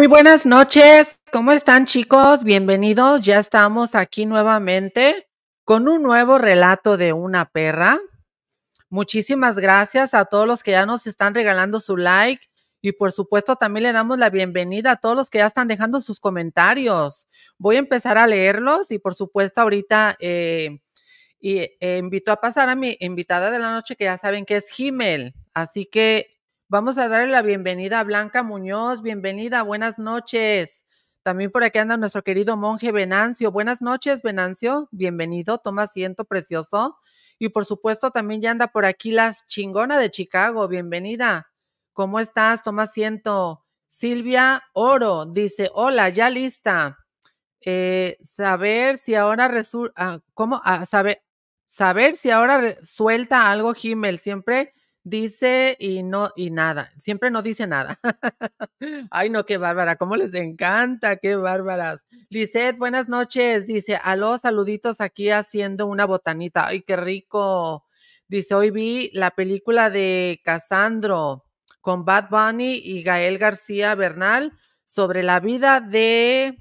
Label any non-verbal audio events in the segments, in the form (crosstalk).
Muy buenas noches. ¿Cómo están chicos? Bienvenidos. Ya estamos aquí nuevamente con un nuevo relato de una perra. Muchísimas gracias a todos los que ya nos están regalando su like y por supuesto también le damos la bienvenida a todos los que ya están dejando sus comentarios. Voy a empezar a leerlos y por supuesto ahorita eh, y, eh, invito a pasar a mi invitada de la noche que ya saben que es Gimel, Así que Vamos a darle la bienvenida a Blanca Muñoz. Bienvenida, buenas noches. También por aquí anda nuestro querido monje Venancio. Buenas noches, Venancio. Bienvenido, toma asiento precioso. Y por supuesto, también ya anda por aquí la chingona de Chicago. Bienvenida. ¿Cómo estás? Toma asiento. Silvia Oro dice, hola, ya lista. Eh, saber si ahora resulta, ah, ah, sabe, saber si ahora suelta algo Himmel. Siempre dice y no, y nada, siempre no dice nada. (laughs) Ay, no, qué bárbara, cómo les encanta, qué bárbaras. Lizeth, buenas noches, dice, aló, saluditos aquí haciendo una botanita. Ay, qué rico. Dice, hoy vi la película de Casandro con Bad Bunny y Gael García Bernal sobre la vida de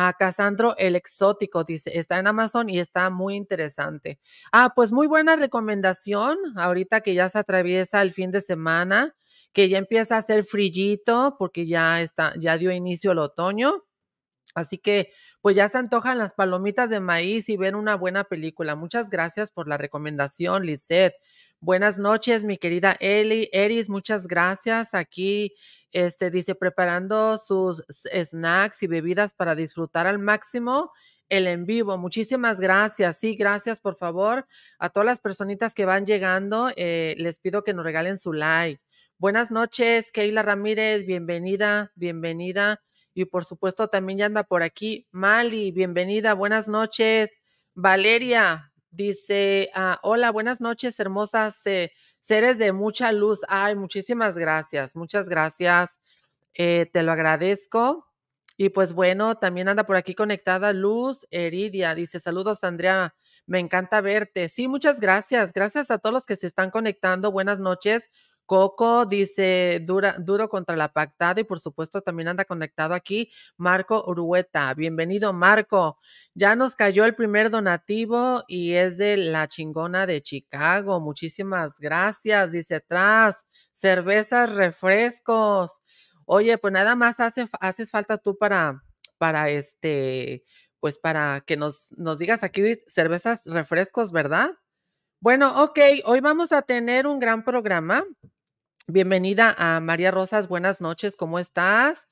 Ah, Casandro el Exótico, dice, está en Amazon y está muy interesante. Ah, pues muy buena recomendación, ahorita que ya se atraviesa el fin de semana, que ya empieza a hacer frillito porque ya está, ya dio inicio el otoño. Así que, pues ya se antojan las palomitas de maíz y ven una buena película. Muchas gracias por la recomendación, Lisette. Buenas noches, mi querida Eli. Eris, muchas gracias. Aquí este dice preparando sus snacks y bebidas para disfrutar al máximo el en vivo. Muchísimas gracias. Sí, gracias, por favor. A todas las personitas que van llegando, eh, les pido que nos regalen su like. Buenas noches, Keila Ramírez, bienvenida, bienvenida. Y por supuesto, también ya anda por aquí Mali, bienvenida, buenas noches. Valeria dice, ah, hola, buenas noches, hermosas. Eh, seres de mucha luz. Ay, muchísimas gracias, muchas gracias. Eh, te lo agradezco. Y pues bueno, también anda por aquí conectada Luz Heridia. Dice, saludos Andrea, me encanta verte. Sí, muchas gracias. Gracias a todos los que se están conectando. Buenas noches. Coco dice, duro contra la pactada y por supuesto también anda conectado aquí Marco Urueta. Bienvenido, Marco. Ya nos cayó el primer donativo y es de la chingona de Chicago. Muchísimas gracias. Dice atrás, cervezas, refrescos. Oye, pues nada más hace, haces falta tú para, para este, pues para que nos, nos digas aquí cervezas, refrescos, ¿verdad? Bueno, ok, hoy vamos a tener un gran programa. Bienvenida a María Rosas, buenas noches, ¿cómo estás?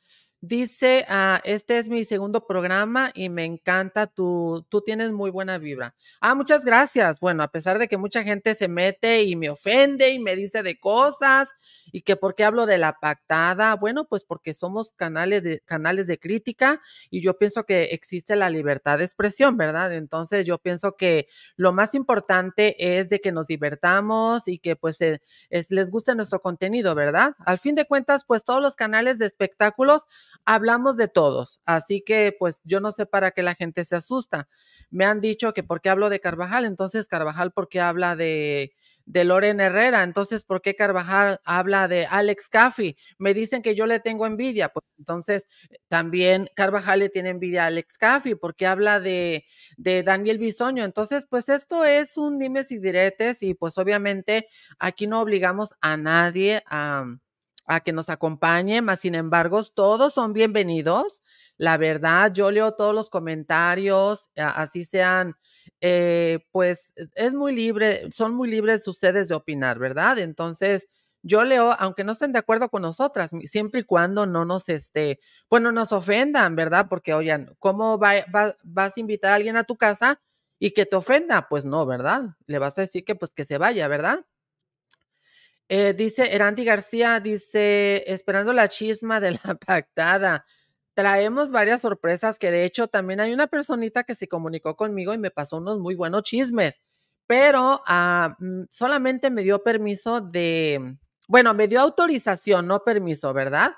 Dice, ah, este es mi segundo programa y me encanta, tú, tú tienes muy buena vibra. Ah, muchas gracias. Bueno, a pesar de que mucha gente se mete y me ofende y me dice de cosas y que por qué hablo de la pactada, bueno, pues porque somos canales de, canales de crítica y yo pienso que existe la libertad de expresión, ¿verdad? Entonces yo pienso que lo más importante es de que nos divertamos y que pues eh, les guste nuestro contenido, ¿verdad? Al fin de cuentas, pues todos los canales de espectáculos, hablamos de todos, así que pues yo no sé para qué la gente se asusta. Me han dicho que por qué hablo de Carvajal, entonces Carvajal por qué habla de, de Loren Herrera, entonces por qué Carvajal habla de Alex Caffey. Me dicen que yo le tengo envidia, pues entonces eh, también Carvajal le tiene envidia a Alex Caffey, porque habla de, de Daniel Bisoño. Entonces, pues esto es un dimes y diretes y pues obviamente aquí no obligamos a nadie a a que nos acompañe, más sin embargo, todos son bienvenidos. La verdad, yo leo todos los comentarios, así sean, eh, pues e, es muy libre, son muy libres ustedes de opinar, ¿verdad? Entonces, yo leo, aunque no estén de acuerdo con nosotras, siempre y cuando no nos, este, bueno, pues, nos ofendan, ¿verdad? Porque, oigan, ¿cómo vas a invitar a alguien a tu casa y que te ofenda? Pues no, ¿verdad? Le vas a decir que, pues, que se vaya, ¿verdad? Eh, dice Erandi García, dice, esperando la chisma de la (laughs) pactada. Traemos varias sorpresas que de hecho también hay una personita que se comunicó conmigo y me pasó unos muy buenos chismes, pero ah, mm, solamente me dio permiso de, bueno, me dio autorización, no permiso, ¿verdad?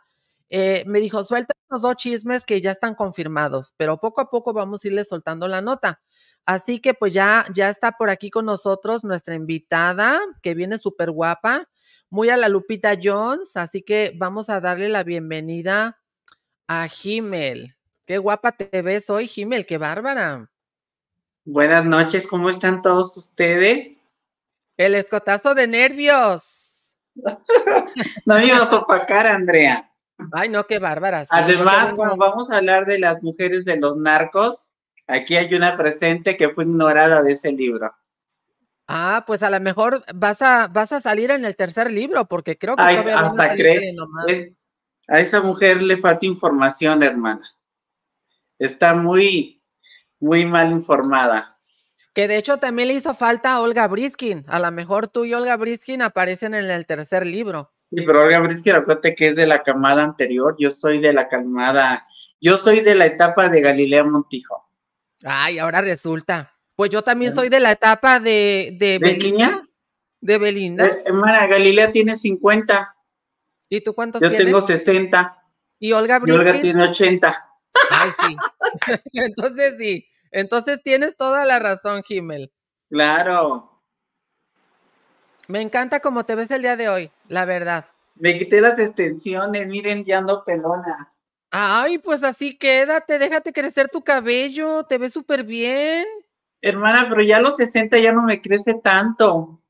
Eh, me dijo, suelta los dos chismes que ya están confirmados, pero poco a poco vamos a irle soltando la nota. Así que pues ya, ya está por aquí con nosotros nuestra invitada que viene súper guapa muy a la Lupita Jones, así que vamos a darle la bienvenida a Jimel. Qué guapa te ves hoy, Jimel, qué bárbara. Buenas noches, ¿cómo están todos ustedes? El escotazo de nervios. (laughs) no digas cara, Andrea. Ay, no, qué bárbaras. Además, cuando vamos a hablar de las mujeres de los narcos, aquí hay una presente que fue ignorada de ese libro. Ah, pues a lo mejor vas a, vas a salir en el tercer libro, porque creo que todavía no... a A esa mujer le falta información, hermana. Está muy, muy mal informada. Que de hecho también le hizo falta a Olga Briskin. A lo mejor tú y Olga Briskin aparecen en el tercer libro. Sí, pero Olga Briskin, acuérdate que es de la camada anterior. Yo soy de la camada. Yo soy de la etapa de Galilea Montijo. Ay, ahora resulta. Pues yo también soy de la etapa de... ¿De, Belinda? De Belinda. Hermana, eh, eh, Galilea tiene 50. ¿Y tú cuántos yo tienes? Yo tengo 60. ¿Y Olga Y Olga tiene 80. Ay, sí. (laughs) Entonces sí. Entonces tienes toda la razón, Jimel. Claro. Me encanta cómo te ves el día de hoy, la verdad. Me quité las extensiones, miren, ya ando pelona. Ay, pues así quédate, déjate crecer tu cabello, te ves súper bien. Hermana, pero ya a los 60 ya no me crece tanto.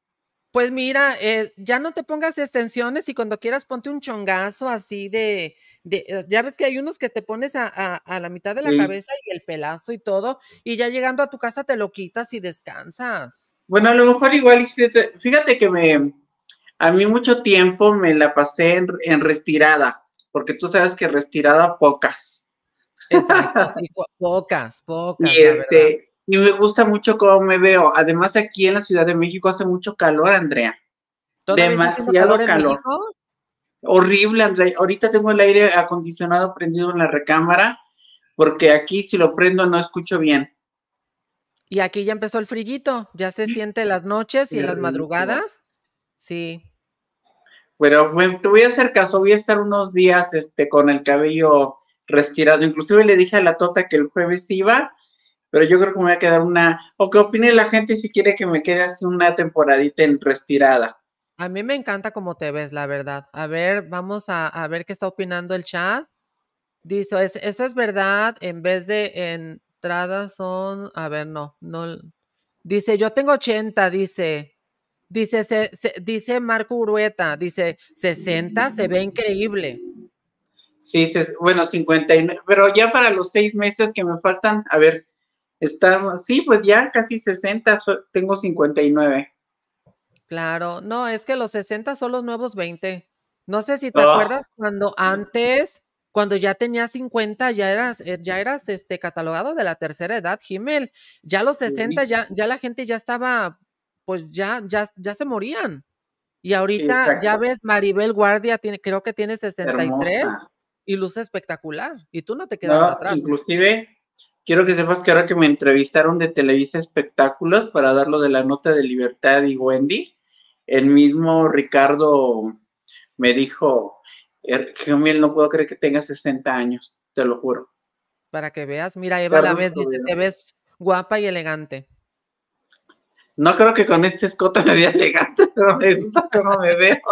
Pues mira, eh, ya no te pongas extensiones y cuando quieras ponte un chongazo así de, eh, ya ves que hay unos que te pones a, la mitad de la cabeza y el pelazo y todo, y ya llegando a tu casa te lo quitas y descansas. Bueno, a lo mejor igual, fíjate que me, a mí mucho tiempo me la pasé en, respirada retirada, porque tú sabes que retirada pocas. Exacto, pocas, (laughs) pocas. Y este, y me gusta mucho cómo me veo. Además, aquí en la Ciudad de México hace mucho calor, Andrea. Demasiado calor. Horrible, Andrea. Ahorita tengo el aire acondicionado prendido en la recámara, porque aquí si lo prendo no escucho bien. Y aquí ya empezó el frillito, ya se siente las noches y en las madrugadas. Sí. bueno, te voy a hacer caso, voy a estar unos días este, con el cabello restirado. Inclusive le dije a la Tota que el jueves iba pero yo creo que me voy a quedar una, o que opine la gente si quiere que me quede así una temporadita en respirada. A mí me encanta cómo te ves, la verdad. A ver, vamos a, ver qué está opinando el chat. Dice, eso es verdad, en vez de entradas son, a ver, no, no. Dice, yo tengo 80, dice. Dice, se, dice Marco Urueta, dice, 60 se ve increíble. Sí, bueno, 59, pero ya para los seis meses que me faltan, a ver, Estamos, sí, pues ya casi 60, tengo 59. Claro, no, es que los 60 son los nuevos 20. No sé si te ah. acuerdas cuando antes, cuando ya tenías 50, ya eras, eh, ya eras este, catalogado de la tercera edad, Jimel. Ya los 60, ya, ya la gente ya estaba, pues ya, ya, ya se morían. Y ahorita ya ves, Maribel Guardia tiene, creo que tiene 63 y luce espectacular. Y tú no te quedas atrás. Inclusive, Quiero que sepas que ahora que me entrevistaron de Televisa Espectáculos para dar lo de la nota de libertad y Wendy, el mismo Ricardo me dijo, er, Gemil, no puedo creer que tengas 60 años, te lo juro. Para que veas, mira, Eva, la vez dice, te ves guapa y elegante. No creo que con este escote me vea elegante, (laughs) pero me gusta cómo me veo.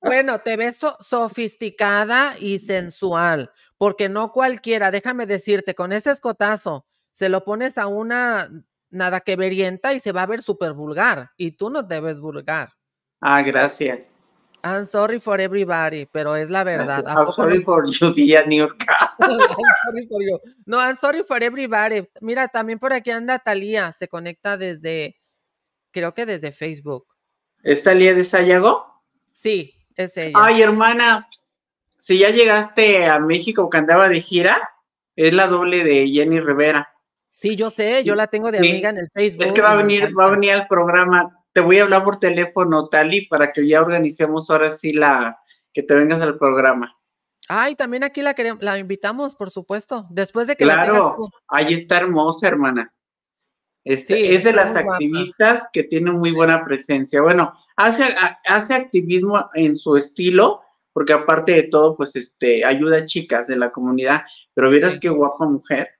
Bueno, te ves sofisticada y sensual porque no cualquiera, déjame decirte, con ese escotazo se lo pones a una nada que verienta y se va a ver súper vulgar y tú no debes vulgar. Ah, gracias. I'm sorry for everybody, pero es la verdad. I'm sorry for you, New York. (laughs) I'm sorry for you. No, I'm sorry for everybody. Mira, también por aquí anda Talía, se conecta desde, creo que desde Facebook. ¿Es Talía de Sayago? Sí, es ella. Ay, hermana, si ya llegaste a México que andaba de gira, es la doble de Jenny Rivera. Sí, yo sé, yo la tengo de amiga en el Facebook. Es que va a venir, va a venir al programa. Te voy a hablar por teléfono, Tali, para que ya organicemos ahora sí la que te vengas al programa. Ay, también aquí la queremos, la invitamos, por supuesto. Después de que la tengas tú. ahí está hermosa, hermana. es de las activistas que tiene muy buena presencia. Bueno, hace, hace activismo en su estilo, porque aparte de todo, pues este, ayuda a chicas de la comunidad, pero vieras qué guapa mujer.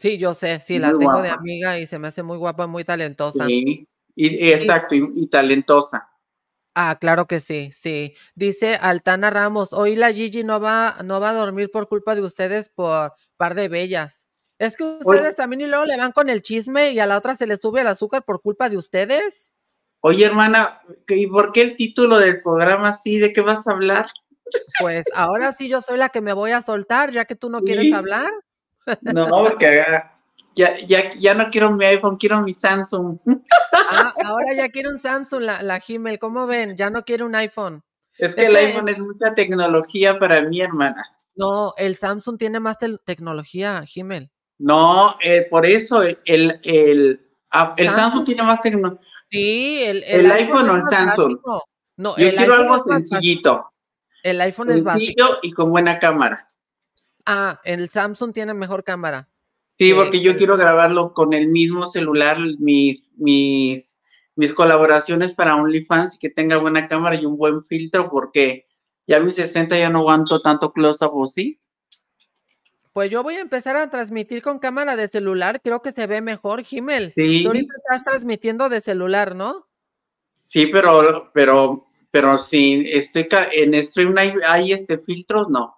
Sí, yo sé, sí, la tengo de amiga y se me hace muy guapa, muy talentosa. Sí, y, exacto, y, talentosa. Ah, claro que sí, sí. Dice Altana Ramos, hoy la Gigi no va, no va a dormir por culpa de ustedes por par de bellas. Es que ustedes también y luego le van con el chisme y a la otra se le sube el azúcar por culpa de ustedes. Oye, hermana, ¿y por qué el título del programa así? ¿De qué vas a hablar? Pues ahora sí yo soy la que me voy a soltar, ya que tú no quieres hablar. No, porque ya, ya, ya, no quiero mi iPhone, quiero mi Samsung. Ah, ahora ya quiero un Samsung, la, la Gmail. ¿Cómo ven? Ya no quiero un iPhone. Es que el iPhone es... mucha tecnología para mi hermana. No, el Samsung tiene más tecnología, Gmail. No, eh, por eso el, el, ah, Samsung. tiene más tecnología. Sí, el, iPhone, o el Samsung. No, Yo quiero algo sencillito. El iPhone es básico. y con buena cámara. Ah, el Samsung tiene mejor cámara. Sí, porque yo quiero grabarlo con el mismo celular, mis, mis, mis colaboraciones para OnlyFans y que tenga buena cámara y un buen filtro, porque ya mi 60 ya no aguanto tanto close-up, ¿o sí? Pues yo voy a empezar a transmitir con cámara de celular, creo que se ve mejor, Jimel. Sí. Tú ahorita estás transmitiendo de celular, ¿no? Sí, pero, pero, pero si estoy en stream hay, este filtros, no.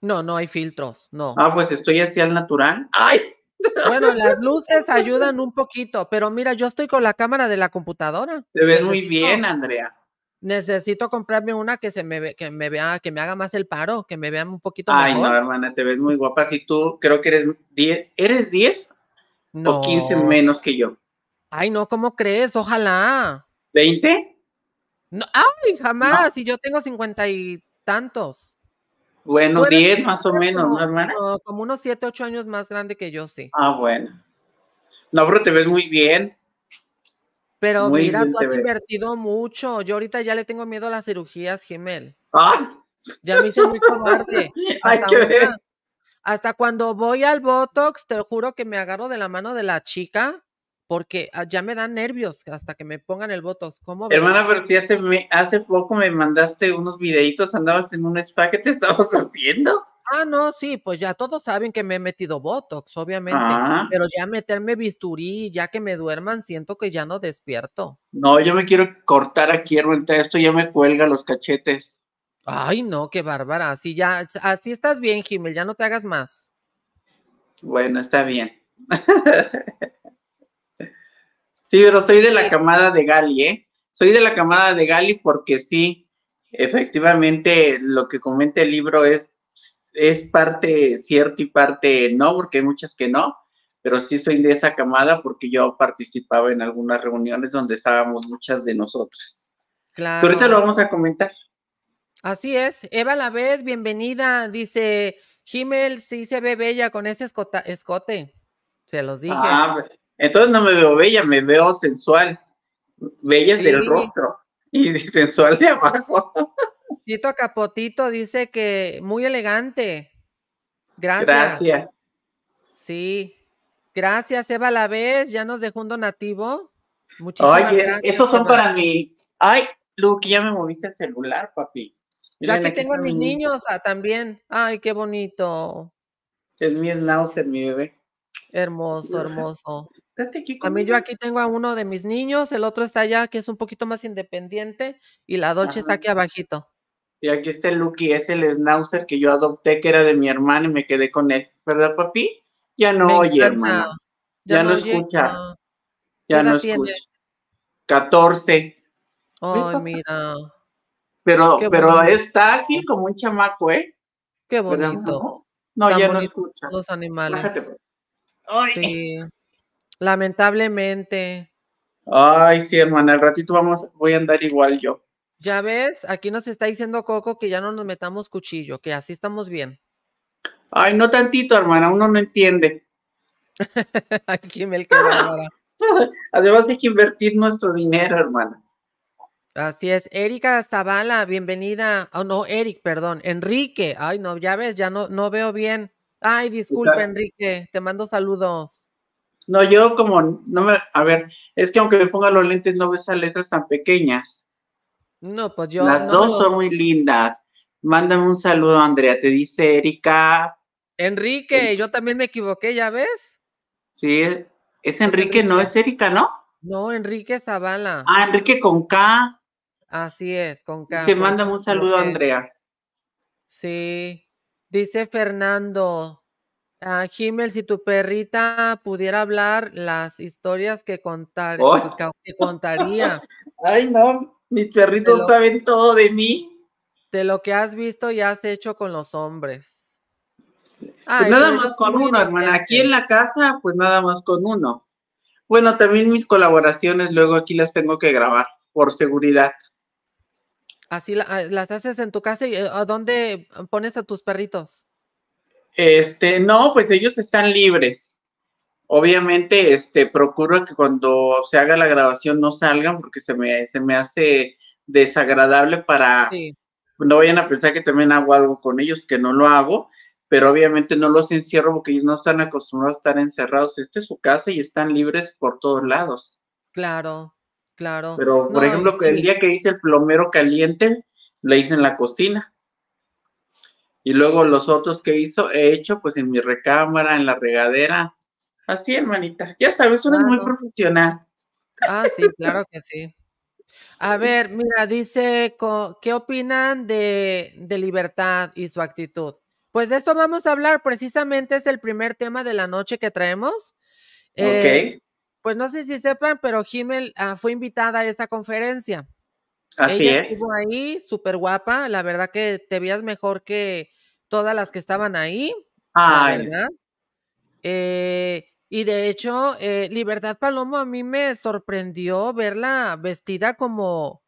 No, no hay filtros, no. Ah, pues estoy así al natural. ¡Ay! Bueno, las luces (laughs) ayudan un poquito, pero mira, yo estoy con la cámara de la computadora. Te ves muy bien, Andrea necesito comprarme una que se me, que me vea, que me haga más el paro, que me vea un poquito mejor. Ay, no, hermana, te ves muy guapa. Si tú creo que eres 10, ¿eres 10 o 15 menos que yo? Ay, no, ¿cómo crees? Ojalá. ¿20? No, ay, jamás, si yo tengo 50 y tantos. Bueno, 10 más o menos, ¿no, hermana? Como, como unos 7, 8 años más grande que yo, sí. Ah, bueno. No, pero te ves muy bien. Pero mira, tú has invertido mucho. Yo ahorita ya le tengo miedo a las cirugías, Gemel. Ya me hice muy cobarde. (laughs) Hasta cuando voy al Botox, te juro que me agarro de la mano de la chica porque ah, ya me dan nervios hasta que me pongan el Botox. ¿Cómo Hermana, pero si hace, poco me mandaste unos videitos, andabas en un spa, ¿qué te estabas (laughs) haciendo? Ah, no, sí, pues ya todos saben que me he metido Botox, obviamente, ah. pero ya meterme bisturí, ya que me duerman, siento que ya no despierto. No, yo me quiero cortar aquí, hermanita, esto ya me cuelga los cachetes. Ay, no, qué bárbara, así ya, así estás bien, Jimel, ya no te hagas más. Bueno, está bien. (laughs) sí, pero soy de la camada de Gali, ¿eh? Soy de la camada de Gali porque sí, efectivamente lo que comenta el libro es es parte cierto y parte no, porque hay muchas que no, pero sí soy de esa camada porque yo participaba en algunas reuniones donde estábamos muchas de nosotras. Claro. Pero ahorita lo vamos a comentar. Así es. Eva la vez, bienvenida. Dice, Jimel sí se ve bella con ese escote. Se los dije. Ah, entonces no me veo bella, me veo sensual. bellas del rostro y (laughs) sensual de abajo. Tito Capotito dice que muy elegante. Gracias. Gracias. Sí. Gracias, Eva la vez. Ya nos dejó un donativo. Muchísimas Oye, gracias, esos son para mí. Ay, Luke, ya me moviste el celular, papi. ya que tengo a mis niños ah, también. Ay, qué bonito. Es mi schnauzer, mi bebé. Hermoso, (laughs) hermoso. A mí yo aquí tengo a uno de mis niños, el otro está allá, que es un poquito más independiente, y la Dolce está aquí abajito. Y aquí está el Lucky, es el schnauzer que yo adopté, que era de mi hermana y me quedé con él. ¿Verdad, papi? Ya no oye, hermana. Ya, no, escucha. Ya no escucha. 14. Ay, mira. Pero, pero está aquí como un chamaco, ¿eh? Qué bonito. No, ya no escucha. Los animales. Pues. Sí. Lamentablemente. Ay, sí, hermana, al ratito vamos, voy a andar igual yo. Ya ves, aquí nos está diciendo Coco que ya no nos metamos cuchillo, que así estamos bien. Ay, no tantito, hermana, uno no entiende. aquí me ahora. Además hay que invertir nuestro dinero, hermana. Así es. Erika Zavala, bienvenida. Oh, no, Eric, perdón. Enrique. Ay, no, ya ves, ya no, no veo bien. Ay, disculpa, Enrique. Te mando saludos. No, yo como, no me, a ver, es que aunque me ponga los lentes no veo esas letras tan pequeñas. No, pues yo. Las dos son muy lindas. Mándame un saludo, Andrea. Te dice Erika. Enrique, yo también me equivoqué, ¿ya ves? Sí, es, pues Enrique, no es Erika, ¿no? No, Enrique Zavala. Ah, Enrique con K. Así es, con K. Te pues, manda un saludo, Andrea. Sí. Dice Fernando, Jimel, ah, si tu perrita pudiera hablar las historias que, contar, que contaría. (laughs) Ay, no. Mis perritos saben todo de mí. De lo que has visto y has hecho con los hombres. Pues nada más con uno, hermana. Aquí en la casa, pues nada más con uno. Bueno, también mis colaboraciones luego aquí las tengo que grabar por seguridad. Así ah, las haces en tu casa y eh, ¿a dónde pones a tus perritos? Este, no, pues ellos están libres. Obviamente, este, procuro que cuando se haga la grabación no salgan porque se me, se me hace desagradable para... No vayan a pensar que también hago algo con ellos, que no lo hago, pero obviamente no los encierro porque ellos no están acostumbrados a estar encerrados. Este es su casa y están libres por todos lados. Claro, claro. Pero, por ejemplo, el día que hice el plomero caliente, le hice en la cocina. Y luego los otros que hizo, he hecho pues en mi recámara, en la regadera, Así, hermanita. Ya sabes, una muy profesional. Ah, sí, claro que sí. A ver, mira, dice, ¿qué opinan de, libertad y su actitud? Pues de esto vamos a hablar, precisamente es el primer tema de la noche que traemos. Eh, ok. Pues no sé si sepan, pero Jimel ah, fue invitada a esta conferencia. Así es. Estuvo ahí, súper guapa, la verdad que te veías mejor que todas las que estaban ahí. Ay. verdad. Eh, y de hecho, eh, Libertad Palomo a mí me sorprendió verla vestida como,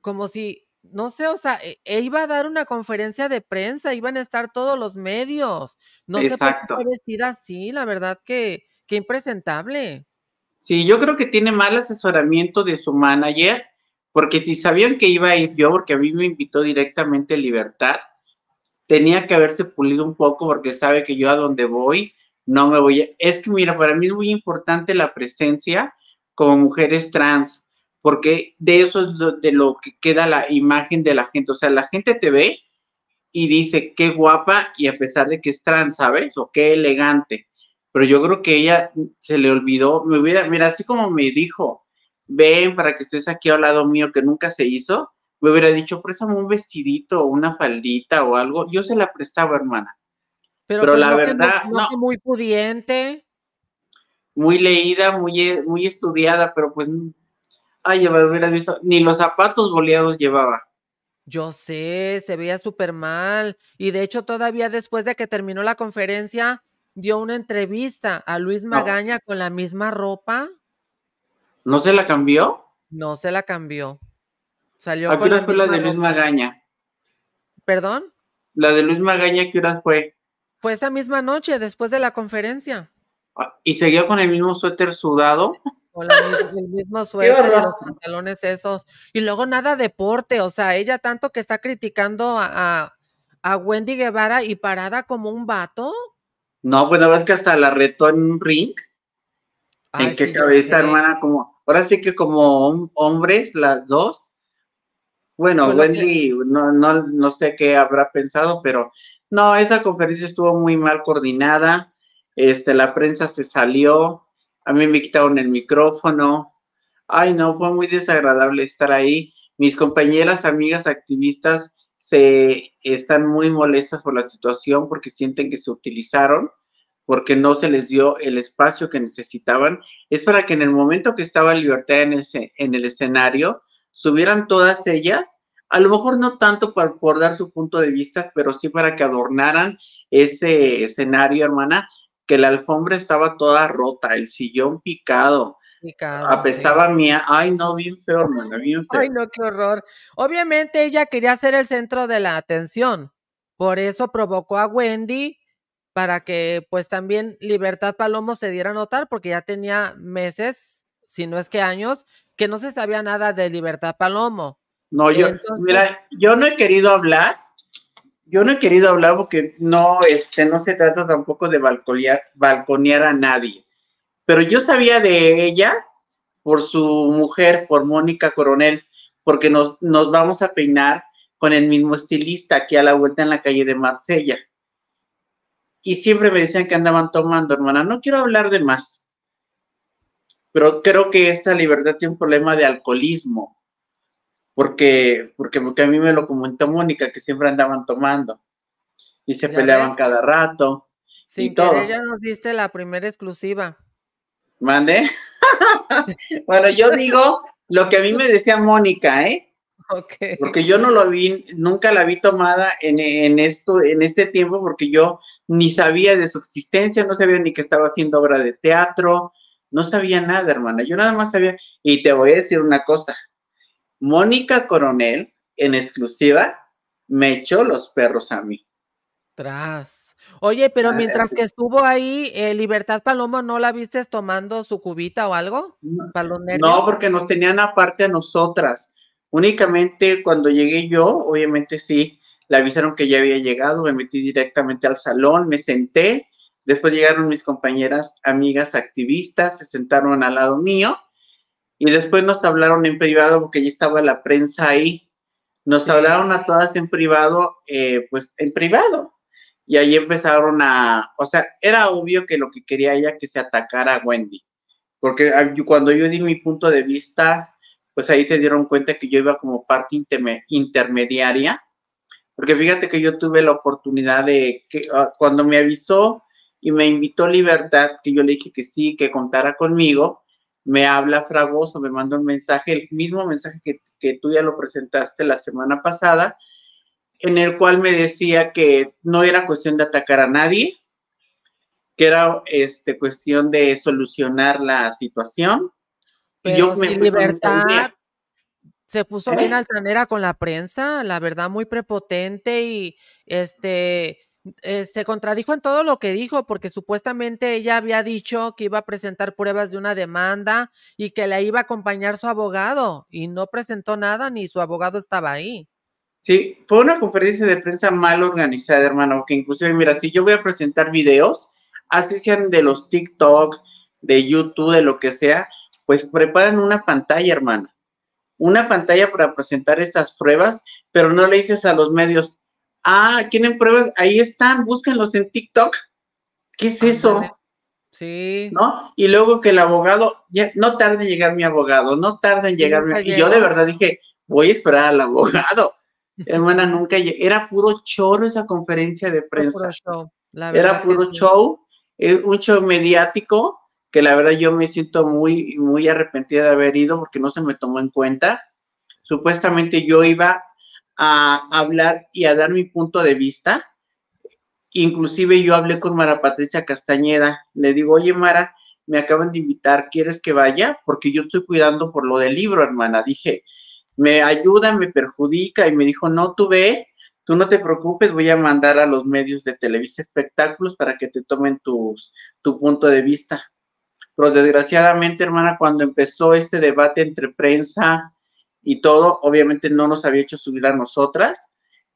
como si, no sé, o sea, e, e iba a dar una conferencia de prensa, iban a estar todos los medios. No sé por qué vestida así, la verdad que, que impresentable. Sí, yo creo que tiene mal asesoramiento de su manager, porque si sabían que iba a ir yo, porque a mí me invitó directamente Libertad, tenía que haberse pulido un poco porque sabe que yo a dónde voy no me voy a... Es que mira, para mí es muy importante la presencia como mujeres trans, porque de eso es de lo que queda la imagen de la gente. O sea, la gente te ve y dice, qué guapa, y a pesar de que es trans, ¿sabes? O qué elegante. Pero yo creo que ella se le olvidó, me hubiera, mira, así como me dijo, ven para que estés aquí al lado mío, que nunca se hizo, me hubiera dicho, préstame un vestidito, o una faldita o algo. Yo se la prestaba, hermana. Pero, pues, la verdad, muy, no, muy pudiente. Muy leída, muy, eh, muy estudiada, pero pues, ay, hubiera visto, ni los zapatos boleados llevaba. Yo sé, se veía súper mal. Y de hecho, todavía después de que terminó la conferencia, dio una entrevista a Luis Magaña con la misma ropa. ¿No se la cambió? No se la cambió. Salió ¿A qué hora fue la de Luis Magaña? ¿Perdón? La de Luis Magaña, ¿qué hora fue? Fue esa misma noche, después de la conferencia. Ah, ¿Y seguía con el mismo suéter sudado? Con el mismo (laughs) suéter y los pantalones esos. Y luego nada deporte, o sea, ella tanto que está criticando a, Wendy Guevara y parada como un vato. No, pues la verdad es que hasta la retó en un ring. ¿En qué cabeza, hermana? Como, ahora sí que como hombres, las dos. Bueno, Wendy, no, no, no sé qué habrá pensado, pero no, esa conferencia estuvo muy mal coordinada. Este, la prensa se salió, a mí me quitaron el micrófono. Ay, no, fue muy desagradable estar ahí. Mis compañeras, amigas, activistas se están muy molestas por la situación porque sienten que se utilizaron, porque no se les dio el espacio que necesitaban. Es para que en el momento que estaba Libertad en ese en el escenario, subieran todas ellas a lo mejor no tanto por, por dar su punto de vista, pero sí para que adornaran ese escenario, hermana, que la alfombra estaba toda rota, el sillón picado, Picado, Apestaba mía. Ay, no, bien feo, hermana, bien feo. Ay, no, qué horror. Obviamente ella quería ser el centro de la atención. Por eso provocó a Wendy para que pues también Libertad Palomo se diera a notar porque ya tenía meses, si no es que años, que no se sabía nada de Libertad Palomo. No, yo, mira, yo no he querido hablar, yo no he querido hablar porque no, este, no se trata tampoco de balconear, balconear a nadie. Pero yo sabía de ella por su mujer, por Mónica Coronel, porque nos, nos vamos a peinar con el mismo estilista aquí a la vuelta en la calle de Marsella. Y siempre me decían que andaban tomando, hermana, no quiero hablar de más. Pero creo que esta libertad tiene un problema de alcoholismo porque, porque, porque a mí me lo comentó Mónica, que siempre andaban tomando y se peleaban cada rato. Sin y ya nos diste la primera exclusiva. ¿Mande? (laughs) bueno, yo digo lo que a mí me decía Mónica, ¿eh? Okay. Porque yo no lo vi, nunca la vi tomada en, en, esto, en este tiempo, porque yo ni sabía de su existencia, no sabía ni que estaba haciendo obra de teatro, no sabía nada, hermana. Yo nada más sabía, y te voy a decir una cosa, Mónica Coronel, en exclusiva, me echó los perros a mí. Tras. Oye, pero ah, mientras que estuvo ahí, eh, Libertad Palomo, ¿no la viste tomando su cubita o algo? No, porque nos tenían aparte a nosotras. Únicamente cuando llegué yo, obviamente sí, le avisaron que ya había llegado, me metí directamente al salón, me senté, después llegaron mis compañeras, amigas, activistas, se sentaron al lado mío y después nos hablaron en privado, porque ya estaba la prensa ahí. Nos hablaron a todas en privado, eh, pues en privado. Y ahí empezaron a, o sea, era obvio que lo que quería ella que se atacara a Wendy. Porque ah, cuando yo di mi punto de vista, pues ahí se dieron cuenta que yo iba como parte intermediaria, porque fíjate que yo tuve la oportunidad de que ah, cuando me avisó y me invitó Libertad, que yo le dije que sí, que contara conmigo, me habla Fragoso, me manda un mensaje, el mismo mensaje que, tú ya lo presentaste la semana pasada, en el cual me decía que no era cuestión de atacar a nadie, que era este, cuestión de solucionar la situación. y yo sin me libertad, se puso ¿Eh? bien altanera con la prensa, la verdad, muy prepotente y este eh, se contradijo en todo lo que dijo, porque supuestamente ella había dicho que iba a presentar pruebas de una demanda y que la iba a acompañar su abogado, y no presentó nada ni su abogado estaba ahí. Sí, fue una conferencia de prensa mal organizada, hermano, que inclusive, mira, si yo voy a presentar videos, así sean de los TikTok, de YouTube, de lo que sea, pues preparan una pantalla, hermana. Una pantalla para presentar esas pruebas, pero no le dices a los medios, Ah, tienen pruebas? Ahí están, búsquenlos en TikTok. ¿Qué es eso? Sí. ¿No? Y luego que el abogado, ya, no tarda en llegar mi abogado, no tarda en llegar mi... Y yo de verdad dije, voy a esperar al abogado. Hermana, nunca Era puro choro esa conferencia de prensa. Puro la Era puro show, eh, un show mediático que la verdad yo me siento muy, muy arrepentida de haber ido porque no se me tomó en cuenta. Supuestamente yo iba a hablar y a dar mi punto de vista. Inclusive yo hablé con Mara Patricia Castañeda, le digo, oye Mara, me acaban de invitar, ¿quieres que vaya? Porque yo estoy cuidando por lo del libro, hermana. Dije, me ayuda, me perjudica y me dijo, no, tú ve, tú no te preocupes, voy a mandar a los medios de Televisa Espectáculos para que te tomen tu punto de vista. Pero desgraciadamente, hermana, cuando empezó este debate entre prensa, y todo, obviamente no nos había hecho subir a nosotras.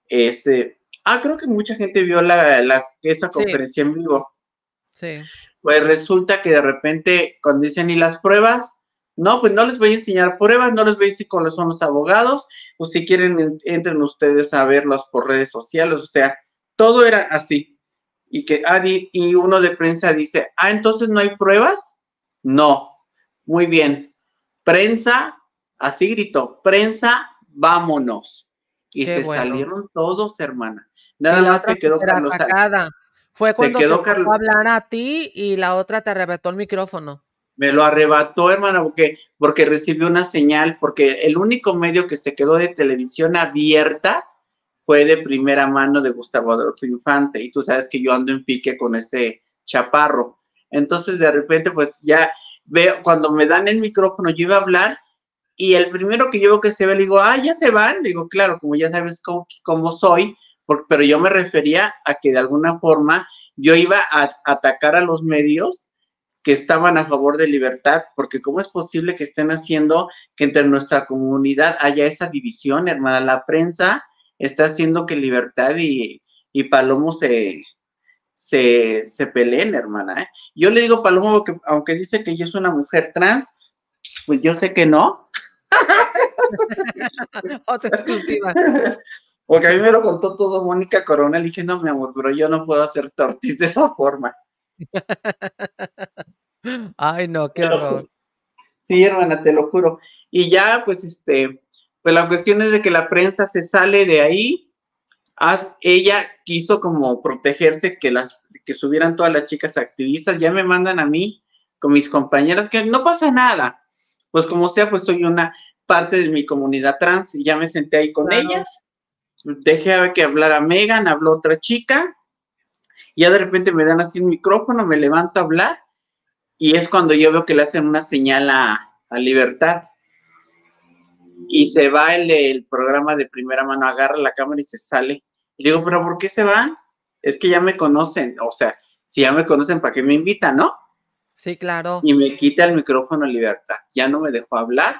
Este, ah, creo que mucha gente vio la, esa conferencia en vivo. Sí. Pues resulta que de repente, cuando dicen, ¿y las pruebas? No, pues no les voy a enseñar pruebas, no les voy a decir cuáles son los abogados, o pues si quieren, entren ustedes a verlos por redes sociales, o sea, todo era así. Y que ah, y uno de prensa dice, ah, entonces no hay pruebas. No, muy bien. Prensa, Así gritó, prensa, vámonos. Y se salieron todos, hermana. Nada más se quedó Carlos. los... Fue cuando quedó hablar a ti y la otra te arrebató el micrófono. Me lo arrebató, hermana, porque, porque recibió una señal, porque el único medio que se quedó de televisión abierta fue de primera mano de Gustavo Adolfo Infante. Y tú sabes que yo ando en pique con ese chaparro. Entonces, de repente, pues ya veo, cuando me dan el micrófono, yo iba a hablar y el primero que yo que se ve, le digo, ah, ya se van. Le digo, claro, como ya sabes cómo, soy, pero yo me refería a que de alguna forma yo iba a atacar a los medios que estaban a favor de libertad, porque ¿cómo es posible que estén haciendo que entre nuestra comunidad haya esa división, hermana? La prensa está haciendo que libertad y, y Palomo se, se, peleen, hermana. ¿eh? Yo le digo Palomo que aunque dice que ella es una mujer trans, pues yo sé que no. (laughs) Otra exclusiva. (laughs) Porque a mí me lo contó todo Mónica Coronel no mi amor, pero yo no puedo hacer tortis de esa forma. (laughs) Ay, no, qué horror. Sí, hermana, te lo juro. Y ya, pues, este, pues la cuestión es de que la prensa se sale de ahí. ella quiso como protegerse que las que subieran todas las chicas activistas. Ya me mandan a mí con mis compañeras que no pasa nada pues como sea, pues soy una parte de mi comunidad trans y ya me senté ahí con ellas. Dejé que hablara Megan, habló otra chica, y ya de repente me dan así un micrófono, me levanto a hablar, y es cuando yo veo que le hacen una señal a, libertad. Y se va el, el programa de primera mano, agarra la cámara y se sale. Y digo, ¿pero por qué se van? Es que ya me conocen, o sea, si ya me conocen, ¿para qué me invitan, no? Sí, claro. Y me quita el micrófono libertad. Ya no me dejó hablar.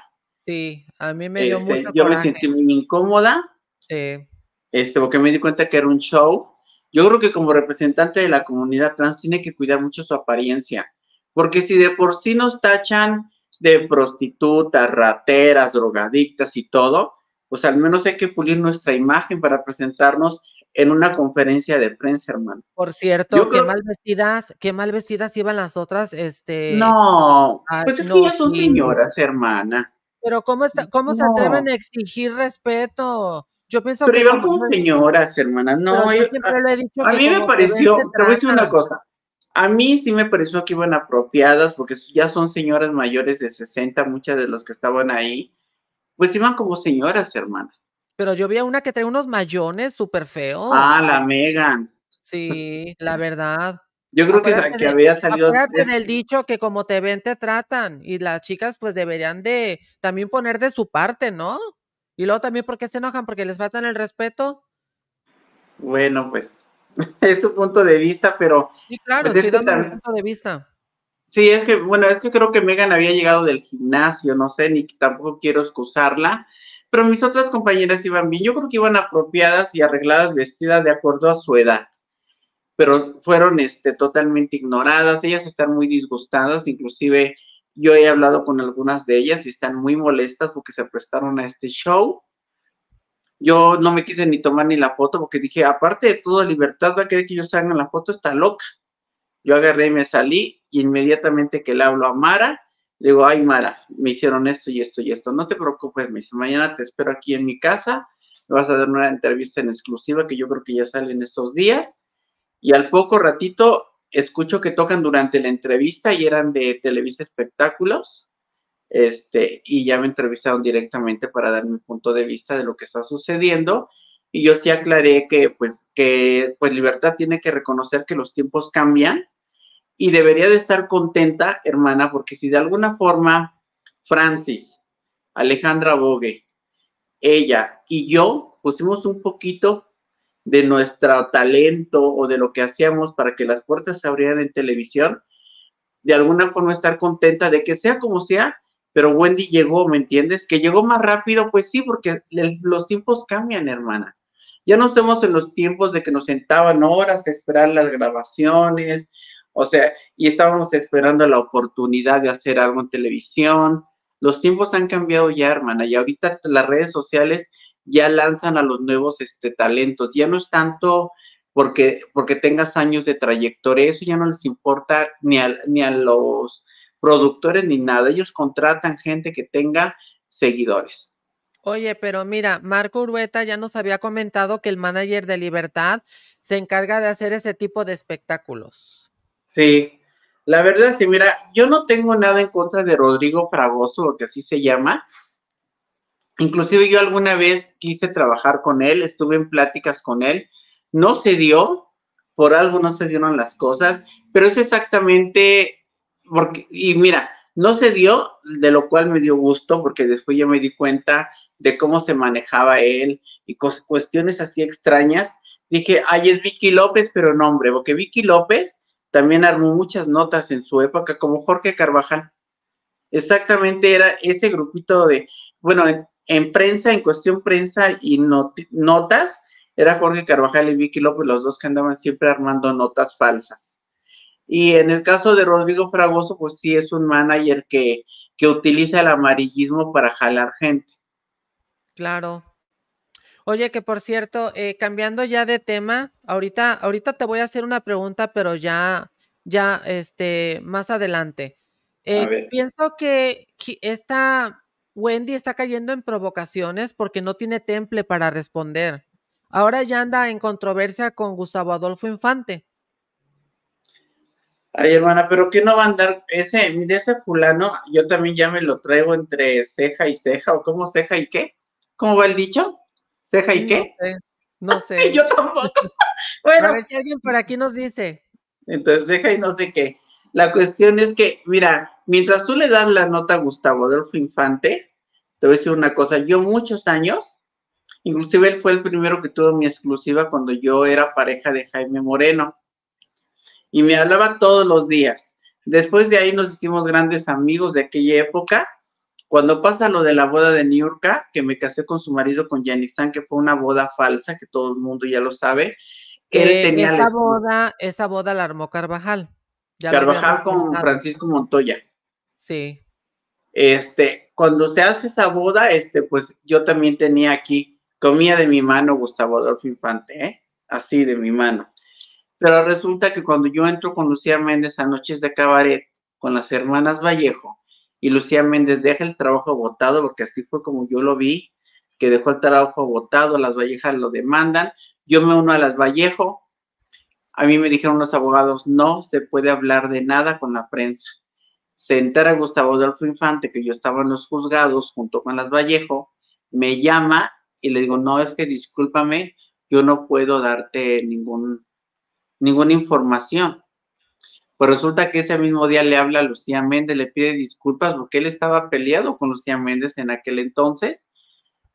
Sí, a mí me dio este, Yo me sentí muy incómoda. Sí. Este, porque me di cuenta que era un show. Yo creo que como representante de la comunidad trans tiene que cuidar mucho su apariencia. Porque si de por sí nos tachan de prostitutas, rateras, drogadictas y todo, pues al menos hay que pulir nuestra imagen para presentarnos en una conferencia de prensa, hermano. Por cierto, qué mal vestidas, qué mal vestidas iban las otras, este. No, pues es que ya son señoras, hermana. Pero cómo está, cómo se atreven a exigir respeto. Yo pienso que. Pero iban como señoras, hermana. No, yo siempre ah, he dicho. A mí me pareció, te voy a decir una cosa. A mí sí me pareció que iban apropiadas, porque ya son señoras mayores de 60, muchas de las que estaban ahí, pues iban como señoras, hermana. Pero yo vi a una que trae unos mayones súper feos. Ah, la Megan. Sí, la verdad. Yo creo que, que había salido. Acuérdate del dicho que como te ven, te tratan. Y las chicas, pues deberían de también poner de su parte, ¿no? Y luego también, porque se enojan? ¿Porque les faltan el respeto? Bueno, pues (laughs) es tu punto de vista, pero. Sí, claro, pues, punto de vista. Sí, es que, bueno, es que creo que Megan había llegado del gimnasio, no sé, ni tampoco quiero excusarla, pero mis otras compañeras iban bien. Yo creo que iban apropiadas y arregladas, vestidas de acuerdo a su edad, pero fueron este, totalmente ignoradas. Ellas están muy disgustadas, inclusive yo he hablado con algunas de ellas y están muy molestas porque se prestaron a este show. Yo no me quise ni tomar ni la foto porque dije, aparte de toda Libertad va a querer que yo salga en la foto, está loca. Yo agarré y me salí y inmediatamente que le hablo a Mara, digo, ay, Mara, me hicieron esto y esto y esto. No te preocupes, me dice, mañana te espero aquí en mi casa, me vas a dar una entrevista en exclusiva que yo creo que ya sale en estos días. Y al poco ratito escucho que tocan durante la entrevista y eran de Televisa Espectáculos. Este, y ya me entrevistaron directamente para dar mi punto de vista de lo que está sucediendo. Y yo sí aclaré que, pues, que, pues, Libertad tiene que reconocer que los tiempos cambian y debería de estar contenta, hermana, porque si de alguna forma Francis, Alejandra Bogue, ella y yo pusimos un poquito de nuestro talento o de lo que hacíamos para que las puertas se abrieran en televisión, de alguna forma estar contenta de que sea como sea, pero Wendy llegó, ¿me entiendes? Que llegó más rápido, pues sí, porque los tiempos cambian, hermana. Ya no estamos en los tiempos de que nos sentaban horas a esperar las grabaciones o sea, y estábamos esperando la oportunidad de hacer algo en televisión. Los tiempos han cambiado ya, hermana, y ahorita las redes sociales ya lanzan a los nuevos este, talentos. Ya no es tanto porque, porque tengas años de trayectoria, eso ya no les importa ni a, ni a los productores ni nada. Ellos contratan gente que tenga seguidores. Oye, pero mira, Marco Urueta ya nos había comentado que el manager de Libertad se encarga de hacer ese tipo de espectáculos. Sí, la verdad sí, mira, yo no tengo nada en contra de Rodrigo Fragoso, que así se llama. Inclusive yo alguna vez quise trabajar con él, estuve en pláticas con él, no se dio, por algo no se dieron las cosas, pero es exactamente porque, y mira, no se dio, de lo cual me dio gusto, porque después ya me di cuenta de cómo se manejaba él y cuestiones así extrañas. Dije, ay, es Vicky López, pero no, hombre, porque Vicky López también armó muchas notas en su época, como Jorge Carvajal. Exactamente era ese grupito de, bueno, en, prensa, en cuestión prensa y notas, era Jorge Carvajal y Vicky López, los dos que andaban siempre armando notas falsas. Y en el caso de Rodrigo Fragoso, pues sí es un manager que, que utiliza el amarillismo para jalar gente. Claro. Oye, que por cierto, eh, cambiando ya de tema, ahorita, ahorita te voy a hacer una pregunta, pero ya, ya, este, más adelante. Eh, pienso que esta Wendy está cayendo en provocaciones porque no tiene temple para responder. Ahora ya anda en controversia con Gustavo Adolfo Infante. Ay, hermana, pero ¿qué no va a andar? Ese, mire, ese fulano, yo también ya me lo traigo entre ceja y ceja, o como ceja y qué. ¿Cómo va el dicho? ¿Ceja y qué? No (laughs) sé. Yo tampoco. (laughs) bueno. A ver si alguien por aquí nos dice. Entonces, ceja y no sé qué. La cuestión es que, mira, mientras tú le das la nota a Gustavo Adolfo Infante, te voy a decir una cosa, yo muchos años, inclusive él fue el primero que tuvo mi exclusiva cuando yo era pareja de Jaime Moreno, y me hablaba todos los días. Después de ahí nos hicimos grandes amigos de aquella época cuando pasa lo de la boda de Niurka, que me casé con su marido, con Yannick San, que fue una boda falsa, que todo el mundo ya lo sabe. Él tenía la... boda, esa boda la armó Carvajal. Carvajal con Francisco Montoya. Sí. Este, cuando se hace esa boda, este, pues yo también tenía aquí, comía de mi mano Gustavo Adolfo Infante, ¿eh? así de mi mano. Pero resulta que cuando yo entro con Lucía Méndez a Noches de Cabaret, con las hermanas Vallejo, y Lucía Méndez deja el trabajo votado, porque así fue como yo lo vi, que dejó el trabajo votado, las Vallejas lo demandan, yo me uno a las Vallejo, a mí me dijeron los abogados, no se puede hablar de nada con la prensa. Se entera Gustavo Adolfo Infante que yo estaba en los juzgados junto con las Vallejo, me llama y le digo, no, es que discúlpame, yo no puedo darte ningún, ninguna información. Pues resulta que ese mismo día le habla a Lucía Méndez, le pide disculpas porque él estaba peleado con Lucía Méndez en aquel entonces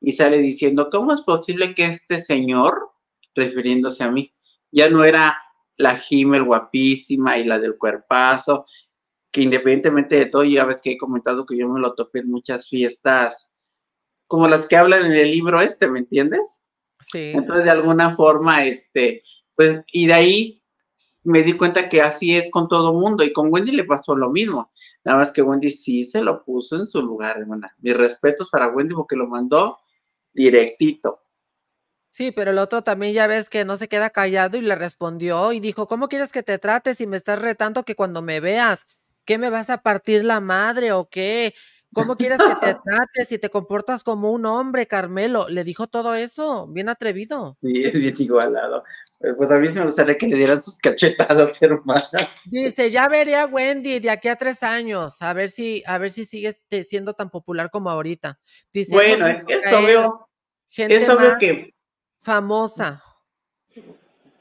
y sale diciendo, ¿cómo es posible que este señor, refiriéndose a mí, ya no era la Jimel guapísima y la del cuerpazo, que independientemente de todo, ya ves que he comentado que yo me lo topé en muchas fiestas, como las que hablan en el libro este, ¿me entiendes? Sí. Entonces, de alguna forma, este, pues, y de ahí me di cuenta que así es con todo mundo y con Wendy le pasó lo mismo. Nada más que Wendy sí se lo puso en su lugar, hermana. Mis respetos para Wendy porque lo mandó directito. Sí, pero el otro también ya ves que no se queda callado y le respondió y dijo, ¿cómo quieres que te trates si me estás retando que cuando me veas, ¿qué me vas a partir la madre o qué? ¿Cómo (laughs) quieres que te trates si te comportas como un hombre, Carmelo? Le dijo todo eso, bien atrevido. Sí, es bien igualado. Eh, pues a mí se me gustaría que le dieran sus cachetadas, (laughs) hermana. Dice, ya veré a Wendy de aquí a tres años, a ver si, a ver si sigue siendo tan popular como ahorita. Dice, bueno, es obvio. Gente es obvio que famosa.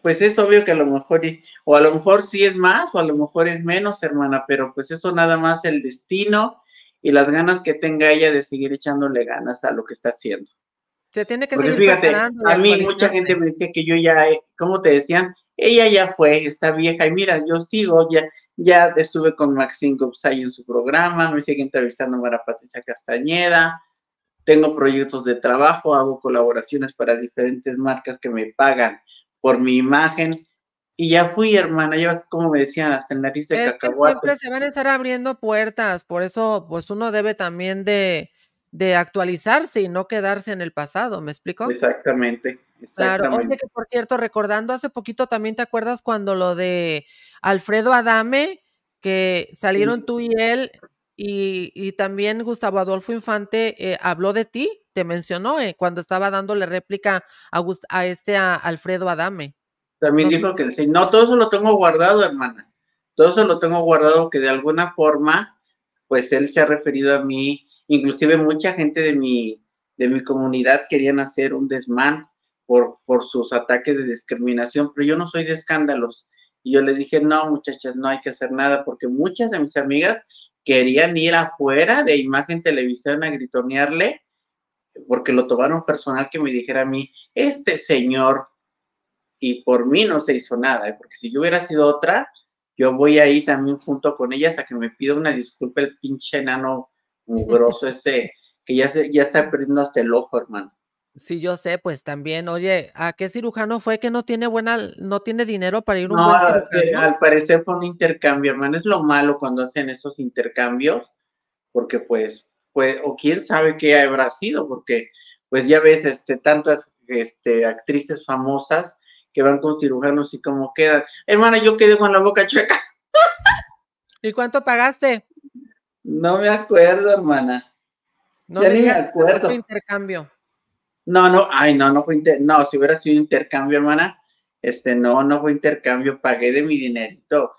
Pues es obvio que a lo mejor, o a lo mejor sí es más, o a lo mejor es menos, hermana, pero pues eso nada más el destino y las ganas que tenga ella de seguir echándole ganas a lo que está haciendo. Se tiene que seguir fíjate, a mí mucha gente me decía que yo ya, eh, ¿cómo te decían? Ella ya fue, está vieja, y mira, yo sigo, ya, estuve con Maxine Gopsay en su programa, me sigue entrevistando Mara Patricia Castañeda, tengo proyectos de trabajo, hago colaboraciones para diferentes marcas que me pagan por mi imagen. Y ya fui, hermana, llevas como me decían, hasta el nariz de es siempre se van a estar abriendo puertas, por eso pues uno debe también de, actualizarse y no quedarse en el pasado, ¿me explico? Exactamente. exactamente. Claro, por cierto, recordando hace poquito también te acuerdas cuando lo de Alfredo Adame, que salieron tú y él, y, también Gustavo Adolfo Infante eh, habló de ti, te mencionó eh, cuando estaba dándole réplica a, a este a Alfredo Adame. También dijo que sí, no, todo eso lo tengo guardado, hermana. Todo eso lo tengo guardado que de alguna forma, pues él se ha referido a mí, inclusive mucha gente de mi, de mi comunidad querían hacer un desmán por, por sus ataques de discriminación, pero yo no soy de escándalos. Y yo le dije, no, muchachas, no hay que hacer nada, porque muchas de mis amigas querían ir afuera de imagen televisión a gritonearle, porque lo tomaron personal que me dijera a mí, este señor y por mí no se hizo nada, ¿eh? porque si yo hubiera sido otra, yo voy ahí también junto con ella hasta que me pida una disculpa el pinche enano mugroso (laughs) ese, que ya, se, ya está perdiendo hasta el ojo, hermano. Sí, yo sé, pues también, oye, ¿a qué cirujano fue que no tiene buena, no tiene dinero para ir un no, Al parecer fue un intercambio, hermano, es lo malo cuando hacen esos intercambios, porque pues, pues, o quién sabe qué habrá sido, porque pues ya ves, este, tantas este, actrices famosas que van con cirujanos y cómo quedan. Hermana, yo quedé con la boca chueca. (laughs) ¿Y cuánto pagaste? No me acuerdo, hermana. No me ni me acuerdo. intercambio. No, no, ay, no, no fue intercambio. no, si hubiera sido intercambio, hermana, este, no, no fue intercambio, pagué de mi dinerito.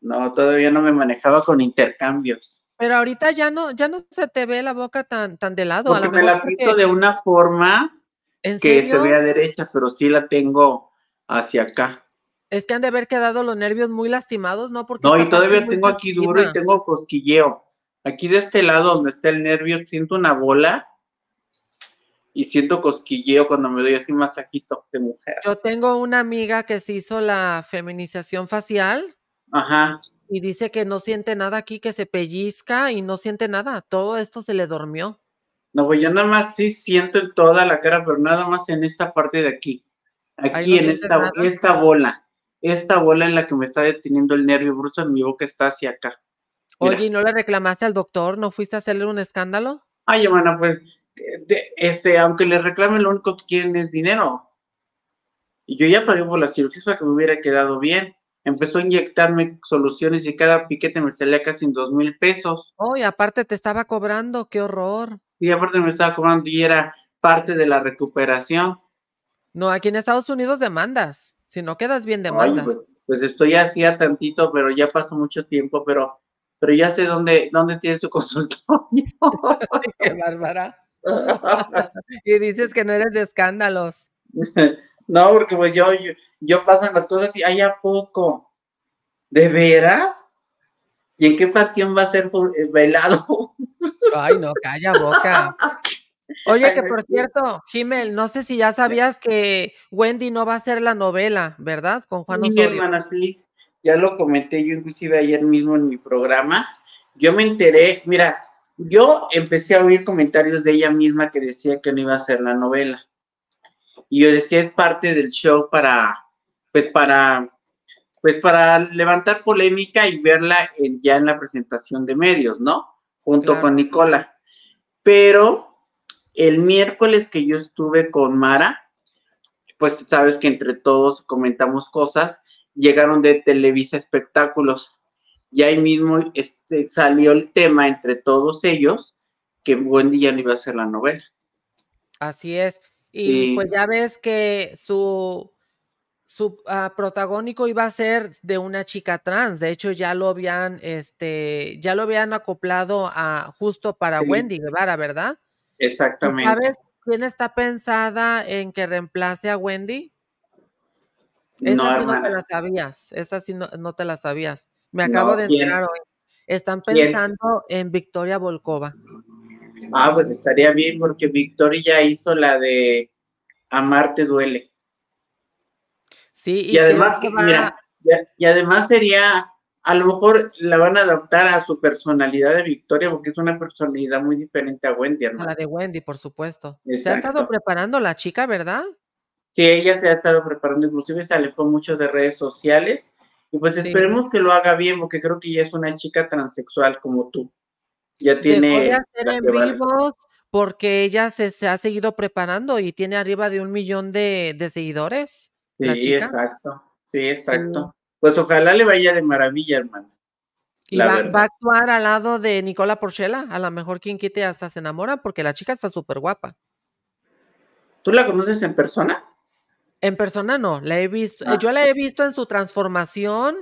No, todavía no me manejaba con intercambios. Pero ahorita ya no, ya no se te ve la boca tan, tan de lado. Porque me la pinto de una forma que se vea derecha, pero sí la tengo, hacia acá. Es que han de haber quedado los nervios muy lastimados, ¿no? Porque no, y todavía tengo aquí duro y tengo cosquilleo. Aquí de este lado donde está el nervio siento una bola y siento cosquilleo cuando me doy así masajito de mujer. Yo tengo una amiga que se hizo la feminización facial. Ajá. Y dice que no siente nada aquí, que se pellizca y no siente nada. Todo esto se le dormió. No, pues yo nada más sí siento en toda la cara, pero nada más en esta parte de aquí aquí en esta, bola, esta bola en la que me está deteniendo el nervio bruto, mi boca está hacia acá. Oye, no le reclamaste al doctor? ¿No fuiste a hacerle un escándalo? Ay, hermana, pues, este, aunque le reclamen, lo único que quieren es dinero. Y yo ya pagué por la cirugía para que me hubiera quedado bien. Empezó a inyectarme soluciones y cada piquete me salía casi en dos mil pesos. Oh, aparte te estaba cobrando, qué horror. Y aparte me estaba cobrando y era parte de la recuperación. No, aquí en Estados Unidos demandas. Si no quedas bien, demandas. pues, estoy así a tantito, pero ya pasó mucho tiempo, pero, pero ya sé dónde, dónde tiene su (laughs) consultorio. (laughs) Qué bárbara. (laughs) y dices que no eres de escándalos. No, porque pues yo, yo, paso las cosas y hay a poco. ¿De veras? ¿Y en qué patión va a ser pues, eh, velado? Ay, no, calla boca. Oye, que por cierto, Jimel, no sé si ya sabías que Wendy no va a hacer la novela, ¿verdad? Con Juan Osorio. hermana, sí, ya lo comenté yo inclusive ayer mismo en mi programa. Yo me enteré, mira, yo empecé a oír comentarios de ella misma que decía que no iba a hacer la novela. Y yo decía, es parte del show para, pues para, pues para levantar polémica y verla ya en la presentación de medios, ¿no? Junto con Nicola. Pero el miércoles que yo estuve con Mara, pues sabes que entre todos comentamos cosas, llegaron de Televisa Espectáculos y ahí mismo este, salió el tema entre todos ellos que Wendy ya no iba a hacer la novela. Así es. Y, pues ya ves que su, ah, protagónico iba a ser de una chica trans. De hecho, ya lo habían, este, ya lo habían acoplado a justo para Wendy Guevara, ¿verdad? Exactamente. ¿Sabes quién está pensada en que reemplace a Wendy? Esa no, sí no te la sabías, esa sí no, te la sabías. Me acabo de enterar hoy. Están pensando en Victoria Volkova. Ah, pues estaría bien porque Victoria hizo la de Amarte duele. Sí, y, además, va... y además sería a lo mejor la van a adaptar a su personalidad de Victoria, porque es una personalidad muy diferente a Wendy. ¿no? A la de Wendy, por supuesto. Se ha estado preparando la chica, ¿verdad? Sí, ella se ha estado preparando, inclusive se alejó mucho de redes sociales. Y pues esperemos que lo haga bien, porque creo que ya es una chica transexual como tú. Ya tiene. Hacer en vivo porque ella se, ha seguido preparando y tiene arriba de un millón de, seguidores. Sí, exacto. Sí, exacto. Pues ojalá le vaya de maravilla, hermano. Y va, a actuar al lado de Nicola Porchela, a lo mejor quien quite hasta se enamora, porque la chica está súper guapa. ¿Tú la conoces en persona? En persona no, la he visto, ah. yo la he visto en su transformación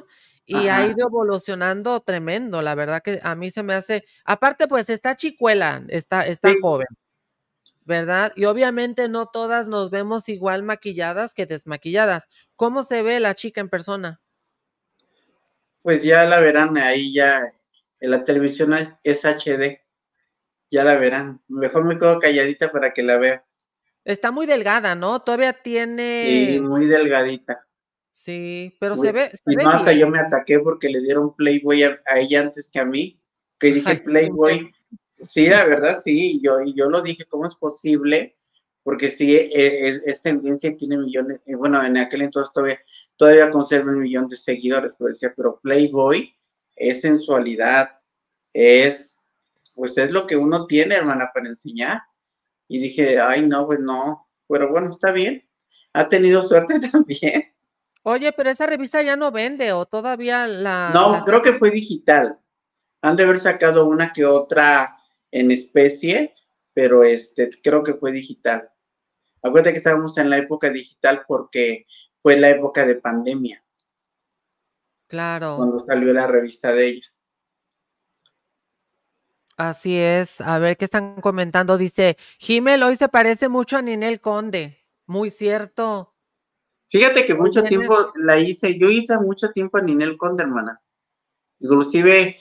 y ha ido evolucionando tremendo, la verdad que a mí se me hace, aparte pues está chicuela, está, está joven, ¿verdad? Y obviamente no todas nos vemos igual maquilladas que desmaquilladas. ¿Cómo se ve la chica en persona? pues ya la verán ahí ya en la televisión es HD. Ya la verán. Mejor me quedo calladita para que la vea. Está muy delgada, ¿no? Todavía tiene. Sí, muy delgadita. Sí, pero se ve. y no, hasta yo me ataqué porque le dieron Playboy a, ella antes que a mí. Que dije Playboy. Sí, la verdad, sí. yo, y yo lo dije, ¿cómo es posible porque sí, eh, eh, es, tendencia, tiene millones, eh, bueno, en aquel entonces todavía, conserva un millón de seguidores, pero decía, pero Playboy es sensualidad, es, pues es lo que uno tiene, hermana, para enseñar. Y dije, ay, no, pues no, pero bueno, está bien, ha tenido suerte (laughs) también. Oye, pero esa revista ya no vende o todavía la... No, creo que fue digital. Han de haber sacado una que otra en especie, pero este creo que fue digital. Acuérdate que estábamos en la época digital porque fue la época de pandemia. Claro. Cuando salió la revista de ella. Así es. A ver qué están comentando. Dice, Jimel hoy se parece mucho a Ninel Conde. Muy cierto. Fíjate que mucho tiempo la hice. Yo hice mucho tiempo a Ninel Conde, hermana. Inclusive,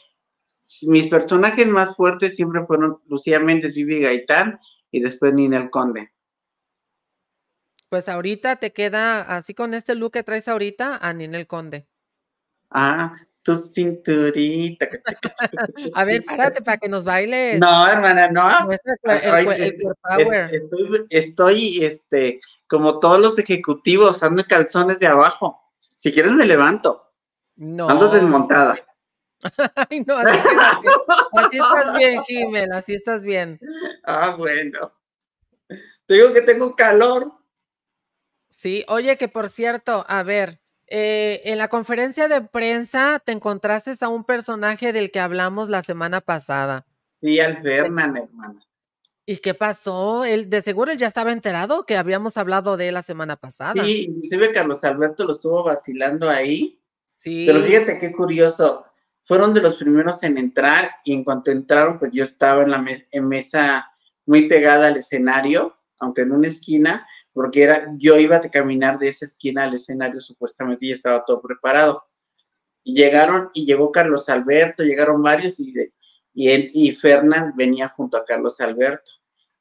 mis personajes más fuertes siempre fueron Lucía Méndez, Vivi Gaitán y después Ninel Conde. Pues ahorita te queda así con este look que traes ahorita a Ninel Conde. Ah, tu cinturita. (laughs) a ver, párate para que nos bailes. No, hermana, no. Estoy, este, como todos los ejecutivos, ando en calzones de abajo. Si quieres me levanto. No. Ando desmontada. (laughs) Ay, no, así, estás bien, (laughs) Jimena, así estás bien. Ah, bueno. Te digo que tengo calor. Sí, oye, que por cierto, a ver, eh, en la conferencia de prensa te encontraste a un personaje del que hablamos la semana pasada. Sí, al Fernan, hermana. ¿Y qué pasó? Él, de seguro ya estaba enterado que habíamos hablado de él la semana pasada. Sí, inclusive Carlos Alberto lo estuvo vacilando ahí. Sí. Pero fíjate qué curioso. Fueron de los primeros en entrar y en cuanto entraron, pues yo estaba en la mesa muy pegada al escenario, aunque en una esquina, porque era, yo iba a caminar de esa esquina al escenario supuestamente y estaba todo preparado. Y llegaron, y llegó Carlos Alberto, llegaron varios y, y, y Fernán venía junto a Carlos Alberto.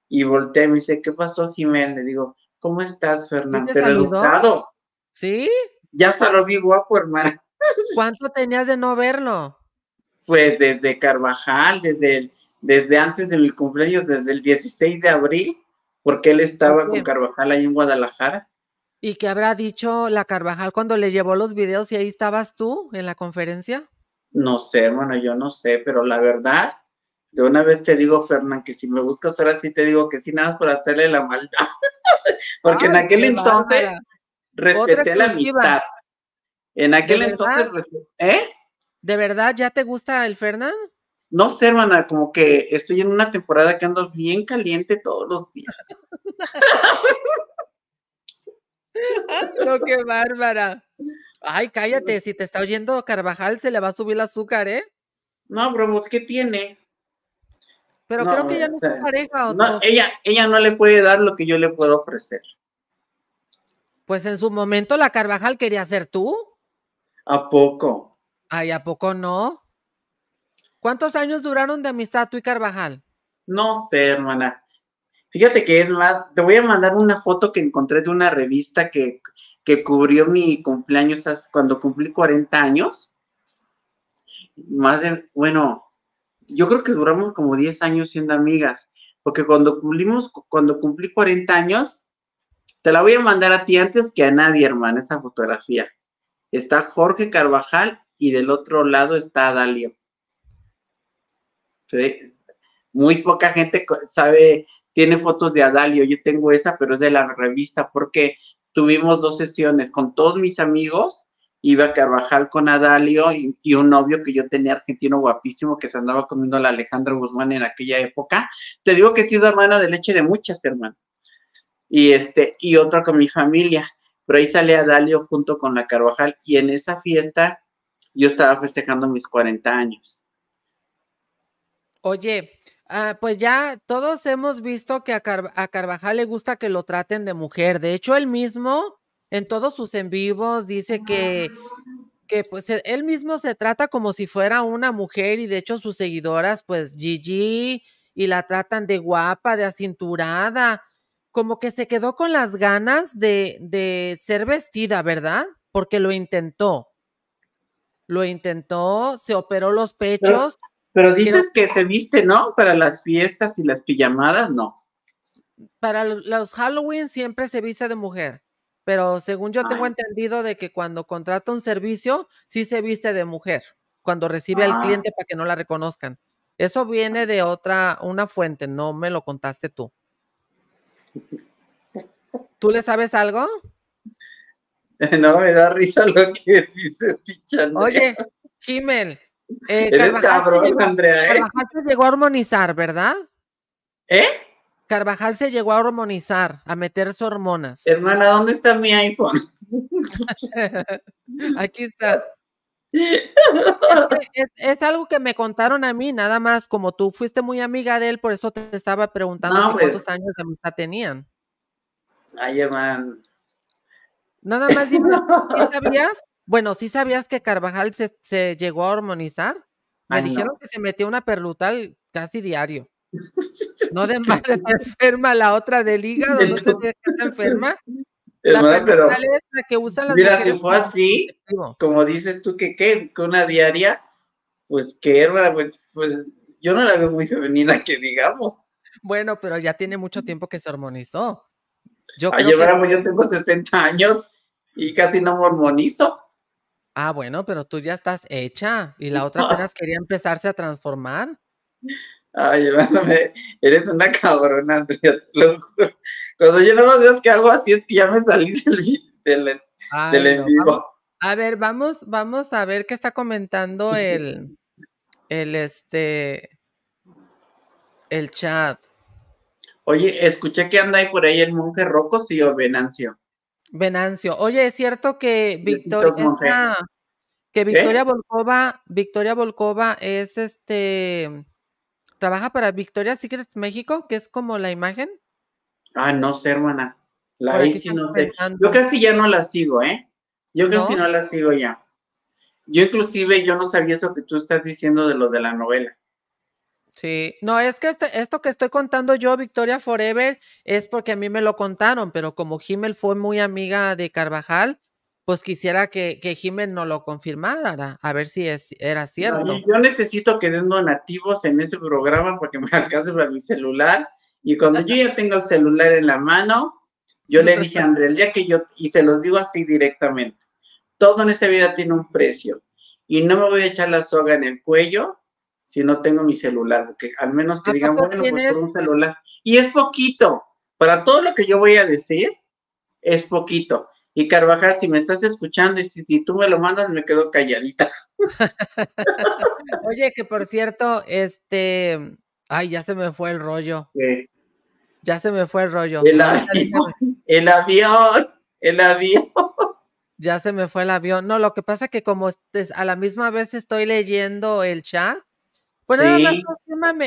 Y volteé y me dice, ¿qué pasó, Jiménez? Le digo, ¿cómo estás, Fernán? Pero educado. ¿Sí? Ya hasta lo vi guapo, hermana. ¿Cuánto tenías de no verlo? Pues desde Carvajal, desde, desde antes de mi cumpleaños, desde el 16 de abril porque él estaba con Carvajal ahí en Guadalajara. ¿Y qué habrá dicho la Carvajal cuando le llevó los videos y ahí estabas tú en la conferencia? No sé, hermano, yo no sé, pero la verdad, de una vez te digo, Fernán, que si me buscas ahora sí te digo que sí, nada por hacerle la maldad. (laughs) porque en aquel entonces respeté la amistad. En aquel entonces, ¿eh? ¿De verdad ya te gusta el Fernán? No sé, hermana, como que estoy en una temporada que ando bien caliente todos los días. (laughs) no, qué bárbara. Ay, cállate, si te está oyendo Carvajal, se le va a subir el azúcar, ¿eh? No, bromos ¿qué tiene? Pero creo que ella no es pareja. no, ella, ella no le puede dar lo que yo le puedo ofrecer. Pues en su momento la Carvajal quería ser tú. ¿A poco? Ay, ¿a poco no? ¿Cuántos años duraron de amistad tú y Carvajal? No sé, hermana. Fíjate que es más, te voy a mandar una foto que encontré de una revista que, cubrió mi cumpleaños cuando cumplí 40 años. Más de, bueno, yo creo que duramos como 10 años siendo amigas, porque cuando cumplimos, cuando cumplí 40 años, te la voy a mandar a ti antes que a nadie, hermana, esa fotografía. Está Jorge Carvajal y del otro lado está Dalio. Muy poca gente sabe, tiene fotos de Adalio, yo tengo esa, pero es de la revista, porque tuvimos dos sesiones con todos mis amigos, iba a Carvajal con Adalio y, un novio que yo tenía argentino guapísimo que se andaba comiendo la Alejandra Guzmán en aquella época. Te digo que he sido hermana de leche de muchas, hermanas Y este, y otra con mi familia. Pero ahí sale Adalio junto con la Carvajal y en esa fiesta yo estaba festejando mis 40 años. Oye, ah, pues ya todos hemos visto que a, Carvajal le gusta que lo traten de mujer. De hecho, él mismo en todos sus en vivos dice que, ah. que pues e, él mismo se trata como si fuera una mujer y de hecho sus seguidoras, pues Gigi, y la tratan de guapa, de acinturada, como que se quedó con las ganas de, ser vestida, ¿verdad? Porque lo intentó. Lo intentó, se operó los pechos. Pero dices que se viste, ¿no? Para las fiestas y las pijamadas, no. Para los Halloween siempre se viste de mujer, pero según yo tengo entendido de que cuando contrata un servicio, sí se viste de mujer, cuando recibe al ah. cliente para que no la reconozcan. Eso viene de otra, una fuente, no me lo contaste tú. ¿Tú le sabes algo? (laughs) No, me da risa lo que dices, Oye, Jimel, eh, ¿eh? Carvajal, se llegó a hormonizar, ¿verdad? ¿Eh? Carvajal se llegó a hormonizar, a meterse hormonas. Hermana, ¿dónde está mi iPhone? (laughs) Aquí está. (laughs) Es, algo que me contaron a mí, nada más, como tú fuiste muy amiga de él, por eso te estaba preguntando cuántos pues. años de amistad tenían. Ay, hermano. Nada más, (laughs) ¿sabías bueno, ¿sí sabías que Carvajal se, llegó a hormonizar? Me dijeron que se metió una perlutal casi diario. (laughs) No de mal está enferma la otra del hígado, no que está enferma. La pero, es la que usa las Mira, que fue así, como dices tú que qué, que una diaria, pues que era, pues, yo no la veo muy femenina que digamos. Bueno, pero ya tiene mucho mm. tiempo que se hormonizó. Yo, yo, ah, yo tengo 60 años y casi no me hormonizo. Ah, bueno, pero tú ya estás hecha y la otra apenas quería empezarse a transformar. Ay, llevándome, eres una cabrona, Andrea, Cuando yo no más veo que hago así es que ya me salí (laughs) del, del, en vivo. a ver, vamos, vamos a ver qué está comentando (laughs) el, el este, el chat. Oye, escuché que anda ahí por ahí el monje Rocco, sí, o Venancio. Venancio. Oye, es cierto que Victoria que Victoria Volkova, Victoria es este trabaja para Victoria Secrets México, que es como la imagen. Ah, no sé, hermana. La sí no sé. Yo casi ya no la sigo, ¿eh? Yo casi ¿No? no la sigo ya. Yo inclusive yo no sabía eso que tú estás diciendo de lo de la novela. Sí, no, es que este, esto que estoy contando yo, Victoria Forever, es porque a mí me lo contaron, pero como Jimel fue muy amiga de Carvajal, pues quisiera que, que no nos lo confirmara, a ver si es, era cierto. yo necesito que den donativos en este programa porque (laughs) me alcance para mi celular y cuando yo ya tengo el celular en la mano, yo le dije a (laughs) André, el día que yo, y se los digo así directamente, todo en esta vida tiene un precio y no me voy a echar la soga en el cuello si no tengo mi celular, porque al menos que digan, bueno, pues, por un celular. Y es poquito, para todo lo que yo voy a decir, es poquito. Y Carvajal, si me estás escuchando y si, tú me lo mandas, me quedo calladita. (laughs) Oye, que por cierto, este, ay, ya se me fue el rollo. Ya se me fue el rollo. El avión, (laughs) el avión, el avión. Ya se me fue el avión. No, lo que pasa es que como a la misma vez estoy leyendo el chat, pues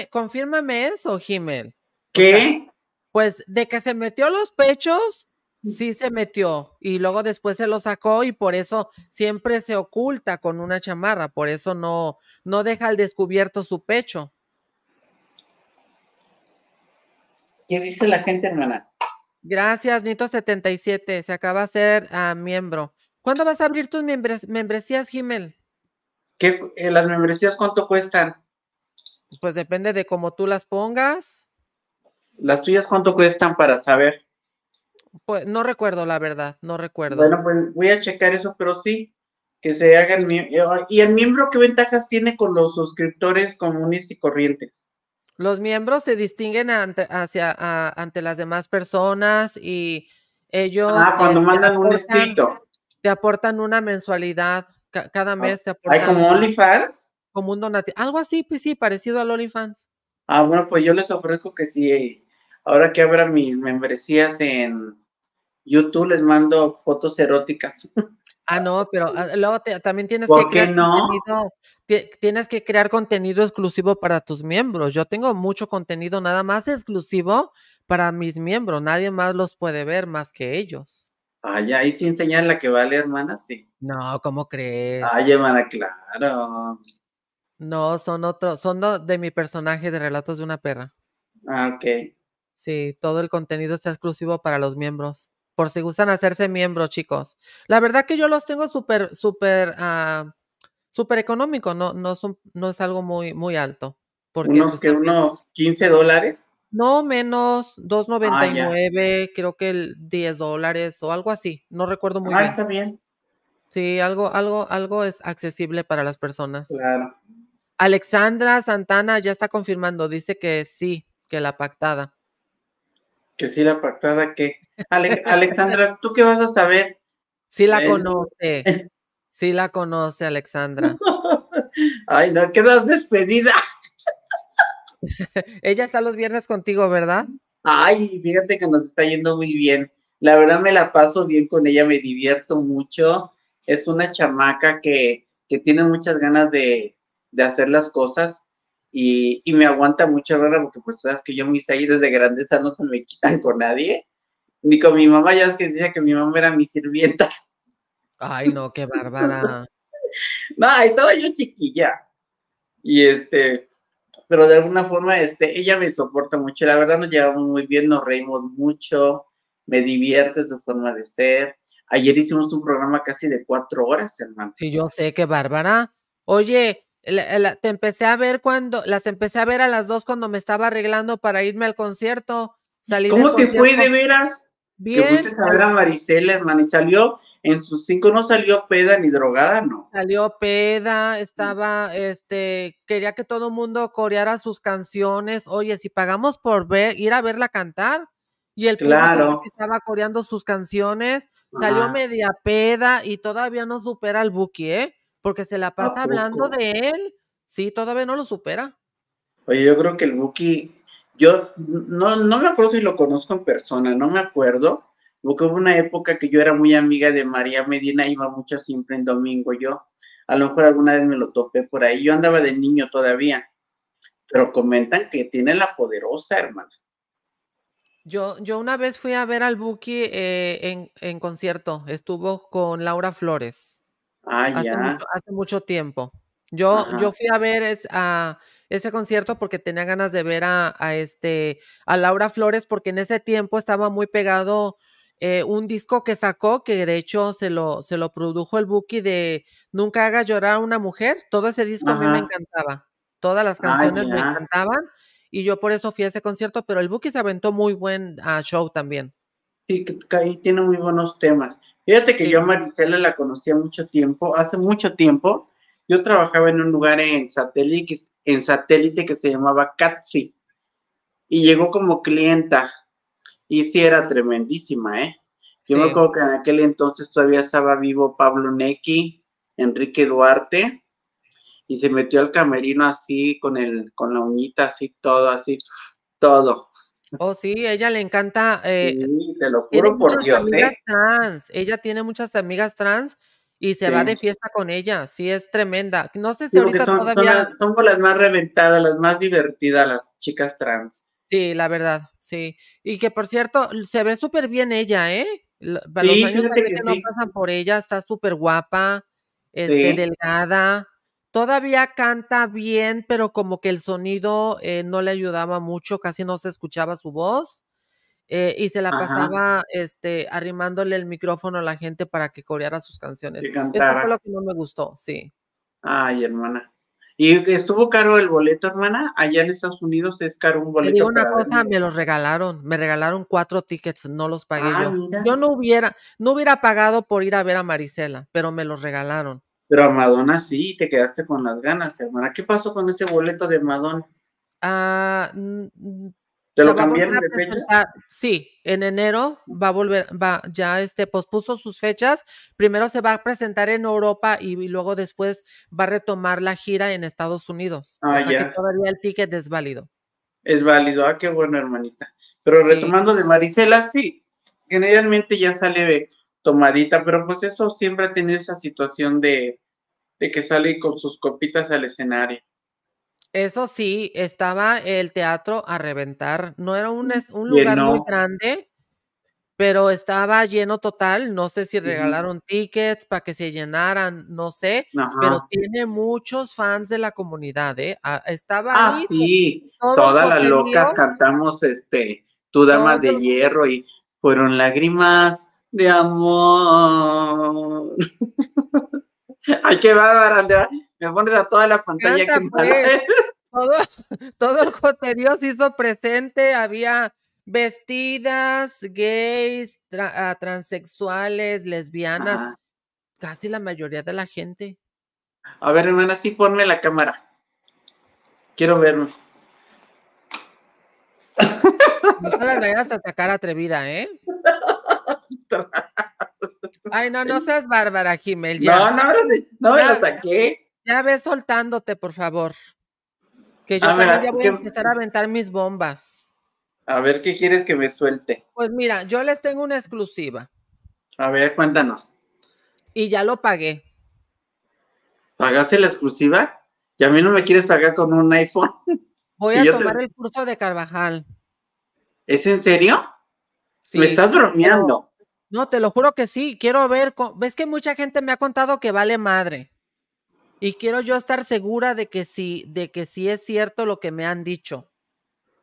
confírmame, eso, Jimel. ¿Qué? pues de que se metió los pechos, mm. sí se metió y luego después se lo sacó y por eso siempre se oculta con una chamarra, por eso no, no deja al descubierto su pecho. ¿Qué dice la gente, hermana? Gracias, Nito77, se acaba de ser ah, miembro. ¿Cuándo vas a abrir tus membresías, Jimel? ¿Qué, eh, ¿Las membresías cuánto cuestan? Pues depende de cómo tú las pongas. ¿Las tuyas cuánto cuestan para saber? Pues no recuerdo, la verdad, no recuerdo. Bueno, pues voy a checar eso, pero sí, que se hagan. Eh, ah, ¿Y el miembro qué ventajas tiene con los suscriptores comunes y corrientes? Los miembros se distinguen ante, hacia, ante las demás personas y ellos. Ah, cuando mandan un escrito. Te aportan una mensualidad, cada ah, mes te aportan. ¿Hay como OnlyFans? Como un donativo. Algo así, pues sí, parecido a OnlyFans. Ah, bueno, pues yo les ofrezco que sí. ahora que abra mis membresías en YouTube, les mando fotos eróticas. (laughs) Ah, no, pero ah, luego también tienes que crear tienes que crear contenido exclusivo para tus miembros. Yo tengo mucho contenido nada más exclusivo para mis miembros. Nadie más los puede ver más que ellos. Ay, ah, ahí sí enseñan la que vale, hermana, sí. No, ¿cómo crees? Ay, hermana, claro. No, son otros, son de mi personaje de Relatos de una perra. Ah, ok. Sí, todo el contenido está exclusivo para los miembros. Por si gustan hacerse miembros, chicos. La verdad que yo los tengo súper, súper, ah, súper económico. No, no, son, no es algo muy, muy alto. unos pues que unos 15 dólares. No, menos 2.99, ah, creo que el 10 dólares o algo así. No recuerdo muy ah, bien. Ah, está bien. Sí, algo, algo, algo es accesible para las personas. Claro. Alexandra Santana ya está confirmando, dice que sí, que la pactada. Que sí, la pactada, que. (laughs) Alexandra, ¿tú qué vas a saber? Sí la conoce. (laughs) Sí la conoce, Alexandra. (laughs) Ay, no quedas despedida. Ella está los viernes contigo, ¿verdad? Ay, fíjate que nos está yendo muy bien. La verdad me la paso bien con ella, me divierto mucho. Es una chamaca que tiene muchas ganas de, de hacer las cosas y, y me aguanta mucho, verdad porque pues sabes que yo mis aires de grandeza no se me quitan con nadie, ni con mi mamá, ya es que decía que mi mamá era mi sirvienta. Ay, no, qué bárbara. (laughs) no, estaba yo chiquilla. Y este, pero de alguna forma, este, ella me soporta mucho. La verdad nos llevamos muy bien, nos reímos mucho, me divierte su forma de ser. Ayer hicimos un programa casi de cuatro horas, hermano. Sí, yo sé que Bárbara. Oye, te empecé a ver cuando, las empecé a ver a las dos cuando me estaba arreglando para irme al concierto. ¿Cómo te fue de veras? Bien. Que fuiste a ver a Maricela, hermano, y salió en sus cinco no salió peda ni drogada, ¿no? Salió peda, mm. estaba, este, quería que todo el mundo coreara sus canciones. Oye, si pagamos por ver, ir a verla cantar, y el claro. estaba coreando sus canciones, salió media peda y todavía no supera el Buki, ¿eh? porque se la pasa hablando de él. Sí, todavía no lo supera. Oye, yo creo que el Buki, yo no, no me acuerdo si lo conozco en persona, no me acuerdo, porque hubo una época que yo era muy amiga de María Medina, iba mucho siempre en domingo yo. A lo mejor alguna vez me lo topé por ahí. Yo andaba de niño todavía. Pero comentan que tiene la poderosa, hermana. Yo, yo una vez fui a ver al Buki eh, en, en concierto. Estuvo con Laura Flores. Ah, hace, Mucho, tiempo. Yo, yo fui a ver ese concierto porque tenía ganas de ver a, este, a Laura Flores, porque en ese tiempo estaba muy pegado eh, un disco que sacó, que de hecho se lo, se lo produjo el Buki de Nunca haga llorar a una mujer. Todo ese disco a mí me encantaba. Todas las ah, canciones me encantaban. Y yo por eso fui a ese concierto, pero el Buki se aventó muy buen ah, show también. Sí, que ahí tiene muy buenos temas. Fíjate que yo a Marichela la conocía mucho tiempo, hace mucho tiempo. Yo trabajaba en un lugar en satélite, en satélite que se llamaba Catsi y llegó como clienta y sí era tremendísima, ¿eh? Yo me acuerdo que en aquel entonces todavía estaba vivo Pablo Necky, Enrique Duarte, y se metió al camerino así, con el, con la uñita así, todo, así, todo. Oh, sí, ella le encanta. Eh, te lo juro por Dios. ¿eh? Ella tiene muchas amigas trans y se va de fiesta con ella. Sí, es tremenda. No sé si ahorita son, todavía. Son, las, más reventadas, las más divertidas, las chicas trans. Sí, la verdad, sí. Y que por cierto, se ve súper bien ella, ¿eh? Los sí, años que, no pasan por ella, está súper guapa, este, delgada. Todavía canta bien, pero como que el sonido eh, no le ayudaba mucho, casi no se escuchaba su voz. Eh, y se la pasaba este, arrimándole el micrófono a la gente para que coreara sus canciones. Eso fue lo que no me gustó, sí. Ay, hermana. ¿Y estuvo caro el boleto, hermana? Allá en Estados Unidos es caro un boleto. una cosa, me los regalaron, me regalaron cuatro tickets, no los pagué ah, yo. Yo no hubiera, no hubiera pagado por ir a ver a Marisela, pero me los regalaron. Pero a Madonna sí, te quedaste con las ganas, hermana. ¿Qué pasó con ese boleto de Madonna? Ah, ¿Te lo cambiaron de fecha? Sí, en enero va a volver, va, ya este, pospuso sus fechas. Primero se va a presentar en Europa y, luego después va a retomar la gira en Estados Unidos. Ah, o que todavía el ticket es válido. Es válido, ah, qué bueno, hermanita. Pero retomando de Marisela, sí, generalmente ya sale tomadita, pero pues eso siempre ha tenido esa situación de, que sale con sus copitas al escenario. Eso sí, estaba el teatro a reventar. No era un, un lugar muy grande, pero estaba lleno total. No sé si regalaron tickets para que se llenaran, no sé, pero tiene muchos fans de la comunidad, ¿eh? Ah, estaba ah, ahí, Sí, todas las locas cantamos este, tu dama de hierro y fueron lágrimas de amor. (laughs) Ay, qué ver Andrea. Me pones a toda la pantalla que pues. (laughs) todo, todo el joterío se hizo presente. Había vestidas, gays, ah, transexuales, lesbianas, ah. casi la mayoría de la gente. A ver, hermana, sí, ponme la cámara. Quiero verme. No te las vayas a sacar atrevida, ¿eh? Ay, no, no seas Bárbara Jimel. Ya. No, no, no me saqué. Ya ves soltándote, por favor. Que yo ya voy a empezar a aventar mis bombas. A ver, ¿qué quieres que me suelte? Pues mira, yo les tengo una exclusiva. A ver, cuéntanos. Y ya lo pagué. ¿Pagaste la exclusiva? ¿Y a mí no me quieres pagar con un iPhone? Voy (laughs) a tomar el curso de Carvajal. ¿Es en serio? ¿Me estás bromeando? No, te lo juro que sí. Quiero ver, ves que mucha gente me ha contado que vale madre. Y quiero yo estar segura de que sí, de que sí es cierto lo que me han dicho.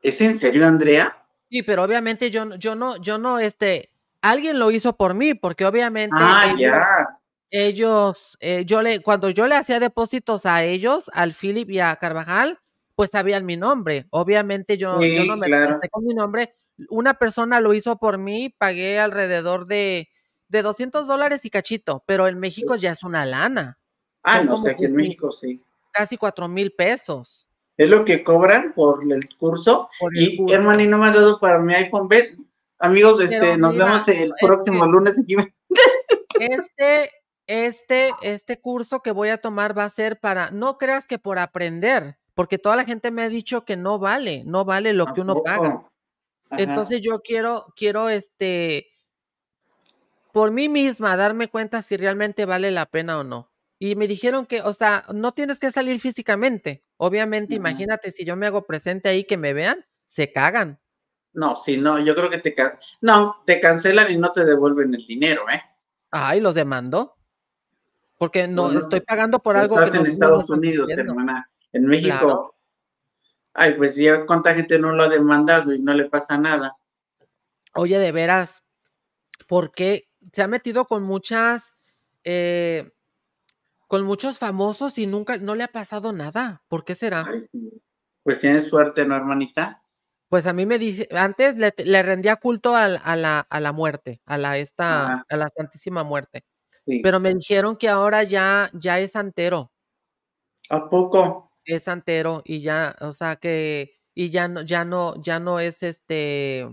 ¿Es en serio, Andrea? Sí, pero obviamente yo, yo no, yo no, este, alguien lo hizo por mí, porque obviamente ah, ellos, ellos eh, yo le, cuando yo le hacía depósitos a ellos, al Philip y a Carvajal, pues sabían mi nombre. Obviamente yo, no me claro. con mi nombre. Una persona lo hizo por mí, pagué alrededor de, de 200 dólares y cachito, pero en México ya es una lana. Ah, no, sé, sea, que en México sí. Casi 4 mil pesos. Es lo que cobran por el curso. y hermano, y no me ha dado para mi iPhone B. Amigos, este, nos vemos el próximo lunes. Aquí. (laughs) Este, este, este curso que voy a tomar va a ser para, no creas que por aprender, porque toda la gente me ha dicho que no vale, no vale lo que uno paga. Entonces yo quiero, quiero este, por mí misma darme cuenta si realmente vale la pena o no. Y me dijeron que, o sea, no tienes que salir físicamente. Obviamente, imagínate si yo me hago presente ahí que me vean, se cagan. No, sí, no, yo creo que te no, te cancelan y no te devuelven el dinero, ¿eh? Ay, los demando. Porque no, estoy pagando por algo que no, en Estados Unidos, hermana. Eh, en México, ay, pues ya cuánta gente no lo ha demandado y no le pasa nada. Oye, de veras, porque se ha metido con muchas, eh, con muchos famosos y nunca, no le ha pasado nada. ¿Por qué será? pues tiene suerte, ¿no, hermanita? Pues a mí me dice, antes le, rendía culto a, la, muerte, a la esta, ah. a la Santísima Muerte. Pero me dijeron que ahora ya, ya es santero. ¿A poco? es santero y ya, o sea que, y ya no, ya no, ya no es este,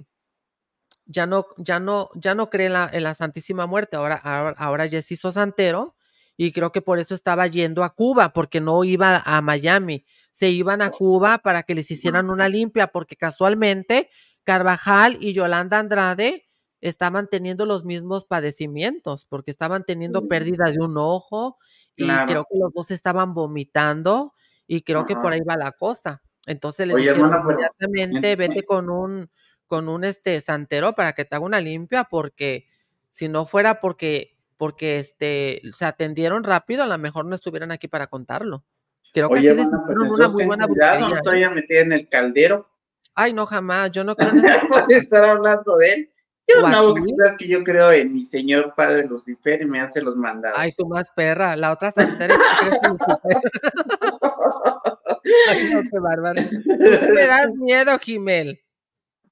ya no, ya no, ya no cree en la, en la Santísima Muerte, ahora, ahora, ya se hizo santero y creo que por eso estaba yendo a Cuba, porque no iba a Miami, se iban a oh. Cuba para que les hicieran una limpia, porque casualmente Carvajal y Yolanda Andrade estaban teniendo los mismos padecimientos, porque estaban teniendo mm. pérdida de un ojo y creo que los dos estaban vomitando y creo que por ahí va la cosa. Entonces le Oye, pues, inmediatamente vete con un, con un este santero para que te haga una limpia, porque si no fuera porque, porque este, se atendieron rápido, a lo mejor no estuvieran aquí para contarlo. Creo que sí les pues, una muy buena ¿No en el caldero? Ay, no, jamás, yo no creo (laughs) estar hablando de él. Yo no, gritas que yo creo en mi señor padre Lucifer y me hace los mandados. Ay, tú más perra, la otra santera que crees Lucifer. (laughs) Ay, no, qué bárbaro. (laughs) me das miedo, Jimel.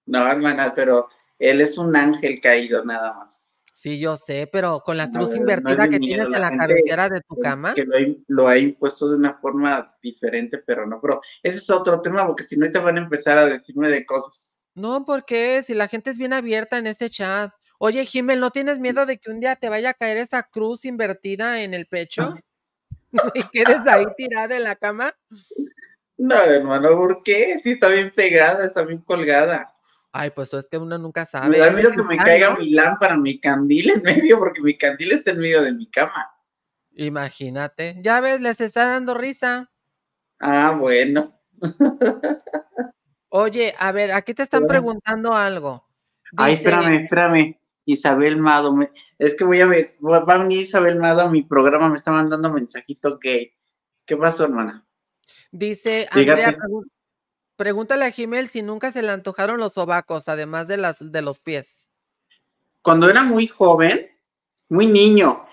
No, hermana, pero él es un ángel caído nada más. Sí, yo sé, pero con la cruz invertida que tienes en la cabecera de tu cama. Que lo, lo, ha impuesto de una forma diferente, pero no, pero ese es otro tema, porque si no te van a empezar a decirme de cosas. No, porque si la gente es bien abierta en este chat. Oye, Jimel, ¿no tienes miedo de que un día te vaya a caer esa cruz invertida en el pecho? Ah. (laughs) ¿Y quedes ahí tirada en la cama? No, hermano, ¿por qué? Sí, está bien pegada, está bien colgada. Ay, pues es que uno nunca sabe. Me da miedo que me caiga mi lámpara, mi candil en medio, porque mi candil está en medio de mi cama. Imagínate. Ya ves, les está dando risa. Ah, bueno. (laughs) Oye, a ver, aquí te están preguntando algo. Ay, espérame, espérame. Isabel Mado, es que voy a ver, va a venir Isabel Mado a mi programa, me está mandando mensajito gay. ¿qué pasó, hermana? Dice, Andrea, pregúntale a Jimel si nunca se le antojaron los sobacos, además de, las, de los pies. Cuando era muy joven, muy niño,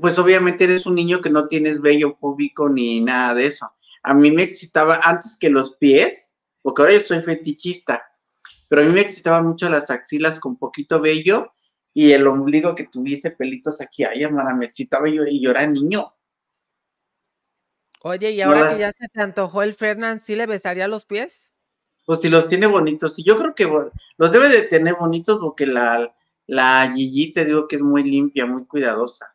pues obviamente eres un niño que no tienes vello público ni nada de eso. A mí me excitaba antes que los pies, porque hoy soy fetichista, pero a mí me excitaban mucho las axilas con poquito vello y el ombligo que tuviese pelitos aquí, ay, hermana, me excitaba y yo, y era niño. Oye, y ahora que ya se te antojó el Fernán, ¿sí le besaría los pies? Pues si los tiene bonitos, y yo creo que los debe de tener bonitos porque la, la Gigi te digo que es muy limpia, muy cuidadosa.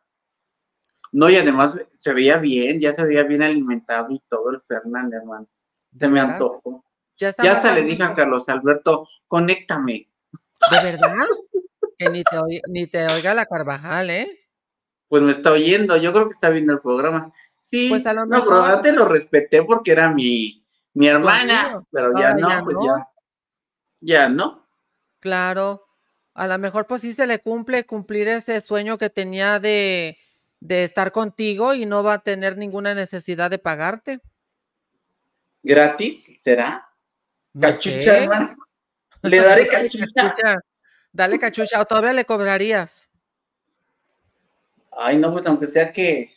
No, y además se veía bien, ya se veía bien alimentado y todo el Fernán, hermano. Se me antojó. Ya, se le dije a Carlos Alberto, conéctame. ¿De verdad? que ni te, oiga, la Carvajal, ¿eh? Pues me está oyendo, yo creo que está viendo el programa. Sí, pues a lo mejor. no, pero te lo respeté porque era mi, hermana, pero ya no, ya pues ya. Ya no. Claro, a lo mejor pues sí se le cumple cumplir ese sueño que tenía de, de estar contigo y no va a tener ninguna necesidad de pagarte. ¿Gratis será? Cachucha, hermano. (laughs) Le daré cachucha. Dale cachucha, o todavía le cobrarías. Ay, no, pues aunque sea que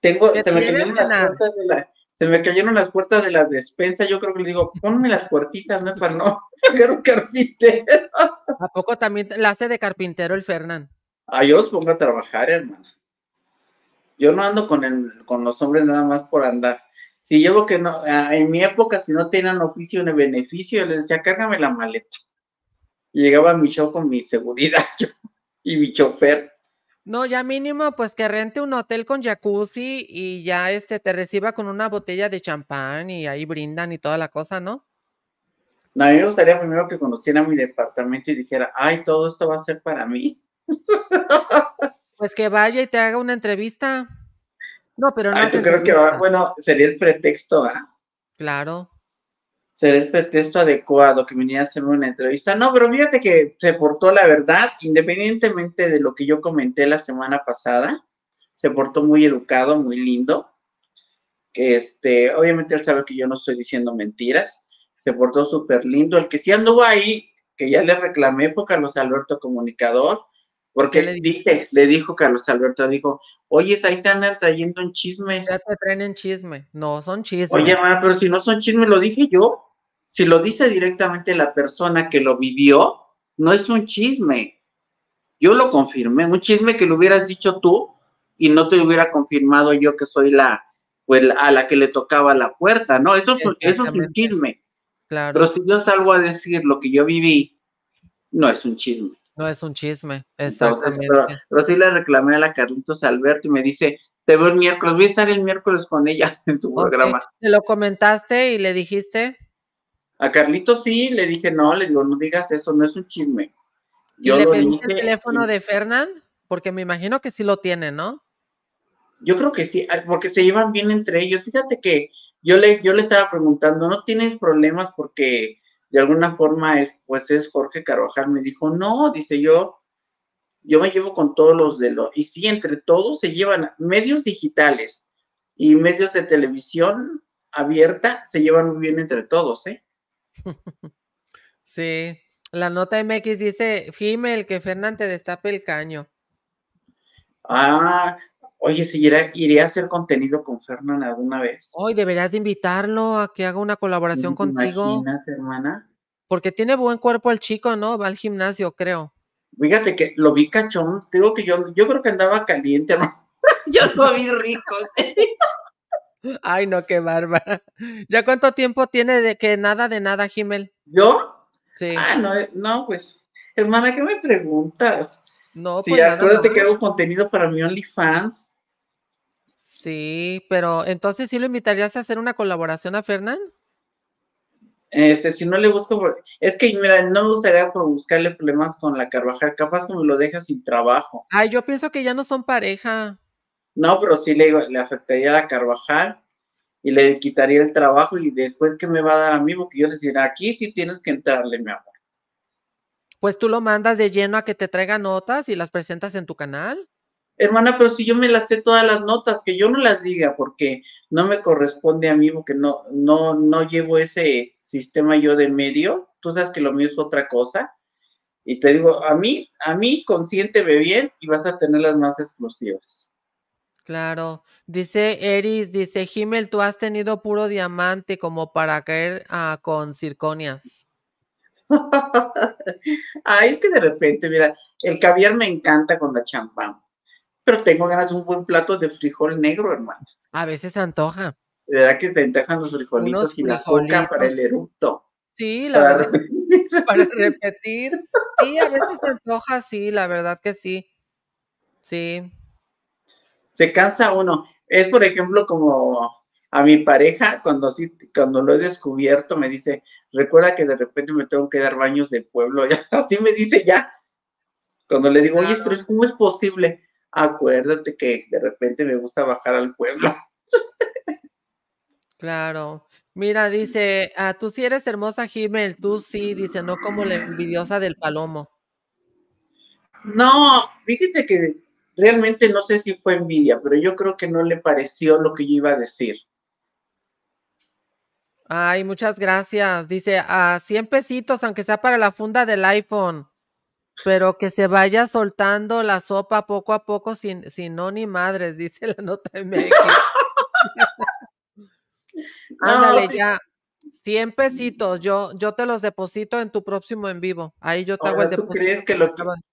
tengo, se me, cayeron las puertas de la, despensa, yo creo que le digo, ponme las puertitas, ¿no? Para no sacar (laughs) un carpintero. ¿A poco también la hace de carpintero el Fernán? Ay, yo los pongo a trabajar, hermano. Yo no ando con, el, con los hombres nada más por andar. Si yo que no, en mi época, si no tenían oficio ni beneficio, les decía, cárgame la maleta. Y llegaba mi show con mi seguridad (laughs) yo, y mi chofer. No, ya mínimo, pues que rente un hotel con jacuzzi y ya este te reciba con una botella de champán y ahí brindan y toda la cosa, ¿no? No, a mí me gustaría primero que conociera mi departamento y dijera, ay, todo esto va a ser para mí. (laughs) Pues que vaya y te haga una entrevista. No, pero no. Ah, creo que va, bueno, sería el pretexto, ¿ah? Claro. Sería el pretexto adecuado que venía a hacerme una entrevista. No, pero fíjate que se portó la verdad, independientemente de lo que yo comenté la semana pasada, se portó muy educado, muy lindo. este, obviamente él sabe que yo no estoy diciendo mentiras. Se portó súper lindo. El que sí anduvo ahí, que ya le reclamé por Carlos Alberto Comunicador, porque le dije, le dijo Carlos Alberto, dijo, oye, ahí te andan trayendo un chisme. Ya te traen en chisme. No, son chismes. Oye, pero si no son chismes, lo dije yo. Si lo dice directamente la persona que lo vivió, no es un chisme. Yo lo confirmé, un chisme que lo hubieras dicho tú y no te hubiera confirmado yo que soy la, pues, a la que le tocaba la puerta, ¿no? Eso, es, eso es un chisme. Claro. Pero si yo salgo a decir lo que yo viví, no es un chisme. No es un chisme, pero, si sí le reclamé a la Carlitos Alberto y me dice, te veo el miércoles, voy a estar el miércoles con ella (laughs) en tu programa. ¿Te lo comentaste y le dijiste? A Carlitos sí, le dije, no, le digo, no digas eso, no es un chisme. Yo le pedí el teléfono de Fernán? Porque me imagino que sí lo tiene, ¿no? Yo creo que sí, ah, porque se llevan bien entre ellos. Fíjate que yo le, yo le estaba preguntando, ¿no tienes problemas porque de alguna forma, pues es Jorge Carvajal, me dijo, no, dice yo, yo me llevo con todos los de los, y sí, entre todos se llevan medios digitales y medios de televisión abierta, se llevan muy bien entre todos, ¿eh? (laughs) Sí, la nota MX dice, el que te destape el caño. Ah, Oye, si iré, a hacer contenido con Fernán alguna vez. Hoy deberías de invitarlo a que haga una colaboración contigo. Imaginas, hermana? Porque tiene buen cuerpo el chico, ¿no? Va al gimnasio, creo. Fíjate que lo vi cachón, te digo que yo, yo creo que andaba caliente, ¿no? (laughs) yo lo vi rico. Ay, no, qué bárbara. ¿Ya cuánto tiempo tiene de que nada de nada, Jimel? ¿Yo? Sí. Ah, no, eh, no, pues, hermana, ¿qué me preguntas? No, sí, pues acuérdate que hago contenido para mi OnlyFans. Sí, pero entonces sí lo invitarías a hacer una colaboración a Fernán. Este, si no le busco, es que mira, no me gustaría por buscarle problemas con la Carvajal, capaz como lo deja sin trabajo. Ay, yo pienso que ya no son pareja. No, pero sí le, afectaría a la Carvajal y le quitaría el trabajo y después que me va a dar a mí, porque yo diré, aquí sí tienes que entrarle, mi amor. Pues tú lo mandas de lleno a que te traiga notas y las presentas en tu canal hermana, pero si yo me las sé todas las notas, que yo no las diga porque no me corresponde a mí, porque no, no, no llevo ese sistema yo de medio, tú sabes que lo mío es otra cosa, y te digo, a mí, a mí, consiénteme bien y vas a tener las más exclusivas. Claro, dice Eris, dice Jimel, tú has tenido puro diamante como para caer ah, con circonias. (laughs) Ay, que de repente, mira, el caviar me encanta con la champán pero tengo ganas de un buen plato de frijol negro, hermano. A veces se antoja. ¿Verdad que se antojan los frijolitos y la coca para el eructo? Sí, la para, verdad, para repetir. Sí, a veces se antoja, sí, la verdad que sí. Sí. Se cansa uno. Es, por ejemplo, como a mi pareja, cuando, sí, cuando lo he descubierto, me dice, recuerda que de repente me tengo que dar baños de pueblo. (laughs) así me dice ya. Cuando le digo, oye, pero ¿cómo es posible? acuérdate que de repente me gusta bajar al pueblo. Claro. Mira, dice, ah, tú sí eres hermosa, Jiménez, tú sí, dice, no como la envidiosa del palomo. No, fíjate que realmente no sé si fue envidia, pero yo creo que no le pareció lo que yo iba a decir. Ay, muchas gracias. Dice, a ah, 100 pesitos, aunque sea para la funda del iPhone pero que se vaya soltando la sopa poco a poco sin, no ni madres, dice la nota de (laughs) Ándale, ya. 100 mm. pesitos, yo, yo te los deposito en tu próximo en vivo. Ahí yo te hago el depósito. ¿Tú crees que,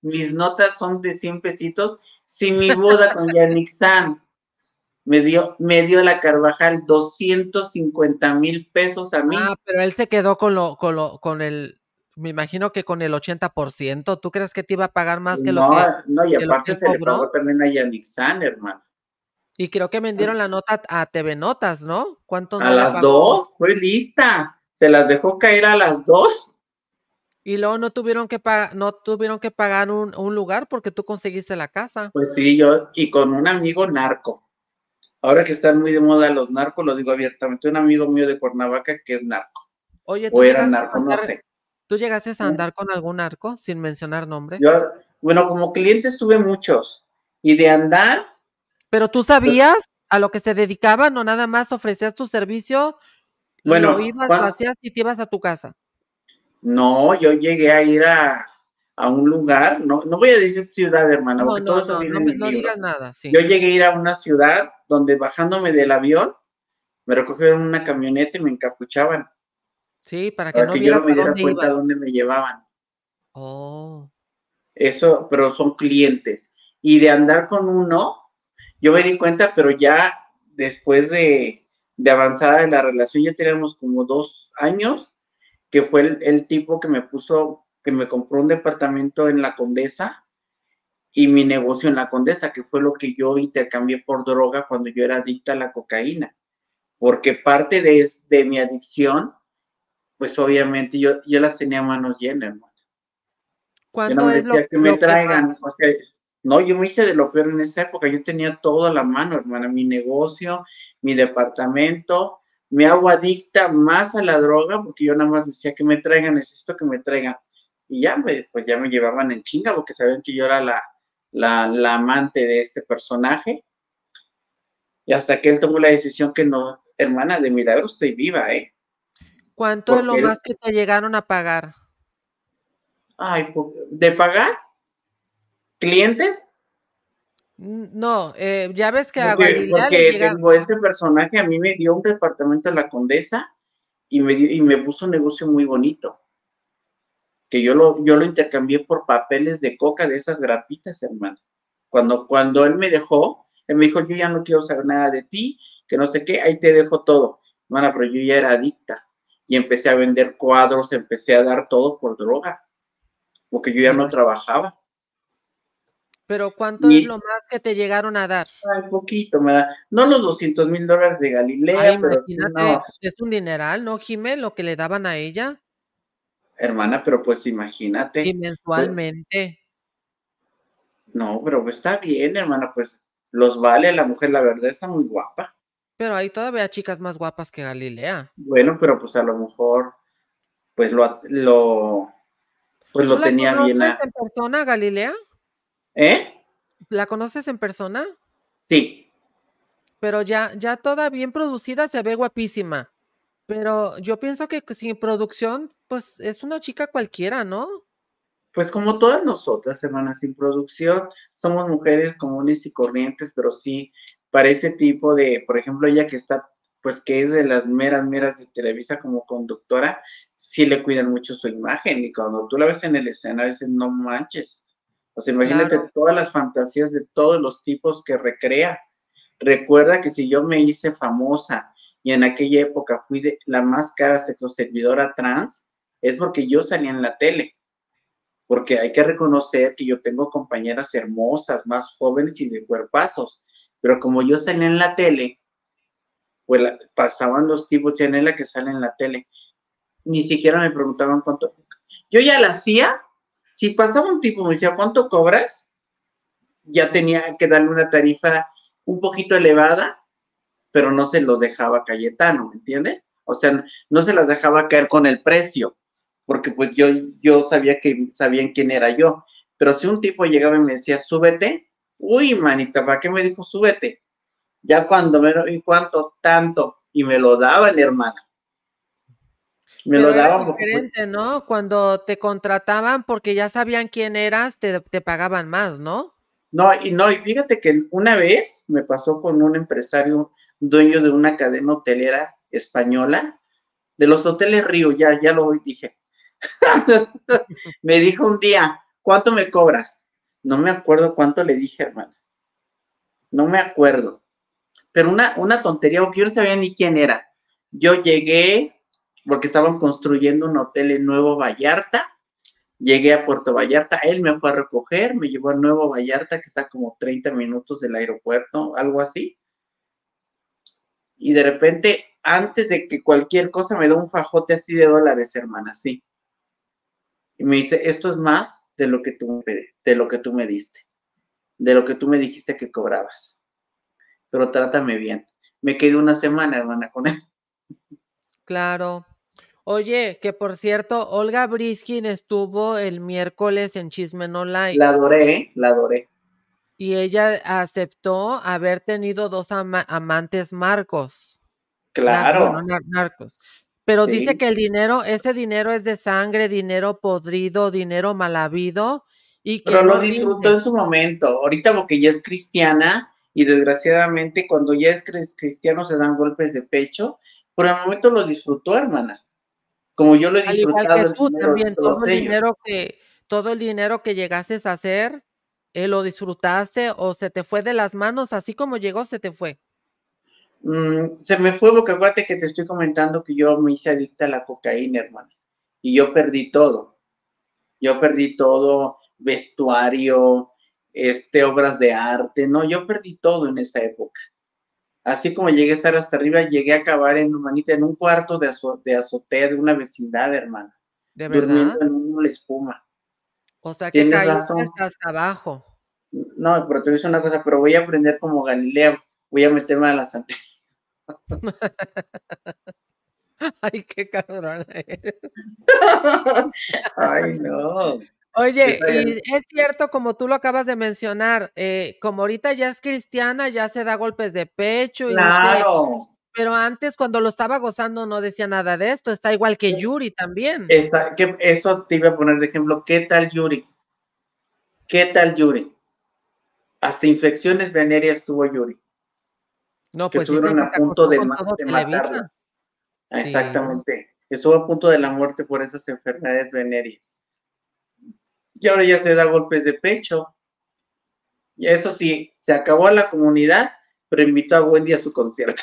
mis notas son de 100 pesitos? Si mi boda con Yannick San me dio, me dio la Carvajal 250 mil pesos a mí. Ah, pero él se quedó con lo, con lo, con el, me imagino que con el 80%, ¿tú crees que te iba a pagar más que lo que No, y aparte se le pagó también a Yannick hermano. Y creo que vendieron la nota a TV Notas, ¿no? ¿Cuánto? A las dos, fue lista. Se las dejó caer a las dos. Y luego no tuvieron que pagar, no tuvieron que pagar un, lugar porque tú conseguiste la casa. Pues sí, yo, y con un amigo narco. Ahora que están muy de moda los narcos, lo digo abiertamente, un amigo mío de Cuernavaca que es narco. Oye, ¿tú o era narco, no sé. ¿Tú llegaste a andar con algún arco sin mencionar nombres? Yo, bueno, como cliente tuve muchos. Y de andar. Pero tú sabías a lo que se dedicaban no nada más ofrecías tu servicio. Bueno, lo ibas, vacías y te ibas a tu casa. No, yo llegué a ir a, un lugar, no, no voy a decir ciudad, hermana, no, porque no, todo digas nada. Yo llegué a ir a una ciudad donde bajándome del avión, me recogieron una camioneta y me encapuchaban Sí, para que, no yo me diera dónde cuenta dónde me llevaban. Oh. Eso, pero son clientes. Y de andar con uno, yo me di cuenta, pero ya después de, de avanzada en la relación, ya teníamos como dos años, que fue el, el, tipo que me puso, que me compró un departamento en la Condesa y mi negocio en la Condesa, que fue lo que yo intercambié por droga cuando yo era adicta a la cocaína. Porque parte de, de mi adicción pues obviamente yo, yo las tenía manos llenas, hermano. ¿Cuándo decía que me traigan, o sea, no, yo me hice de lo peor en esa época, yo tenía todo a la mano, hermana, mi negocio, mi departamento, me hago adicta más a la droga, porque yo nada más decía que me traigan, necesito que me traigan. Y ya, pues, ya me llevaban en chinga, porque sabían que yo era la, amante de este personaje. Y hasta que él tomó la decisión que no, hermana, de milagro estoy viva, ¿eh? ¿Cuánto es lo más que te llegaron a pagar? Ay, pues, ¿de pagar? ¿Clientes? No, eh, ya ves que porque, Porque tengo este personaje, a mí me dio un departamento en la Condesa y me, y me puso un negocio muy bonito. Que yo lo, yo lo intercambié por papeles de coca de esas grapitas, hermano. Cuando, cuando él me dejó, él me dijo, yo ya no quiero saber nada de ti, que no sé qué, ahí te dejo todo. Hermana, pero yo ya era adicta y empecé a vender cuadros, empecé a dar todo por droga, porque yo ya no trabajaba. Pero ¿cuánto es lo más que te llegaron a dar? Un poquito, no los 200 mil dólares de Galilea, pero es un dineral, ¿no, Jimé? Lo que le daban a ella. Hermana, pero pues imagínate. Y pues mensualmente. no, pero pues, está bien, hermana, pues los vale, la mujer la verdad está muy guapa. Pero hay todavía chicas más guapas que Galilea. Bueno, pero pues a lo mejor, pues lo, pues lo tenía bien. ¿La conoces en persona, Galilea? ¿Eh? ¿La conoces en persona? Sí. Pero ya, ya toda bien producida se ve guapísima. Pero yo pienso que sin producción, pues es una chica cualquiera, ¿no? Pues como todas nosotras, hermanas, sin producción, somos mujeres comunes y corrientes, pero sí para ese tipo de, por ejemplo, ella que está, pues que es de las meras, meras de Televisa como conductora, sí le cuidan mucho su imagen y cuando tú la ves en el escena a veces no manches. O sea, imagínate todas las fantasías de todos los tipos que recrea. Recuerda que si yo me hice famosa y en aquella época fui la más cara sexoservidora trans, es porque yo salía en la tele. Porque hay que reconocer que yo tengo compañeras hermosas, más jóvenes y de cuerpazos pero como yo salía en la tele, pues pasaban los tipos y en la que sale en la tele. Ni siquiera me preguntaban cuánto. Yo ya la hacía. Si pasaba un tipo y me decía, ¿cuánto cobras? Ya tenía que darle una tarifa un poquito elevada, pero no se lo dejaba Cayetano, entiendes? O sea, no se las dejaba caer con el precio, porque pues yo, yo sabía que sabían quién era yo. Pero si un tipo llegaba y me decía, súbete, uy, manita, ¿para qué me dijo súbete? Ya cuando me y cuánto, tanto, y me lo daba la hermana. Me lo daban. diferente, ¿no? Cuando te contrataban porque ya sabían quién eras, te, pagaban más, ¿no? No, y no, y fíjate que una vez me pasó con un empresario dueño de una cadena hotelera española, de los hoteles Río, ya, ya lo dije. (laughs) me dijo un día, ¿cuánto me cobras? No me acuerdo cuánto le dije, hermana. No me acuerdo. Pero una, una tontería, porque yo no sabía ni quién era. Yo llegué, porque estaban construyendo un hotel en Nuevo Vallarta. Llegué a Puerto Vallarta, él me fue a recoger, me llevó a Nuevo Vallarta, que está como 30 minutos del aeropuerto, algo así. Y de repente, antes de que cualquier cosa, me da un fajote así de dólares, hermana, sí. Y me dice, esto es más de lo que tú me, de lo que tú me diste, de lo que tú me dijiste que cobrabas. Pero trátame bien. Me quedé una semana, hermana, con él. Claro. Oye, que por cierto, Olga Briskin estuvo el miércoles en Chismen Online. La adoré, ¿eh? la adoré. Y ella aceptó haber tenido dos amantes Marcos. Claro. Pero dice que el dinero, ese dinero es de sangre, dinero podrido, dinero mal habido. Y que Pero no lo disfrutó en su momento. Ahorita porque ya es cristiana y desgraciadamente cuando ya es cristiano se dan golpes de pecho. Por el momento lo disfrutó, hermana. Como yo lo he disfrutado. Al igual que tú también, todo el, dinero que, todo el dinero que llegases a hacer, eh, lo disfrutaste o se te fue de las manos, así como llegó, se te fue. Mm, se me fue boca que te estoy comentando que yo me hice adicta a la cocaína, hermano. Y yo perdí todo. Yo perdí todo, vestuario, este, obras de arte, no, yo perdí todo en esa época. Así como llegué a estar hasta arriba, llegué a acabar en humanita, en un cuarto de, de azotea de una vecindad, hermana ¿De verdad? Durmiendo en una espuma. O sea, que caíste hasta abajo. No, pero te voy a decir una cosa, pero voy a aprender como Galileo, voy a meterme a las antenas. (laughs) Ay, qué cabrón. (laughs) Ay, no. Oye, y es cierto, como tú lo acabas de mencionar, eh, como ahorita ya es cristiana, ya se da golpes de pecho. Y pero antes, cuando lo estaba gozando, no decía nada de esto. Está igual que Yuri también. que, eso te iba a poner de ejemplo. ¿Qué tal Yuri? ¿Qué tal Yuri? Hasta infecciones venéreas tuvo Yuri. No, que pues, estuvieron a punto de, matarla. Exactamente. Estuvo a punto de la muerte por esas enfermedades venéreas. Y ahora ya se da golpes de pecho. Y eso sí, se acabó la comunidad, pero invitó a Wendy a su concierto.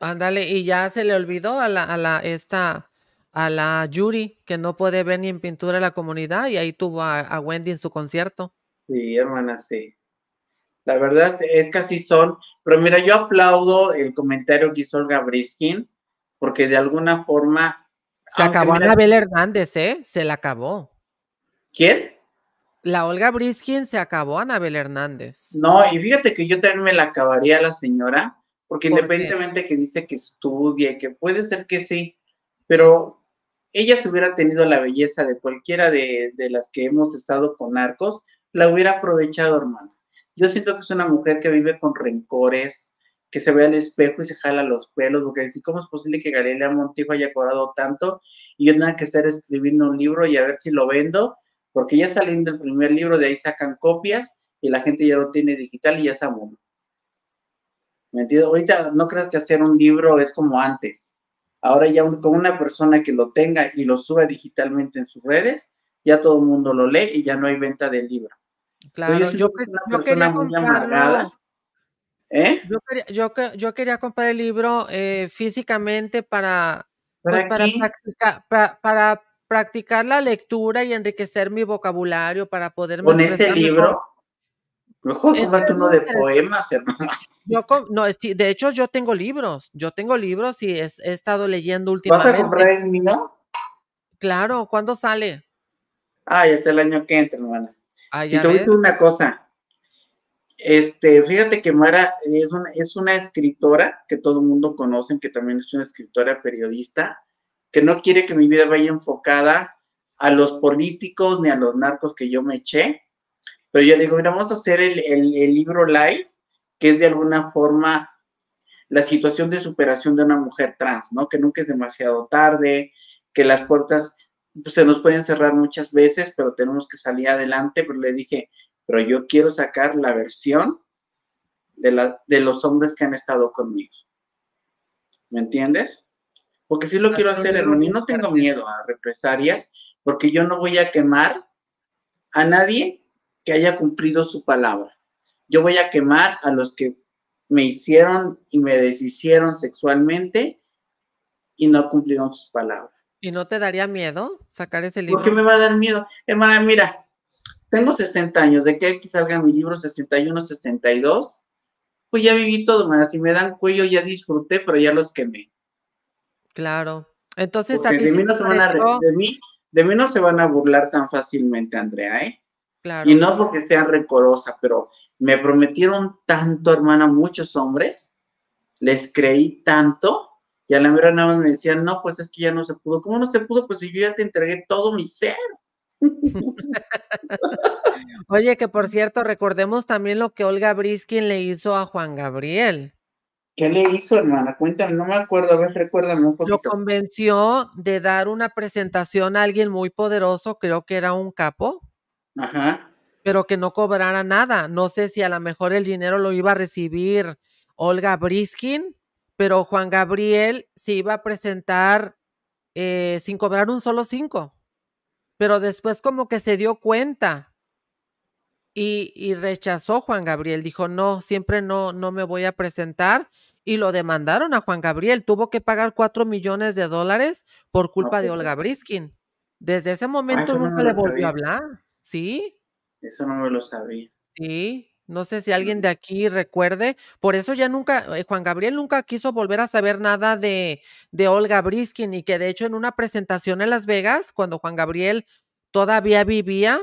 Ándale, y ya se le olvidó a la, a la, esta, a la Yuri, que no puede ver ni en pintura la comunidad, y ahí tuvo a, a Wendy en su concierto. Sí, hermana, sí. La verdad es que así son. Pero mira, yo aplaudo el comentario que hizo Olga Briskin, porque de alguna forma. Se acabó Anabel Hernández, ¿eh? Se la acabó. ¿Quién? La Olga Briskin se acabó Anabel Hernández. No, y fíjate que yo también me la acabaría la señora, porque independientemente que dice que estudie, que puede ser que sí, pero ella se hubiera tenido la belleza de cualquiera de, de las que hemos estado con arcos, la hubiera aprovechado, hermano. Yo siento que es una mujer que vive con rencores, que se ve al espejo y se jala los pelos, porque dice, ¿cómo es posible que Galilea Montijo haya cobrado tanto? Y yo tenga que estar escribiendo un libro y a ver si lo vendo, porque ya saliendo el primer libro, de ahí sacan copias y la gente ya lo tiene digital y ya se uno. ¿Me entiendes? Ahorita no creas que hacer un libro es como antes. Ahora ya con una persona que lo tenga y lo suba digitalmente en sus redes, ya todo el mundo lo lee y ya no hay venta del libro. Claro, yo, ¿Eh? yo, quería comprarlo. ¿Eh? Yo, quería, comprar el libro eh, físicamente pues, para, ¿Para, practicar la lectura y enriquecer mi vocabulario para poder... Con ese libro. Mejor uno de poemas, hermano. Yo, no, de hecho, yo tengo libros. Yo tengo libros y he, estado leyendo últimamente. ¿Vas a comprar el mío? Claro, ¿cuándo sale? Ah, es el año que entra, hermana te voy a decir una cosa. Este, fíjate que Mara es una, escritora que todo el mundo conoce, que también es una escritora periodista, que no quiere que mi vida vaya enfocada a los políticos ni a los narcos que yo me eché. Pero yo digo, mira, vamos a hacer el, el libro live, que es de alguna forma la situación de superación de una mujer trans, ¿no? Que nunca es demasiado tarde, que las puertas se nos pueden cerrar muchas veces, pero tenemos que salir adelante. Pero le dije, pero yo quiero sacar la versión de, los hombres que han estado conmigo. ¿Me entiendes? Porque sí lo quiero hacer, hermano, y no tengo miedo a represalias, porque yo no voy a quemar a nadie que haya cumplido su palabra. Yo voy a quemar a los que me hicieron y me deshicieron sexualmente y no cumplieron sus palabras. ¿Y no te daría miedo sacar ese libro? ¿Por qué me va a dar miedo? Hermana, mira, tengo 60 años, de que salga mi libro 61, 62, pues ya viví todo, hermana. Si me dan cuello, ya disfruté, pero ya los quemé. Claro. Entonces, de, mí no se van a, de, mí, no se van a burlar tan fácilmente, Andrea, ¿eh? Claro. Y no porque sea recorosa, pero me prometieron tanto, hermana, muchos hombres, les creí tanto y a la mera nada más me decían, no, pues es que ya no se pudo. ¿Cómo no se pudo? Pues si yo ya te entregué todo mi ser. (laughs) Oye, que por cierto, recordemos también lo que Olga Briskin le hizo a Juan Gabriel. ¿Qué le hizo, hermana? Cuéntame, no me acuerdo, a ver, recuérdame un poquito. Lo convenció de dar una presentación a alguien muy poderoso, creo que era un capo. Ajá. Pero que no cobrara nada. No sé si a lo mejor el dinero lo iba a recibir Olga Briskin pero Juan Gabriel se iba a presentar eh, sin cobrar un solo cinco, pero después como que se dio cuenta y, rechazó Juan Gabriel, dijo, no, siempre no, no me voy a presentar y lo demandaron a Juan Gabriel, tuvo que pagar cuatro millones de dólares por culpa de pues, Olga Briskin. Desde ese ah, momento nunca no le volvió a hablar, ¿sí? Eso no me lo sabía. Sí, no sé si alguien de aquí recuerde. Por eso ya nunca, eh, Juan Gabriel nunca quiso volver a saber nada de, Olga Briskin y que de hecho en una presentación en Las Vegas, cuando Juan Gabriel todavía vivía,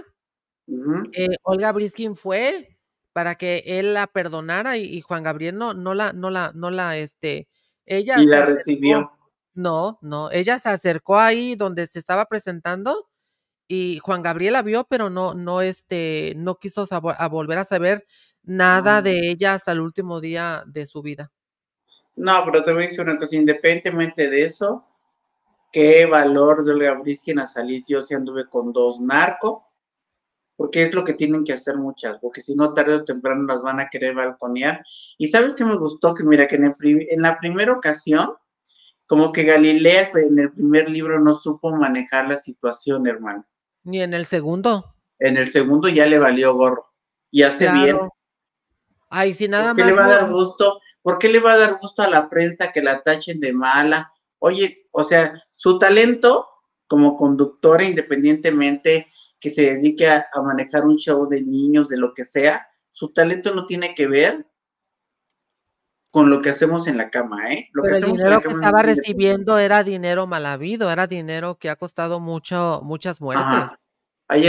eh, Olga Briskin fue para que él la perdonara y, Juan Gabriel no, no la, no la, no la, este, ella. Y la recibió. No, no, ella se acercó ahí donde se estaba presentando y Juan la vio, pero no, no, este, no quiso volver a saber nada ah. de ella hasta el último día de su vida. No, pero te voy a decir una cosa, independientemente de eso, qué valor de la quien a salir, yo si anduve con dos narcos, porque es lo que tienen que hacer muchas, porque si no, tarde o temprano las van a querer balconear. Y sabes que me gustó que, mira, que en, en la primera ocasión, como que Galilea en el primer libro no supo manejar la situación, hermano ni en el segundo. En el segundo ya le valió gorro. Y hace bien. Ay, si nada ¿Por qué más. le va a dar gusto? ¿Por qué le va a dar gusto a la prensa que la tachen de mala? Oye, o sea, su talento como conductora, independientemente que se dedique a manejar un show de niños, de lo que sea, su talento no tiene que ver con lo que hacemos en la cama, ¿eh? Lo que el dinero que estaba recibiendo era dinero mal habido, era dinero que ha costado mucho, muchas muertes. Ay,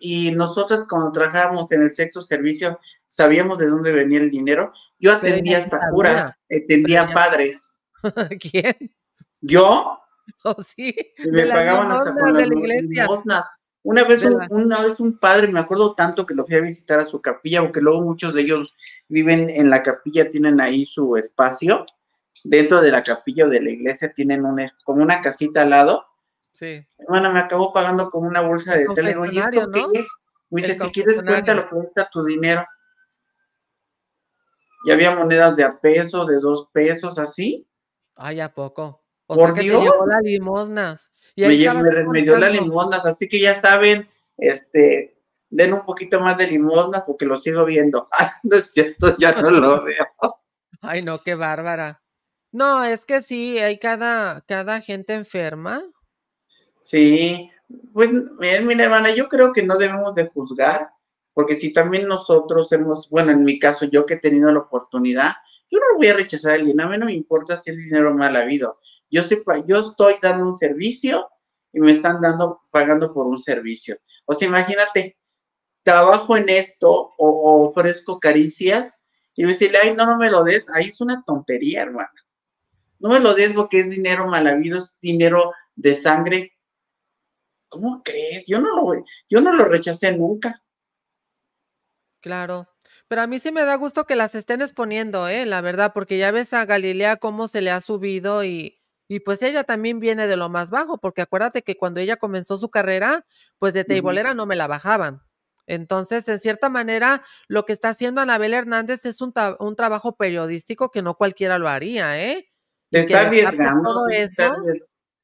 y nosotros cuando trabajábamos en el sexo servicio, sabíamos de dónde venía el dinero. Yo atendía hasta curas, atendía padres. (laughs) ¿Quién? ¿Yo? (laughs) Oh, sí. me pagaban hasta con las iglesia. Una vez, un, un padre, me acuerdo tanto que lo fui a visitar a su capilla, aunque luego muchos de ellos viven en la capilla, tienen ahí su espacio, dentro de la capilla o de la iglesia tienen como una casita al lado. Sí. Hermana, me acabó pagando con una bolsa de teléfono. Oye, ¿esto es? Me dice, si quieres cuéntalo, cuesta tu dinero. Y había monedas de a peso, de dos pesos, así. ah ¿a poco? ¿Por sea te limosnas me, dio las limosnas, así que ya saben, este, den un poquito más de limosnas porque lo sigo viendo. (laughs) Ay, no es cierto, ya no lo (laughs) veo. Ay, no, qué bárbara. No, es que sí, hay cada, cada gente enferma. Sí, pues mira, hermana, yo creo que no debemos de juzgar, porque si también nosotros hemos, bueno, en mi caso, yo que he tenido la oportunidad, yo no voy a rechazar a alguien, a mí no me importa si es dinero mal habido. Yo estoy, yo estoy dando un servicio y me están dando, pagando por un servicio. O sea, imagínate, trabajo en esto o, ofrezco caricias y me decirle, ay, no, no me lo des, ahí es una tontería, hermana. No me lo des porque es dinero mal habido, es dinero de sangre. ¿Cómo crees? Yo no lo, yo no lo rechacé nunca. Claro. Pero a mí sí me da gusto que las estén exponiendo, ¿eh? La verdad, porque ya ves a Galilea cómo se le ha subido y, pues ella también viene de lo más bajo, porque acuérdate que cuando ella comenzó su carrera, pues de teibolera no me la bajaban. Entonces, en cierta manera, lo que está haciendo Anabel Hernández es un, un trabajo periodístico que no cualquiera lo haría, ¿eh? está arriesgando. eso,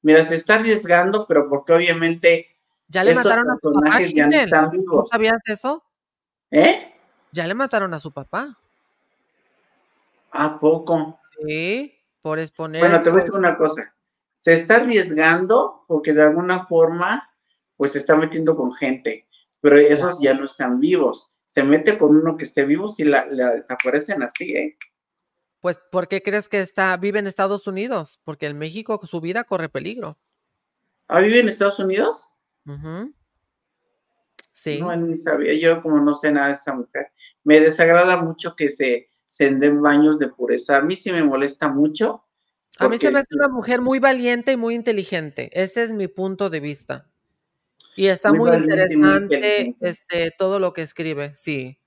mira, se está arriesgando, pero porque obviamente. Ya le a sabías eso? ¿Eh? Ya le mataron a su papá. ¿A poco? Sí, por exponer. Bueno, te voy a decir una cosa. Se está arriesgando porque de alguna forma, pues se está metiendo con gente, pero esos ya no están vivos. Se mete con uno que esté vivo y la, desaparecen así, ¿eh? Pues, ¿por qué crees que está, vive en Estados Unidos? Porque en México su vida corre peligro. ¿Ah, vive en Estados Unidos? Ajá. No, ni sabía, yo como no sé nada de esa mujer. Me desagrada mucho que se, se den baños de pureza. A mí sí me molesta mucho. A mí se me hace una mujer muy valiente y muy inteligente. Ese es mi punto de vista. Y está muy, interesante este, todo lo que escribe, sí.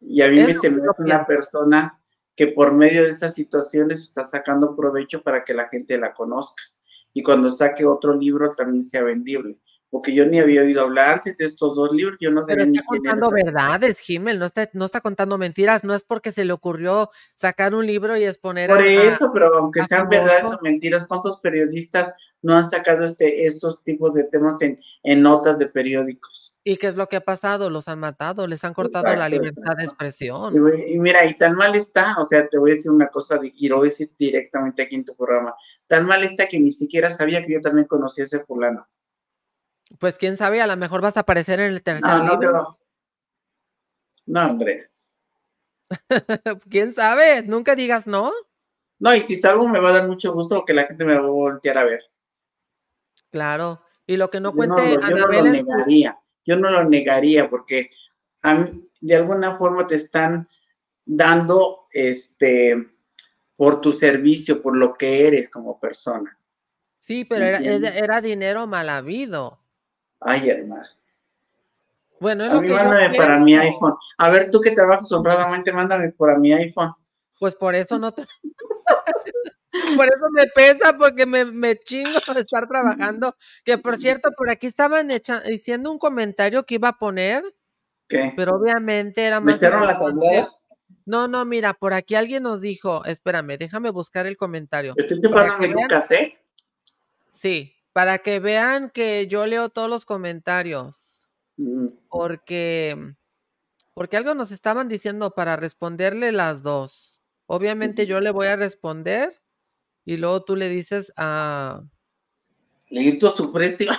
Y a mí me se me hace una persona que por medio de estas situaciones está sacando provecho para que la gente la conozca. Y cuando saque otro libro también sea vendible porque yo ni había oído hablar antes de estos dos libros, yo no Pero está contando verdades, Gimel, no está, no está contando mentiras, no es porque se le ocurrió sacar un libro y exponer Por eso, pero aunque sean verdades o mentiras, ¿cuántos periodistas no han sacado este, estos tipos de temas en, en notas de periódicos? ¿Y qué es lo que ha pasado? Los han matado, les han cortado la libertad de expresión. Y, mira, y tan mal está, o sea, te voy a decir una cosa y lo voy a decir directamente aquí en tu programa, tan mal está que ni siquiera sabía que yo también conocía a ese fulano. Pues quién sabe, a lo mejor vas a aparecer en el tercer no, no, hombre. (laughs) quién sabe, nunca digas no. No, y si salgo me va a dar mucho gusto que la gente me va a voltear a ver. Claro, y lo que no cuente yo no, no lo negaría, yo no lo negaría porque de alguna forma te están dando este por tu servicio, por lo que eres como persona. Sí, pero era, era, dinero mal habido. Ay, hermano. Bueno, a mí mándame para mi iPhone. A ver, tú que trabajas honradamente, mándame para mi iPhone. Pues por eso no (laughs) por eso me pesa, porque me, chingo de (laughs) estar trabajando. Que por cierto, por aquí estaban diciendo un comentario que iba a poner. ¿Qué? Pero obviamente era más. las No, no, mira, por aquí alguien nos dijo, espérame, déjame buscar el comentario. Estoy preparando mi Lucas, ¿eh? Sí, para que vean que yo leo todos los comentarios, mm. porque, mm, porque algo nos estaban diciendo para responderle las dos. Obviamente yo le voy a responder y luego tú le dices a... Ah, le a su precio.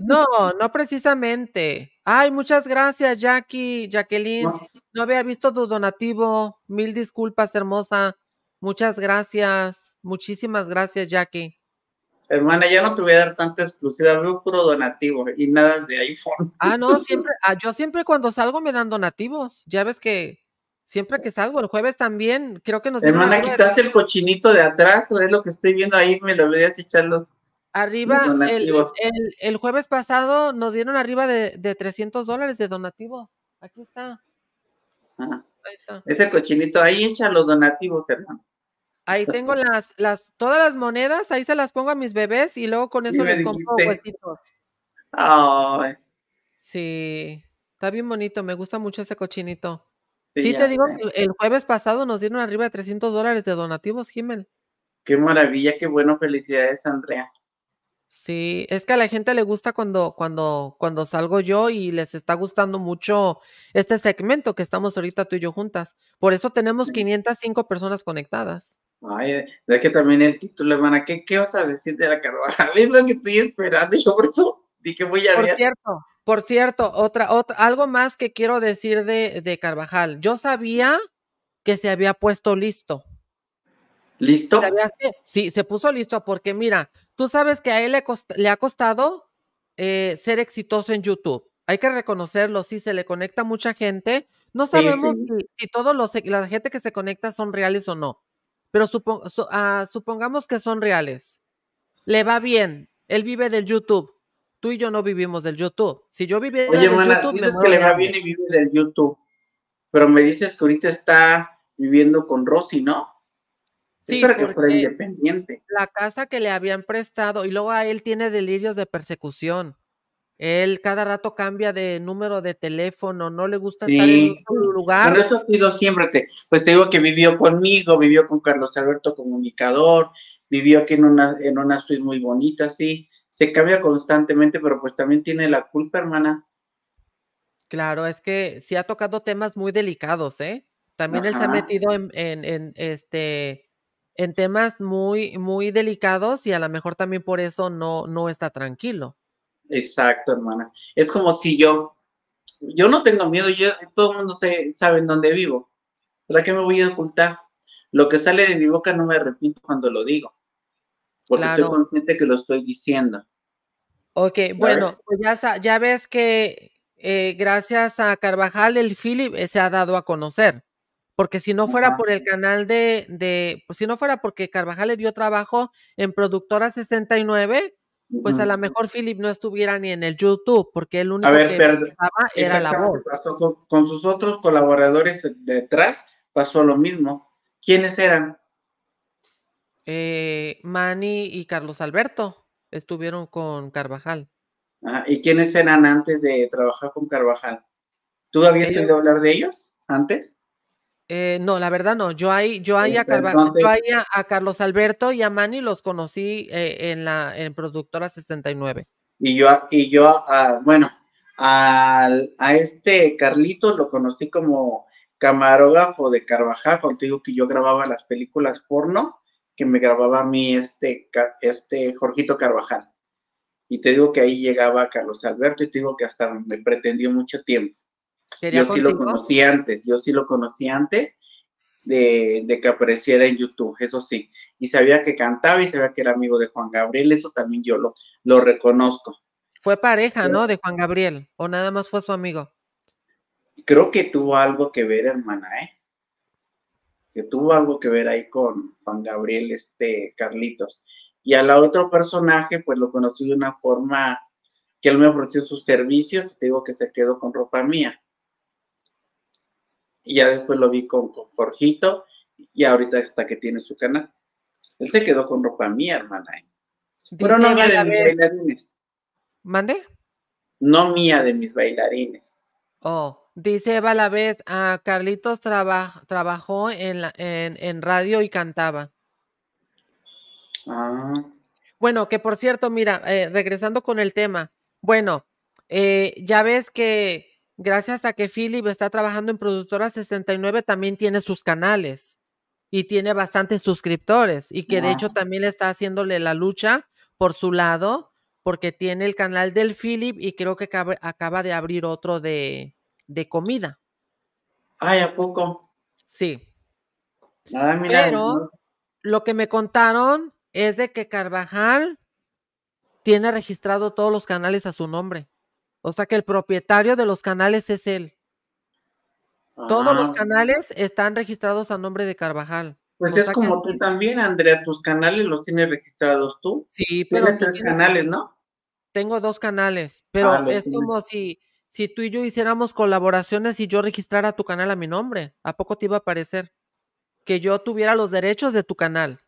No, (laughs) no precisamente. Ay, muchas gracias, Jackie, Jacqueline. no había visto tu donativo. Mil disculpas, hermosa. Muchas gracias. Muchísimas gracias, Jackie hermana, ya no te voy a dar tanta exclusiva, veo puro donativo y nada de iPhone. Ah, no, siempre, ah, yo siempre cuando salgo me dan donativos, ya ves que siempre que salgo, el jueves también, creo que nos... Hermana, quitaste el cochinito de atrás, es lo que estoy viendo ahí, me lo voy echar los... Arriba, el, el, jueves pasado nos dieron arriba de, 300 dólares de donativos. Aquí está. Ah, ahí está. Ese cochinito, ahí echa los donativos, hermano. Ahí tengo (laughs) las, las, todas las monedas, ahí se las pongo a mis bebés y luego con eso les compro huesitos. Sí, está bien bonito, me gusta mucho ese cochinito. Sí, te digo, el jueves pasado nos dieron arriba de 300 dólares de donativos, Jimel. Qué maravilla, qué bueno, felicidades, Andrea. Sí, es que a la gente le gusta cuando, cuando, cuando salgo yo y les está gustando mucho este segmento que estamos ahorita tú y yo juntas. Por eso tenemos 505 personas conectadas. Ay, es que también el título, hermana, ¿qué, vas a decir de la Carvajal? (laughs) Es lo que estoy esperando, yo por Por cierto, por cierto, otra, otra, algo más que quiero decir de, Carvajal. Yo sabía que se había puesto listo. ¿Listo? Sí, se puso listo porque mira, tú sabes que a él le, ha costado eh, ser exitoso en YouTube. Hay que reconocerlo, sí, se le conecta mucha gente. No sabemos Si, si todos los la gente que se conecta son reales o no pero ah, supongamos que son reales. Le va bien, él vive del YouTube. Tú y yo no vivimos del YouTube. Si yo viviera del YouTube, que le va bien y vive del YouTube. Pero me dices que ahorita está viviendo con Rosy, ¿no? Sí, La casa que le habían prestado y luego a él tiene delirios de persecución. Él cada rato cambia de número de teléfono, no le gusta estar en un lugar. Por eso ha sido siempre. pues te digo que vivió conmigo, vivió con Carlos Alberto Comunicador, vivió aquí en una, en una suite muy bonita, sí. Se cambia constantemente, pero pues también tiene la culpa, hermana. Claro, es que sí ha tocado temas muy delicados, ¿eh? También él se ha metido en, en, en, este en temas muy, muy delicados y a lo mejor también por eso no, no está tranquilo. Exacto, hermana. Es como si yo, yo no tengo miedo, yo, todo el mundo se, sabe en dónde vivo. ¿Para qué me voy a ocultar? Lo que sale de mi boca no me arrepiento cuando lo digo, porque estoy consciente que lo estoy diciendo. Ok, bueno, pues ya, ves que eh, gracias a Carvajal el Philip eh, se ha dado a conocer, porque si no fuera por el canal de, pues si no fuera porque Carvajal le dio trabajo en Productora 69, pues a lo mejor Philip no estuviera ni en el YouTube, porque el único que estaba era la voz. con, sus otros colaboradores detrás, pasó lo mismo. ¿Quiénes eran? Eh, Manny y Carlos Alberto estuvieron con Carvajal. Ah, ¿Y quiénes eran antes de trabajar con Carvajal? ¿Tú habías oído hablar de ellos antes? Eh, no, la verdad no. Yo ahí, yo a, a, Carlos Alberto y a Manny los conocí eh, en la productora 69. Y yo, y yo, bueno, a, este carlito lo conocí como camarógrafo de Carvajal, contigo que yo grababa las películas porno que me grababa a mí este, este Jorgito Carvajal. Y te digo que ahí llegaba Carlos Alberto y te digo que hasta me pretendió mucho tiempo. Yo sí lo conocí antes, yo sí lo conocí antes de, que apareciera en YouTube, eso sí. Y sabía que cantaba y sabía que era amigo de Juan Gabriel, eso también yo lo, reconozco. Fue pareja, ¿no? De Juan Gabriel, o nada más fue su amigo. Creo que tuvo algo que ver, hermana, ¿eh? que tuvo algo que ver ahí con Juan Gabriel, este Carlitos. Y a la otro personaje, pues lo conocí de una forma que él me ofreció sus servicios, digo que se quedó con ropa mía y ya después lo vi con, con y ahorita hasta que tiene su canal. Él se quedó con ropa mía, hermana. ¿eh? Pero no mía de mis bailarines. ¿Mande? No mía de mis bailarines. Oh, dice Eva ah, la vez, Carlitos trabajó en, en, radio y cantaba. Ah. Bueno, que por cierto, mira, eh, regresando con el tema, bueno, eh, ya ves que gracias a que Philip está trabajando en Productora 69, también tiene sus canales y tiene bastantes suscriptores y que de hecho también está haciéndole la lucha por su lado porque tiene el canal del Philip y creo que acaba, de abrir otro de, comida. Ay, ¿a poco? Sí. Ah, Pero lo que me contaron es de que Carvajal tiene registrado todos los canales a su nombre. O sea que el propietario de los canales es él. Todos los canales están registrados a nombre de Carvajal. Pues es como tú también, Andrea, tus canales los tienes registrados tú. Sí, pero. Tienes canales, ¿no? Tengo dos canales, ah, pero es como si, si tú y yo hiciéramos colaboraciones y yo registrara tu canal a mi nombre. ¿A poco te iba a parecer? Que yo tuviera los derechos de tu canal.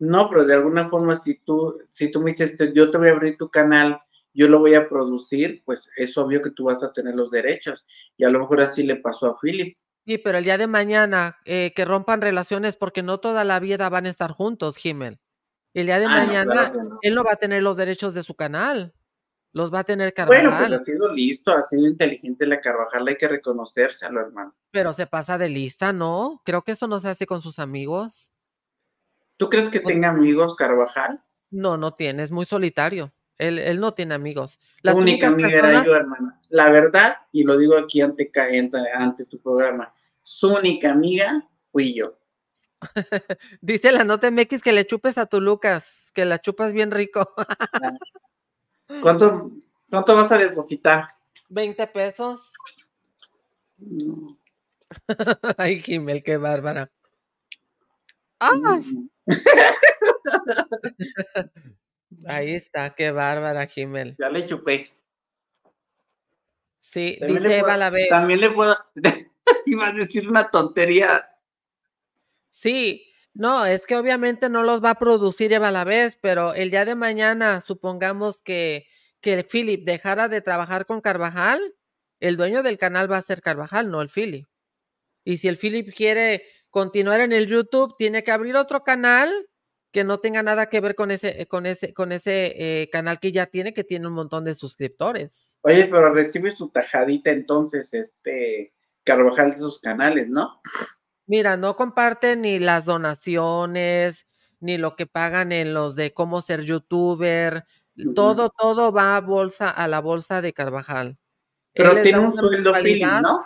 No, pero de alguna forma, si tú, si tú me dices, yo te voy a abrir tu canal yo lo voy a producir, pues es obvio que tú vas a tener los derechos. Y a lo mejor así le pasó a Philip. Sí, pero el día de mañana eh, que rompan relaciones porque no toda la vida van a estar juntos, Jimel. El día de ah, mañana él no va a tener los derechos de su canal. Los va a tener Carvajal. Bueno, pero pues, ha sido listo, ha sido inteligente la Carvajal, hay que reconocérselo, hermano. Pero se pasa de lista, ¿no? Creo que eso no se hace con sus amigos. ¿Tú crees que tenga amigos Carvajal? No, no tiene, es muy solitario. Él, no tiene amigos. La única amiga era yo, hermana. La verdad, y lo digo aquí ante, ante tu programa, su única amiga fui yo. (laughs) Dice la nota MX que le chupes a tu Lucas, que la chupas bien rico. (laughs) ¿Cuánto, ¿Cuánto vas a depositar? 20 pesos. (laughs) Ay, Jimel, qué bárbara. ¡Ay! Ahí está, qué bárbara, Jimel. Ya le chupé. Sí, también dice Balavé. También le puedo. (laughs) Iba a decir una tontería. Sí, no, es que obviamente no los va a producir Eva la vez, pero el día de mañana, supongamos que, que Philip dejara de trabajar con Carvajal, el dueño del canal va a ser Carvajal, no el Philip. Y si el Philip quiere continuar en el YouTube, tiene que abrir otro canal que no tenga nada que ver con ese, con ese, con ese eh, canal que ya tiene, que tiene un montón de suscriptores. Oye, pero recibe su tajadita entonces, este Carvajal de sus canales, ¿no? Mira, no comparte ni las donaciones, ni lo que pagan en los de cómo ser youtuber. Todo, todo va a bolsa, a la bolsa de Carvajal. Pero tiene un sueldo feeling, ¿no?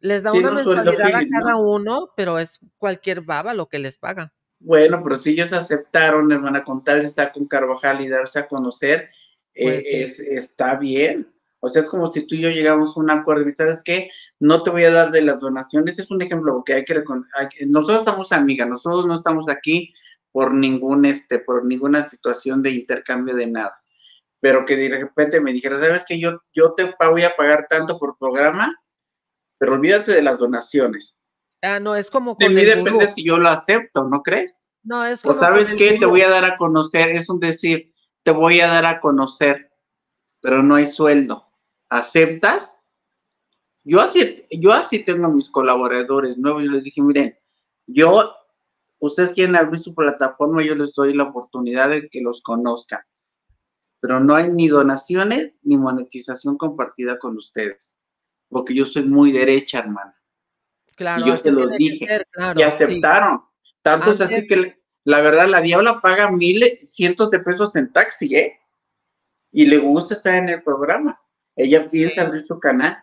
Les da una mensualidad a cada uno, pero es cualquier baba lo que les paga. Bueno, pero si ellos aceptaron, hermana, contar, tal está con Carvajal y darse a conocer, eh, pues está bien. O sea, es como si tú y yo llegamos a un acuerdo y sabes que no te voy a dar de las donaciones. Es un ejemplo que hay que reconocer. nosotros somos amigas, nosotros no estamos aquí por ningún este, por ninguna situación de intercambio de nada. Pero que de repente me dijera, sabes que yo, yo te voy a pagar tanto por programa, pero olvídate de las donaciones. Ah, no, es como. que mí depende si yo lo acepto, ¿no crees? No, es como. O sabes qué, te voy a dar a conocer, es un decir, te voy a dar a conocer, pero no hay sueldo. ¿Aceptas? Yo así, yo así tengo a mis colaboradores nuevos, yo les dije, miren, yo, ustedes quieren abrir su plataforma, yo les doy la oportunidad de que los conozcan, pero no hay ni donaciones ni monetización compartida con ustedes, porque yo soy muy derecha, hermana Claro, y yo te dije. y aceptaron. Tanto es así que la verdad, la diabla paga miles, cientos de pesos en taxi, ¿eh? Y le gusta estar en el programa. Ella piensa abrir su canal.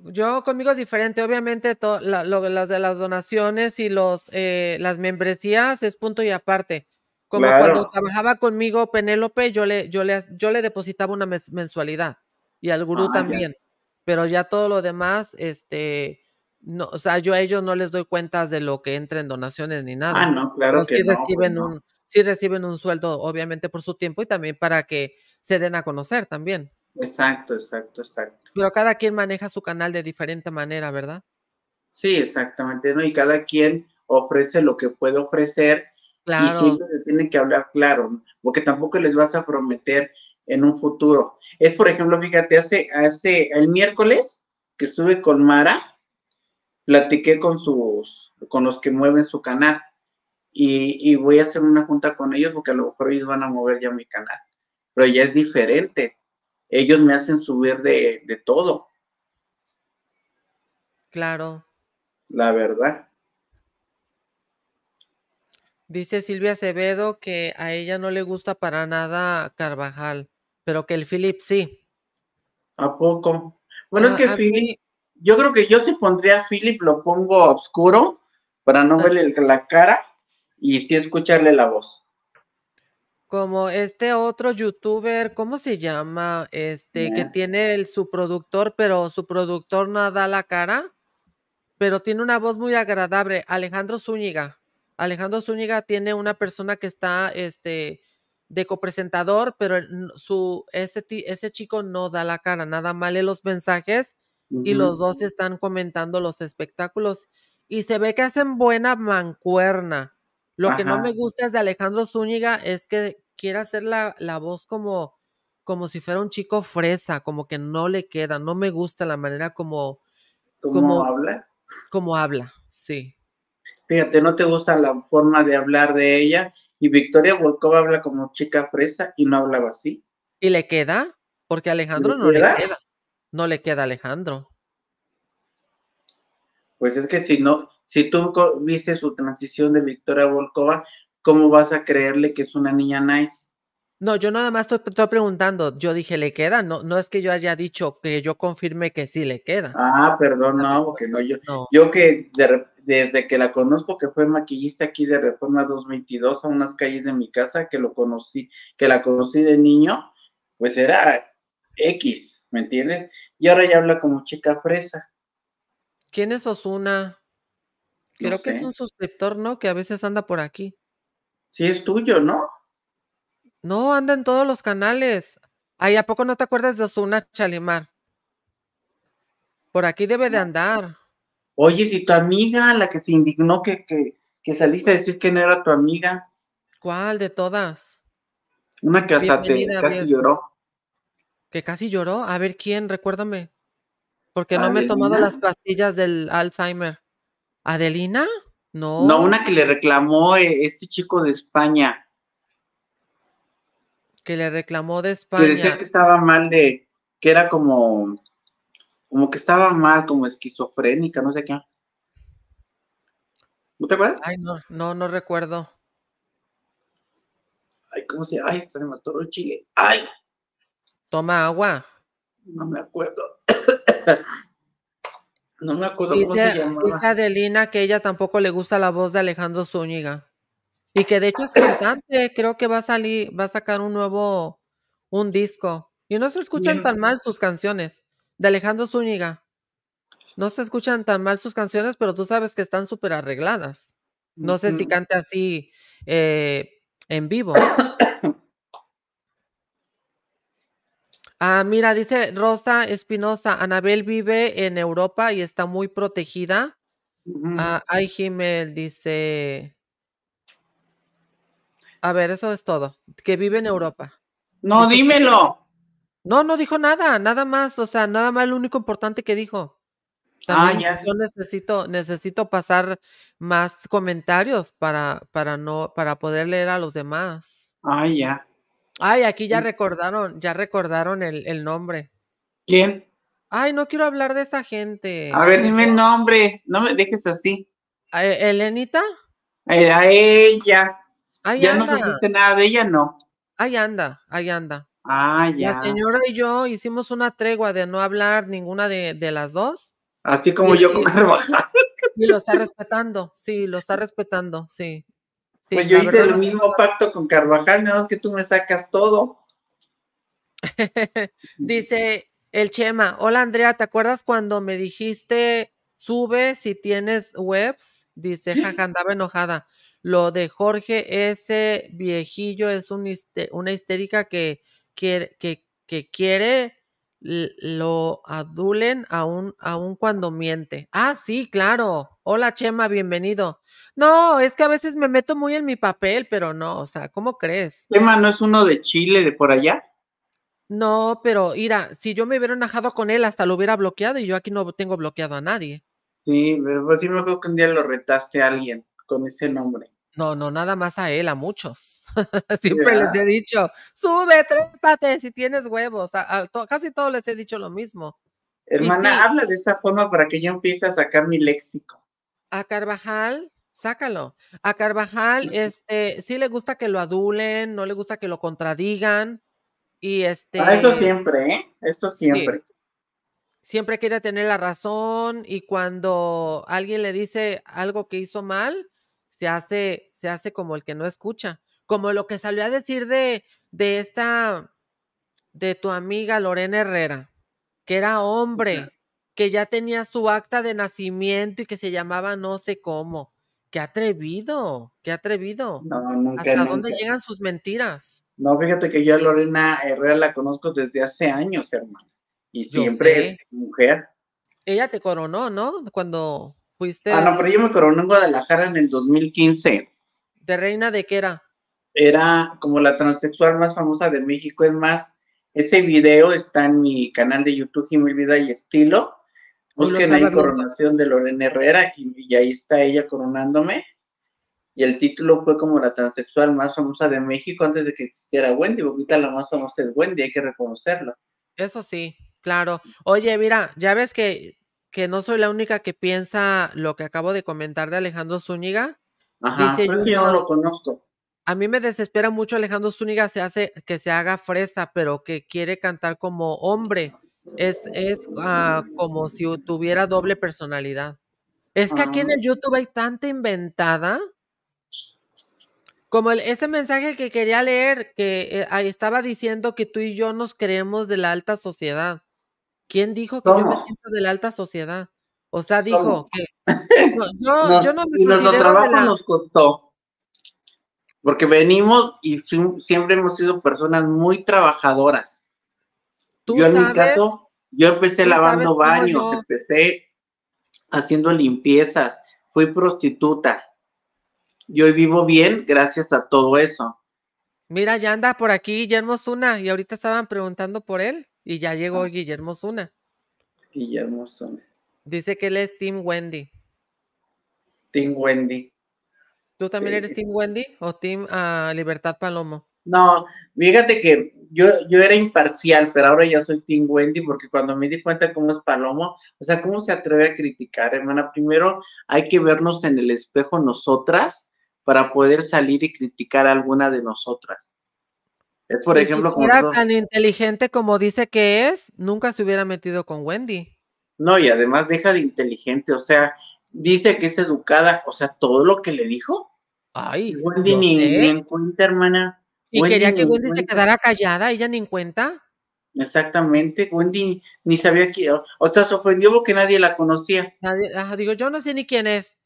Yo conmigo es diferente, obviamente las de las donaciones y los eh, las membresías es punto y aparte. Como cuando trabajaba conmigo Penélope, yo le, yo yo le depositaba una mensualidad y al gurú ah, también pero ya todo lo demás, este, no, o sea, yo a ellos no les doy cuentas de lo que entra en donaciones ni ah, nada. Ah, no, claro que sí pues reciben un sí reciben un sueldo obviamente por su tiempo y también para que se den a conocer también. Exacto, exacto, exacto. Pero cada quien maneja su canal de diferente manera, ¿verdad? Sí, exactamente, ¿no? Y cada quien ofrece lo que puede ofrecer claro. y siempre se que hablar claro, porque tampoco les vas a prometer en un futuro. Es, por ejemplo, fíjate, hace, hace el miércoles que estuve con Mara, platiqué con sus, con los que mueven su canal y, voy a hacer una junta con ellos porque a lo mejor ellos van a mover ya mi canal, pero ya es diferente. Ellos me hacen subir de, de todo. Claro. La verdad. Dice Silvia Acevedo que a ella no le gusta para nada Carvajal pero que el Philip sí. ¿A poco? Bueno, es ah, que yo creo que yo si pondría a Philip lo pongo oscuro para no ah. verle la cara y sí escucharle la voz. Como este otro youtuber, ¿cómo se llama? Este, que tiene el, su productor, pero su productor no da la cara, pero tiene una voz muy agradable, Alejandro Zúñiga. Alejandro Zúñiga tiene una persona que está, este, de copresentador, pero su, ese, ese chico no da la cara, nada mal en los mensajes y los dos están comentando los espectáculos y se ve que hacen buena mancuerna. Lo que no me gusta es de Alejandro Zúñiga es que quiere hacer la, la, voz como, como si fuera un chico fresa, como que no le queda, no me gusta la manera como... como habla? Como habla, sí. Fíjate, no te gusta la forma de hablar de ella y Victoria Volkova habla como chica fresa y no hablaba así. ¿Y le queda? Porque Alejandro no le queda. No le queda Alejandro. Pues es que si no, si tú viste su transición de Victoria Volkova, ¿cómo vas a creerle que es una niña nice? No, yo nada más estoy, estoy, preguntando. Yo dije, ¿le queda? No, no es que yo haya dicho que yo confirme que sí le queda. Ah, perdón, no, porque no, yo, yo que desde que la conozco, que fue maquillista aquí de Reforma 222 a unas calles de mi casa, que lo conocí, que la conocí de niño, pues era X, ¿me entiendes? Y ahora ya habla como chica fresa. ¿Quién es Osuna? Creo que es un suscriptor, ¿no? Que a veces anda por aquí. Sí, es tuyo, ¿no? No, anda en todos los canales. Ay, ¿a poco no te acuerdas de Osuna Chalimar? Por aquí debe de andar. Oye, si tu amiga, la que se indignó que, que, saliste a decir que no era tu amiga. ¿Cuál de todas? Una que hasta te, casi lloró. ¿Que casi lloró? A ver quién, recuérdame. Porque no ah, me he tomado las pastillas del Alzheimer. ¿Adelina? No. No, una que le reclamó eh, este chico de España que le reclamó de España. Que decía que estaba mal de, que era como, como que estaba mal, como esquizofrénica, no sé qué. ¿No te acuerdas? Ay, no, no, no recuerdo. Ay, ¿cómo se llama? Ay, se me el chile. Ay. Toma agua. No me acuerdo. (coughs) no me acuerdo cómo se llama. Dice Adelina que ella tampoco le gusta la voz de Alejandro Zúñiga. Y que de hecho es (coughs) cantante, creo que va a salir, va a sacar un nuevo, un disco. Y no se escuchan tan mal sus canciones, de Alejandro Zúñiga. No se escuchan tan mal sus canciones, pero tú sabes que están súper arregladas. No sé si cante así eh, en vivo. Ah, mira, dice Rosa Espinosa, Anabel vive en Europa y está muy protegida. Ah, ay, Jimel dice, a ver, eso es todo. Que vive en Europa. No, dímelo. No, no dijo nada, nada más. O sea, nada más lo único importante que dijo. ah, ya. Yo necesito, necesito pasar más comentarios para, para no, para poder leer a los demás. Ah, ya. Ay, aquí ya recordaron, ya recordaron el, el nombre. ¿Quién? Ay, no quiero hablar de esa gente. A ver, dime el nombre. No me dejes así. ¿Elenita? Era ella ya no no supiste nada de ella, no. Ahí anda, ahí anda. Ah, la señora y yo hicimos una tregua de no hablar ninguna de, las dos. Así como yo con Carvajal. Y lo está respetando, sí, lo está respetando, sí. pues yo hice el mismo pacto con Carvajal, menos que tú me sacas todo. (laughs) Dice el Chema, hola Andrea, ¿te acuerdas cuando me dijiste sube si tienes webs? Dice, jaja, andaba enojada. Lo de Jorge, ese viejillo es una histérica que, quiere que, quiere lo adulen aún, aún cuando miente. Ah, sí, claro. Hola Chema, bienvenido. No, es que a veces me meto muy en mi papel, pero no, o sea, ¿cómo crees? Chema no es uno de Chile, de por allá. No, pero mira, si yo me hubiera enajado con él, hasta lo hubiera bloqueado y yo aquí no tengo bloqueado a nadie. Sí, pero pues, sí me acuerdo que un día lo retaste a alguien con ese nombre. No, no, nada más a él, a muchos. (laughs) Siempre les he dicho, sube, trépate si tienes huevos. casi todos les he dicho lo mismo. Hermana, habla de esa forma para que yo empiece a sacar mi léxico. A Carvajal, sácalo. A Carvajal, este, sí le gusta que lo adulen, no le gusta que lo contradigan. Y este. eso siempre, ¿eh? Eso siempre. Siempre quiere tener la razón y cuando alguien le dice algo que hizo mal, se hace se hace como el que no escucha. Como lo que salió a decir de, de esta, de tu amiga Lorena Herrera, que era hombre, que ya tenía su acta de nacimiento y que se llamaba no sé cómo. Qué atrevido, qué atrevido. No, ¿Hasta dónde llegan sus mentiras? No, fíjate que yo a Lorena Herrera la conozco desde hace años, hermana, Y siempre mujer. Ella te coronó, ¿no? Cuando fuiste. Ah, no, pero yo me coroné en Guadalajara en el 2015 reina de qué era? Era como la transexual más famosa de México. Es más, ese video está en mi canal de YouTube, mi Vida y Estilo. Busquen ahí Coronación de Lorena Herrera y, y ahí está ella coronándome. Y el título fue como la transexual más famosa de México antes de que existiera Wendy. Boquita la más famosa es Wendy, hay que reconocerlo. Eso sí, claro. Oye, mira, ya ves que, que no soy la única que piensa lo que acabo de comentar de Alejandro Zúñiga yo, no lo conozco. A mí me desespera mucho Alejandro Zúñiga se hace que se haga fresa, pero que quiere cantar como hombre. Es, es ah, como si tuviera doble personalidad. Es que aquí en ah. el YouTube hay tanta inventada. Como ese mensaje que quería leer, que eh, ahí estaba diciendo que tú y yo nos creemos de la alta sociedad. ¿Quién dijo que yo me siento de la alta sociedad? O sea, dijo que (laughs) yo, y nuestro trabajo nos costó. Porque venimos y siempre hemos sido personas muy trabajadoras. yo en mi caso, yo empecé lavando baños, empecé haciendo limpiezas, fui prostituta. Yo hoy vivo bien gracias a todo eso. Mira, ya anda por aquí Guillermo Zuna y ahorita estaban preguntando por él y ya llegó ah. Guillermo Zuna. Guillermo Zuna. Dice que él es Team Wendy. Team Wendy. ¿Tú también eres Team Wendy o Team ah, Libertad Palomo? No, fíjate que yo, yo era imparcial, pero ahora ya soy Team Wendy porque cuando me di cuenta cómo es Palomo, o sea, cómo se atreve a criticar, hermana. Primero hay que vernos en el espejo nosotras para poder salir y criticar a alguna de nosotras. Es por ejemplo. Si fuera tan inteligente como dice que es, nunca se hubiera metido con Wendy. No, y además deja de inteligente, o sea, dice que es educada, o sea, todo lo que le dijo. Ay, Wendy ni, en cuenta, hermana. Y quería que Wendy se quedara callada, ella ni cuenta. Exactamente, Wendy ni, sabía quién, o, sea, se ofendió porque nadie la conocía. Nadie, digo, yo no sé ni quién es.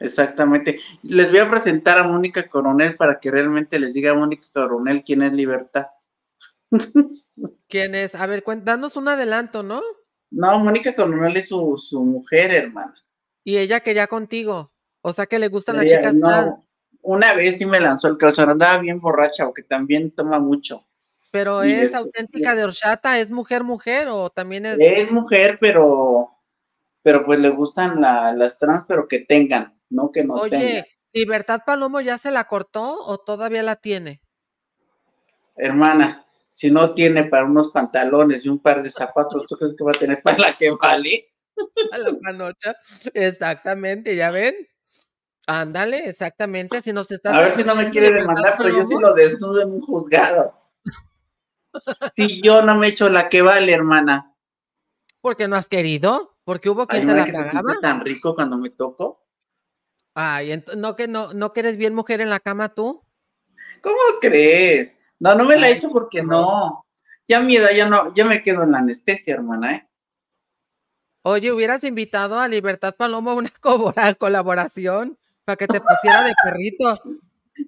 Exactamente. Les voy a presentar a Mónica Coronel para que realmente les diga a Mónica Coronel quién es Libertad. (laughs) ¿Quién es? A ver, cuéntanos un adelanto, ¿no? No, Mónica Coronel es su, mujer, hermana. Y ella que ya contigo. O sea que le gustan las chicas trans. Una vez sí me lanzó el calzón, andaba bien borracha, aunque también toma mucho. Pero es auténtica de horchata, es mujer, mujer, o también es. Es mujer, pero, pero pues le gustan las trans, pero que tengan, no que no Oye, ¿Libertad Palomo ya se la cortó o todavía la tiene? Hermana, si no tiene para unos pantalones y un par de zapatos, ¿tú crees que va a tener para la que vale? a la panocha. Exactamente, ¿ya ven? Ándale, exactamente, si nos está. A ver si no me quiere demandar, pero yo sí lo desnudo en un juzgado. si (laughs) yo no me echo la que vale, hermana. ¿Por qué no has querido, porque hubo quien te la que pagaba. tan rico cuando me toco. Ay, no que no, no que bien mujer en la cama tú. ¿Cómo crees? No, no me la he hecho porque no. Ya mi edad, ya no, ya me quedo en la anestesia, hermana, ¿eh? Oye, hubieras invitado a Libertad Palomo a una (laughs) colaboración para que te pusiera de perrito.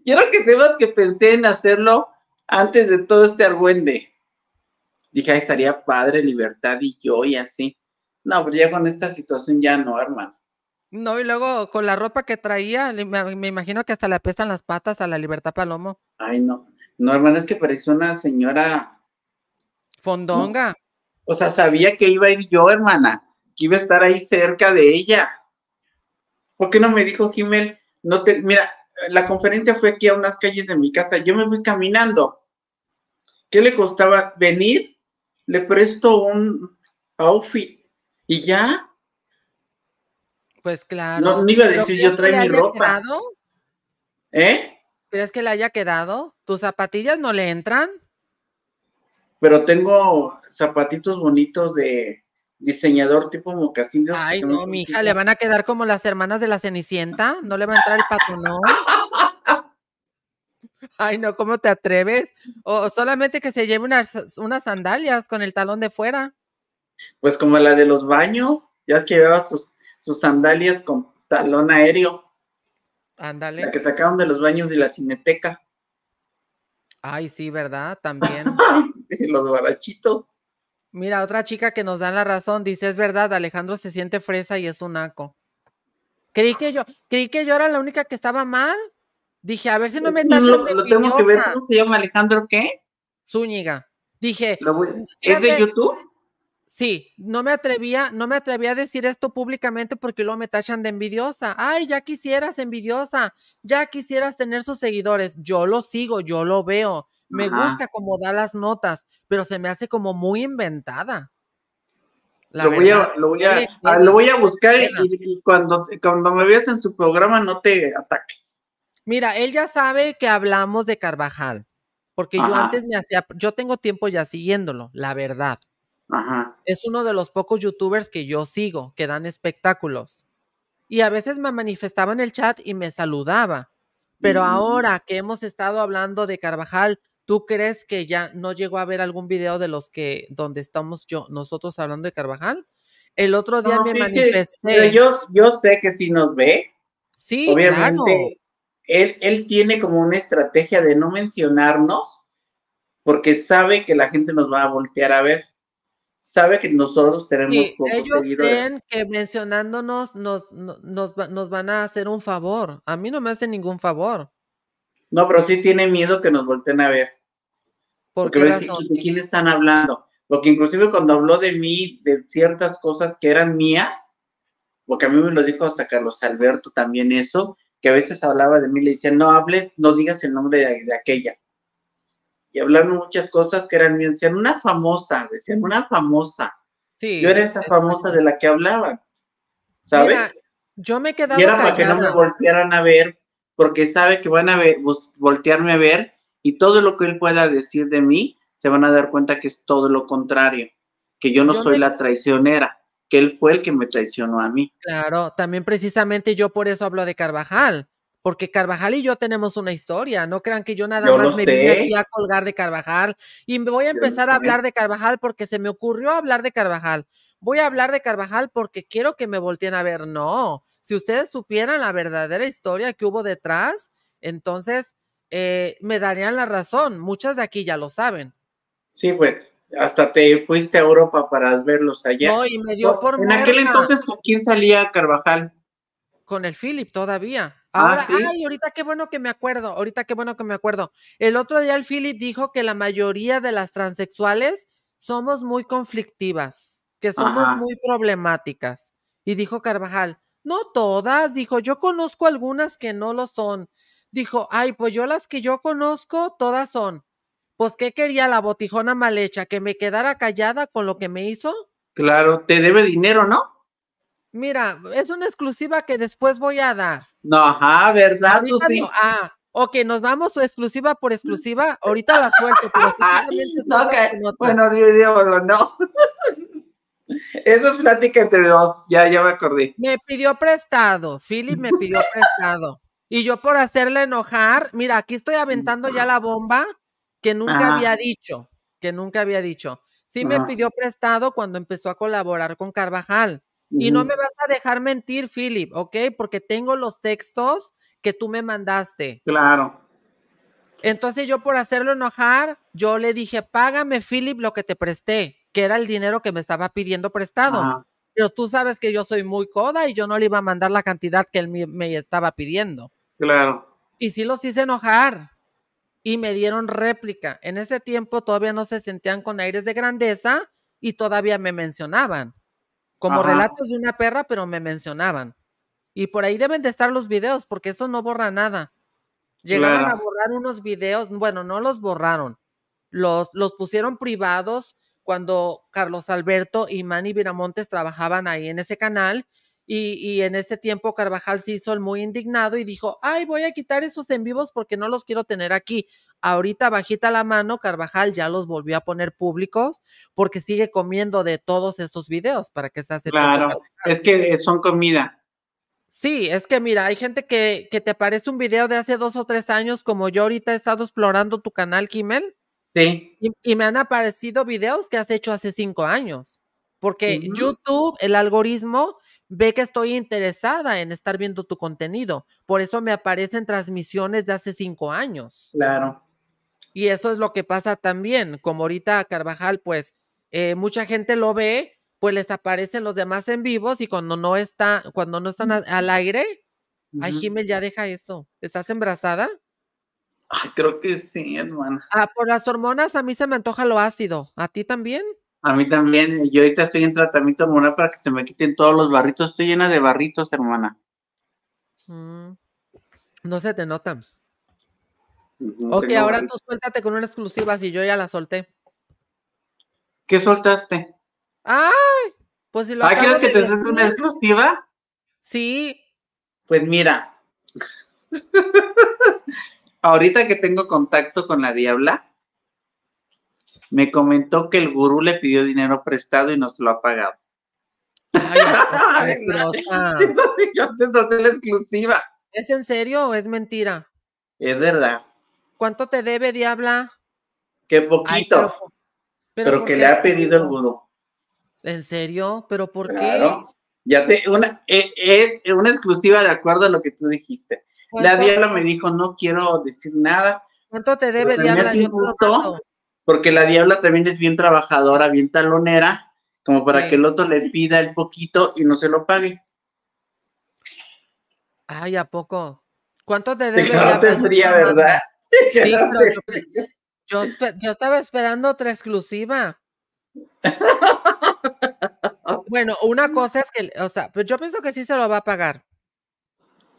Quiero que sepas que pensé en hacerlo antes de todo este argüende. Dije, estaría padre, libertad y yo y así. No, pero pues ya con esta situación ya no, hermano. No, y luego con la ropa que traía, me, me imagino que hasta le apestan las patas a la libertad palomo. Ay, no. No, hermana, es que pareció una señora. Fondonga. O sea, sabía que iba a ir yo, hermana, que iba a estar ahí cerca de ella. ¿Por qué no me dijo Jimel? No te, mira, la conferencia fue aquí a unas calles de mi casa. Yo me fui caminando. ¿Qué le costaba venir? Le presto un outfit y ya. Pues claro. No, iba a decir yo trae mi ropa. ¿Eh? ¿Crees que le haya quedado? ¿Tus zapatillas no le entran? Pero tengo zapatitos bonitos de diseñador tipo mocasín. Ay, no, mi hija, le van a quedar como las hermanas de la Cenicienta. No le va a entrar el ¿no? (laughs) Ay, no, ¿cómo te atreves? O solamente que se lleve unas, sandalias con el talón de fuera. Pues como la de los baños, ya es que llevabas tus sandalias con talón aéreo. Ándale. La que sacaron de los baños de la cineteca. Ay, sí, ¿verdad? También. (laughs) los guarachitos. Mira, otra chica que nos da la razón dice, es verdad, Alejandro se siente fresa y es un aco. Creí que yo, creí que yo era la única que estaba mal. Dije, a ver si no me tachan Lo tengo que ver, ¿cómo se llama Alejandro qué? Zúñiga. Dije, ¿es de YouTube? Sí, no me atrevía, no me atrevía a decir esto públicamente porque luego me tachan de envidiosa. Ay, ya quisieras envidiosa, ya quisieras tener sus seguidores. Yo lo sigo, yo lo veo. Me gusta cómo da las notas, pero se me hace como muy inventada. Lo voy, a, ah, lo, voy a, buscar y, cuando, cuando me veas en su programa no te ataques. Mira, él ya sabe que hablamos de Carvajal, porque yo antes me hacía, yo tengo tiempo ya siguiéndolo, la verdad. Es uno de los pocos youtubers que yo sigo, que dan espectáculos. Y a veces me manifestaba en el chat y me saludaba. Pero mm. ahora que hemos estado hablando de Carvajal, ¿tú crees que ya no llegó a ver algún video de los que, donde estamos yo, nosotros hablando de Carvajal? El otro día me manifesté. yo, sé que sí nos ve. Sí, obviamente. Él, él tiene como una estrategia de no mencionarnos porque sabe que la gente nos va a voltear a ver sabe que nosotros tenemos ellos seguidores. que mencionándonos nos, nos, van a hacer un favor. A mí no me hace ningún favor. No, pero sí tiene miedo que nos volteen a ver. ¿Por Porque qué razón? de quién están hablando. Porque inclusive cuando habló de mí, de ciertas cosas que eran mías, porque a mí me lo dijo hasta Carlos Alberto también eso, que a veces hablaba de mí, le decía, no hables, no digas el nombre de aquella y hablaron muchas cosas que eran bien, decían una famosa, decían una famosa. yo era esa famosa de la que hablaban, ¿sabes? yo me quedaba. Y era para que no me voltearan a ver, porque sabe que van a voltearme a ver y todo lo que él pueda decir de mí, se van a dar cuenta que es todo lo contrario, que yo no soy la traicionera, que él fue el que me traicionó a mí. Claro, también precisamente yo por eso hablo de Carvajal, porque Carvajal y yo tenemos una historia, no crean que yo nada más me vine aquí a colgar de Carvajal y me voy a empezar a hablar de Carvajal porque se me ocurrió hablar de Carvajal. Voy a hablar de Carvajal porque quiero que me volteen a ver. No, si ustedes supieran la verdadera historia que hubo detrás, entonces eh, me darían la razón. Muchas de aquí ya lo saben. Sí, pues hasta te fuiste a Europa para verlos allá. y me dio por En aquel entonces, ¿con quién salía Carvajal? Con el Philip todavía. Ah, Ahora, ay, ahorita qué bueno que me acuerdo, ahorita qué bueno que me acuerdo. El otro día el Philip dijo que la mayoría de las transexuales somos muy conflictivas, que somos muy problemáticas. Y dijo Carvajal, no todas, dijo, yo conozco algunas que no lo son. Dijo, ay, pues yo las que yo conozco, todas son. Pues, ¿qué quería la botijona mal hecha? ¿Que me quedara callada con lo que me hizo? Claro, te debe dinero, ¿no? Mira, es una exclusiva que después voy a dar. No, ajá, ¿verdad? Lucía? sí. ah, ok, nos vamos exclusiva por exclusiva. (laughs) Ahorita la suelto, pero okay. Bueno, video, no. (laughs) Eso es plática entre dos, ya, ya me acordé. Me pidió prestado, Philip me pidió prestado. Y yo por hacerle enojar, mira, aquí estoy aventando ya la bomba que nunca había dicho, que nunca había dicho. Sí me pidió prestado cuando empezó a colaborar con Carvajal. Y no me vas a dejar mentir, Philip, ¿ok? Porque tengo los textos que tú me mandaste. Claro. Entonces yo por hacerlo enojar, yo le dije, págame, Philip, lo que te presté, que era el dinero que me estaba pidiendo prestado. Ah. Pero tú sabes que yo soy muy coda y yo no le iba a mandar la cantidad que él me estaba pidiendo. Claro. Y sí los hice enojar y me dieron réplica. En ese tiempo todavía no se sentían con aires de grandeza y todavía me mencionaban como relatos de una perra, pero me mencionaban. Y por ahí deben de estar los videos, porque esto no borra nada. Llegaron a borrar unos videos, bueno, no los borraron, los, los pusieron privados cuando Carlos Alberto y Manny Viramontes trabajaban ahí en ese canal y, en ese tiempo Carvajal se hizo muy indignado y dijo, ay, voy a quitar esos en vivos porque no los quiero tener aquí. Ahorita bajita la mano, Carvajal ya los volvió a poner públicos porque sigue comiendo de todos esos videos para que se hace. Claro, es que eh, son comida. Sí, es que mira, hay gente que, que te aparece un video de hace dos o tres años como yo ahorita he estado explorando tu canal, Kimel. Sí. Y, me han aparecido videos que has hecho hace cinco años. Porque YouTube, el algoritmo, ve que estoy interesada en estar viendo tu contenido. Por eso me aparecen transmisiones de hace cinco años. Claro. Y eso es lo que pasa también, como ahorita Carvajal, pues eh, mucha gente lo ve, pues les aparecen los demás en vivos y cuando no está, cuando no están al aire, ay, ya deja eso. ¿Estás embarazada? creo que sí, hermana. Ah, por las hormonas a mí se me antoja lo ácido. ¿A ti también? A mí también, eh, yo ahorita estoy en tratamiento hormonal para que se me quiten todos los barritos. Estoy llena de barritos, hermana. Mm. No se te notan. ok, ahora tú suéltate con una exclusiva, si yo ya la solté. ¿Qué soltaste? ¡Ay! Pues si lo ¿Ah, quieres que te suelte una exclusiva? Sí. Pues mira. (laughs) Ahorita que tengo contacto con la Diabla, me comentó que el gurú le pidió dinero prestado y no se lo ha pagado. Ay, (laughs) (laughs) Yo exclusiva. ¿Es en serio o es mentira? Es verdad. ¿Cuánto te debe, Diabla? Que poquito. pero, que le ha pedido el gurú. ¿En serio? ¿Pero por qué? Ya te, una, eh, eh, una exclusiva de acuerdo a lo que tú dijiste. La Diabla me dijo, no quiero decir nada. ¿Cuánto te debe, Diabla? porque la diabla también es bien trabajadora, bien talonera, como para que el otro le pida el poquito y no se lo pague. Ay, ¿a poco? ¿Cuánto te debe? (laughs) Te tendría, ¿verdad? Yo, estaba esperando otra exclusiva. (laughs) bueno, una cosa es que, o sea, pues yo pienso que sí se lo va a pagar.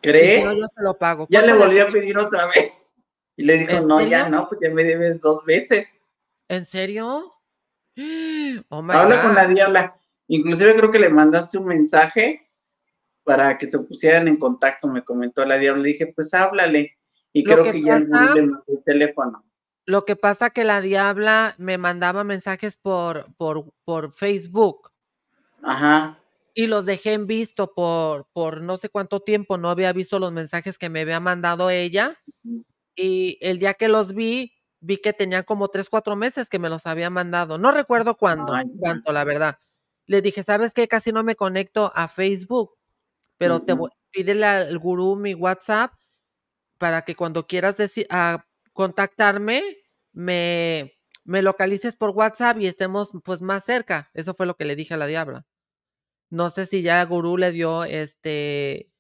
¿Crees? no, se lo pago. Ya le volví a pedir otra vez. Y le dijo, no, ya no, pues ya me debes dos veces. ¿En serio? (gasps) Oh Habla con la diabla. Inclusive creo que le mandaste un mensaje para que se pusieran en contacto, me comentó la diabla. Le dije, pues háblale. Y creo que, ya le mandé el teléfono. Lo que pasa que la diabla me mandaba mensajes por, por, Facebook. Ajá. Y los dejé en visto por, por no sé cuánto tiempo. No había visto los mensajes que me había mandado ella. Y el día que los vi, vi que tenía como tres, cuatro meses que me los había mandado. No recuerdo cuándo, cuánto, la verdad. Le dije, ¿sabes qué? Casi no me conecto a Facebook, pero pídele al gurú mi WhatsApp para que cuando quieras decir, a ah, contactarme, me, me localices por WhatsApp y estemos pues más cerca. Eso fue lo que le dije a la diabla. No sé si ya el gurú le dio este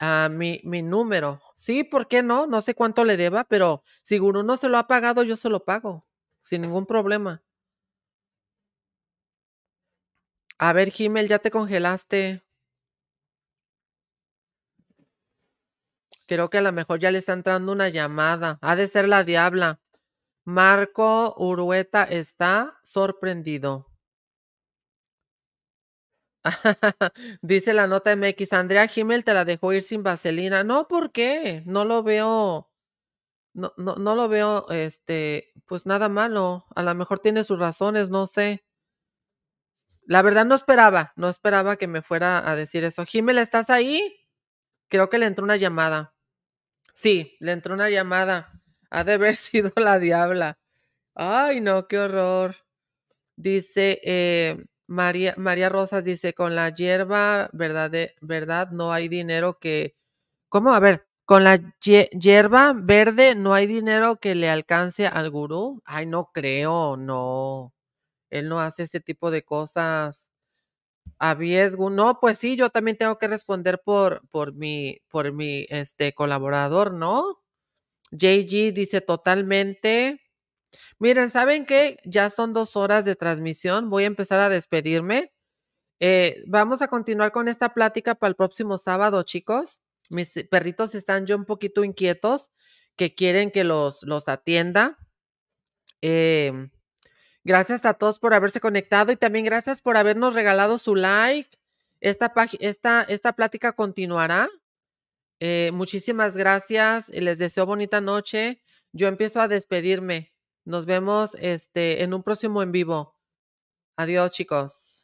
a mi, mi número Sí, ¿por qué no? No sé cuánto le deba, pero si Gurú no se lo ha pagado, yo se lo pago, sin ningún problema. A ver, Jimel, ya te congelaste. Creo que a lo mejor ya le está entrando una llamada. Ha de ser la diabla. Marco Urueta está sorprendido. (laughs) Dice la nota MX, Andrea Gimel te la dejó ir sin vaselina. No, ¿por qué? No lo veo, no, no, no lo veo, este, pues nada malo. A lo mejor tiene sus razones, no sé. La verdad no esperaba, no esperaba que me fuera a decir eso. Gimel ¿estás ahí? Creo que le entró una llamada. Sí, le entró una llamada. Ha de haber (laughs) sido la diabla. Ay, no, qué horror. Dice, eh, María, María Rosas dice, con la hierba, ¿verdad? De, ¿Verdad? No hay dinero que... ¿Cómo? A ver, con la hierba verde no hay dinero que le alcance al gurú. Ay, no creo, no. Él no hace ese tipo de cosas. Aviesgo. No, pues sí, yo también tengo que responder por, por mi, por mi este, colaborador, ¿no? JG dice totalmente. Miren, ¿saben qué? Ya son dos horas de transmisión. Voy a empezar a despedirme. Eh, vamos a continuar con esta plática para el próximo sábado, chicos. Mis perritos están ya un poquito inquietos que quieren que los, los atienda. Em, gracias a todos por haberse conectado y también gracias por habernos regalado su like. Esta, esta plática continuará. Eh, muchísimas gracias. Les deseo bonita noche. Yo empiezo a despedirme. Nos vemos este, en un próximo en vivo. Adiós, chicos.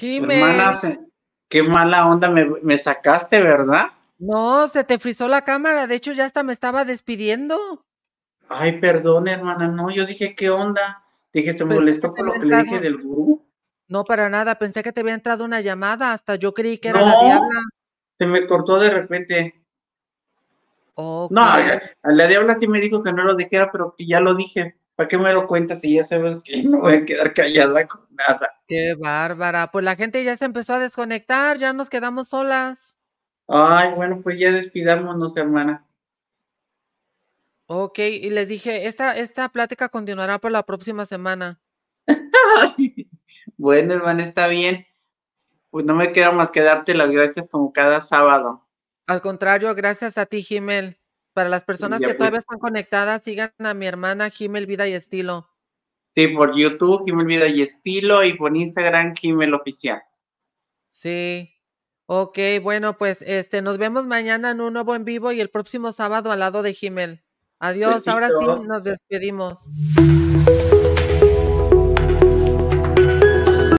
¿Qué Hermana, qué mala onda me, sacaste, ¿verdad? No, se te frizó la cámara, de hecho ya hasta me estaba despidiendo. Ay, perdón, hermana, no, yo dije, ¿qué onda? Dije, ¿se molestó con lo que le dije del gurú? No, para nada, pensé que te había entrado una llamada, hasta yo creí que era la diabla. Se me cortó de repente. No, la diabla sí me dijo que no lo dijera, pero que ya lo dije. ¿Para qué me lo cuentas si ya sabes que no voy a quedar callada con nada? Qué bárbara. Pues la gente ya se empezó a desconectar, ya nos quedamos solas. Ay, bueno, pues ya despidámonos, hermana. Ok, y les dije, esta, esta plática continuará por la próxima semana. (laughs) bueno, hermana, está bien. Pues no me queda más que darte las gracias como cada sábado. Al contrario, gracias a ti, Jimel. Para las personas que todavía están conectadas, sigan a mi hermana Jimel Vida y Estilo. Sí, por YouTube, Jimel Vida y Estilo, y por Instagram, Jimel Oficial. Sí. Ok, bueno, pues este, nos vemos mañana en un nuevo en vivo y el próximo sábado al lado de Jimel. Adiós, ahora sí nos despedimos.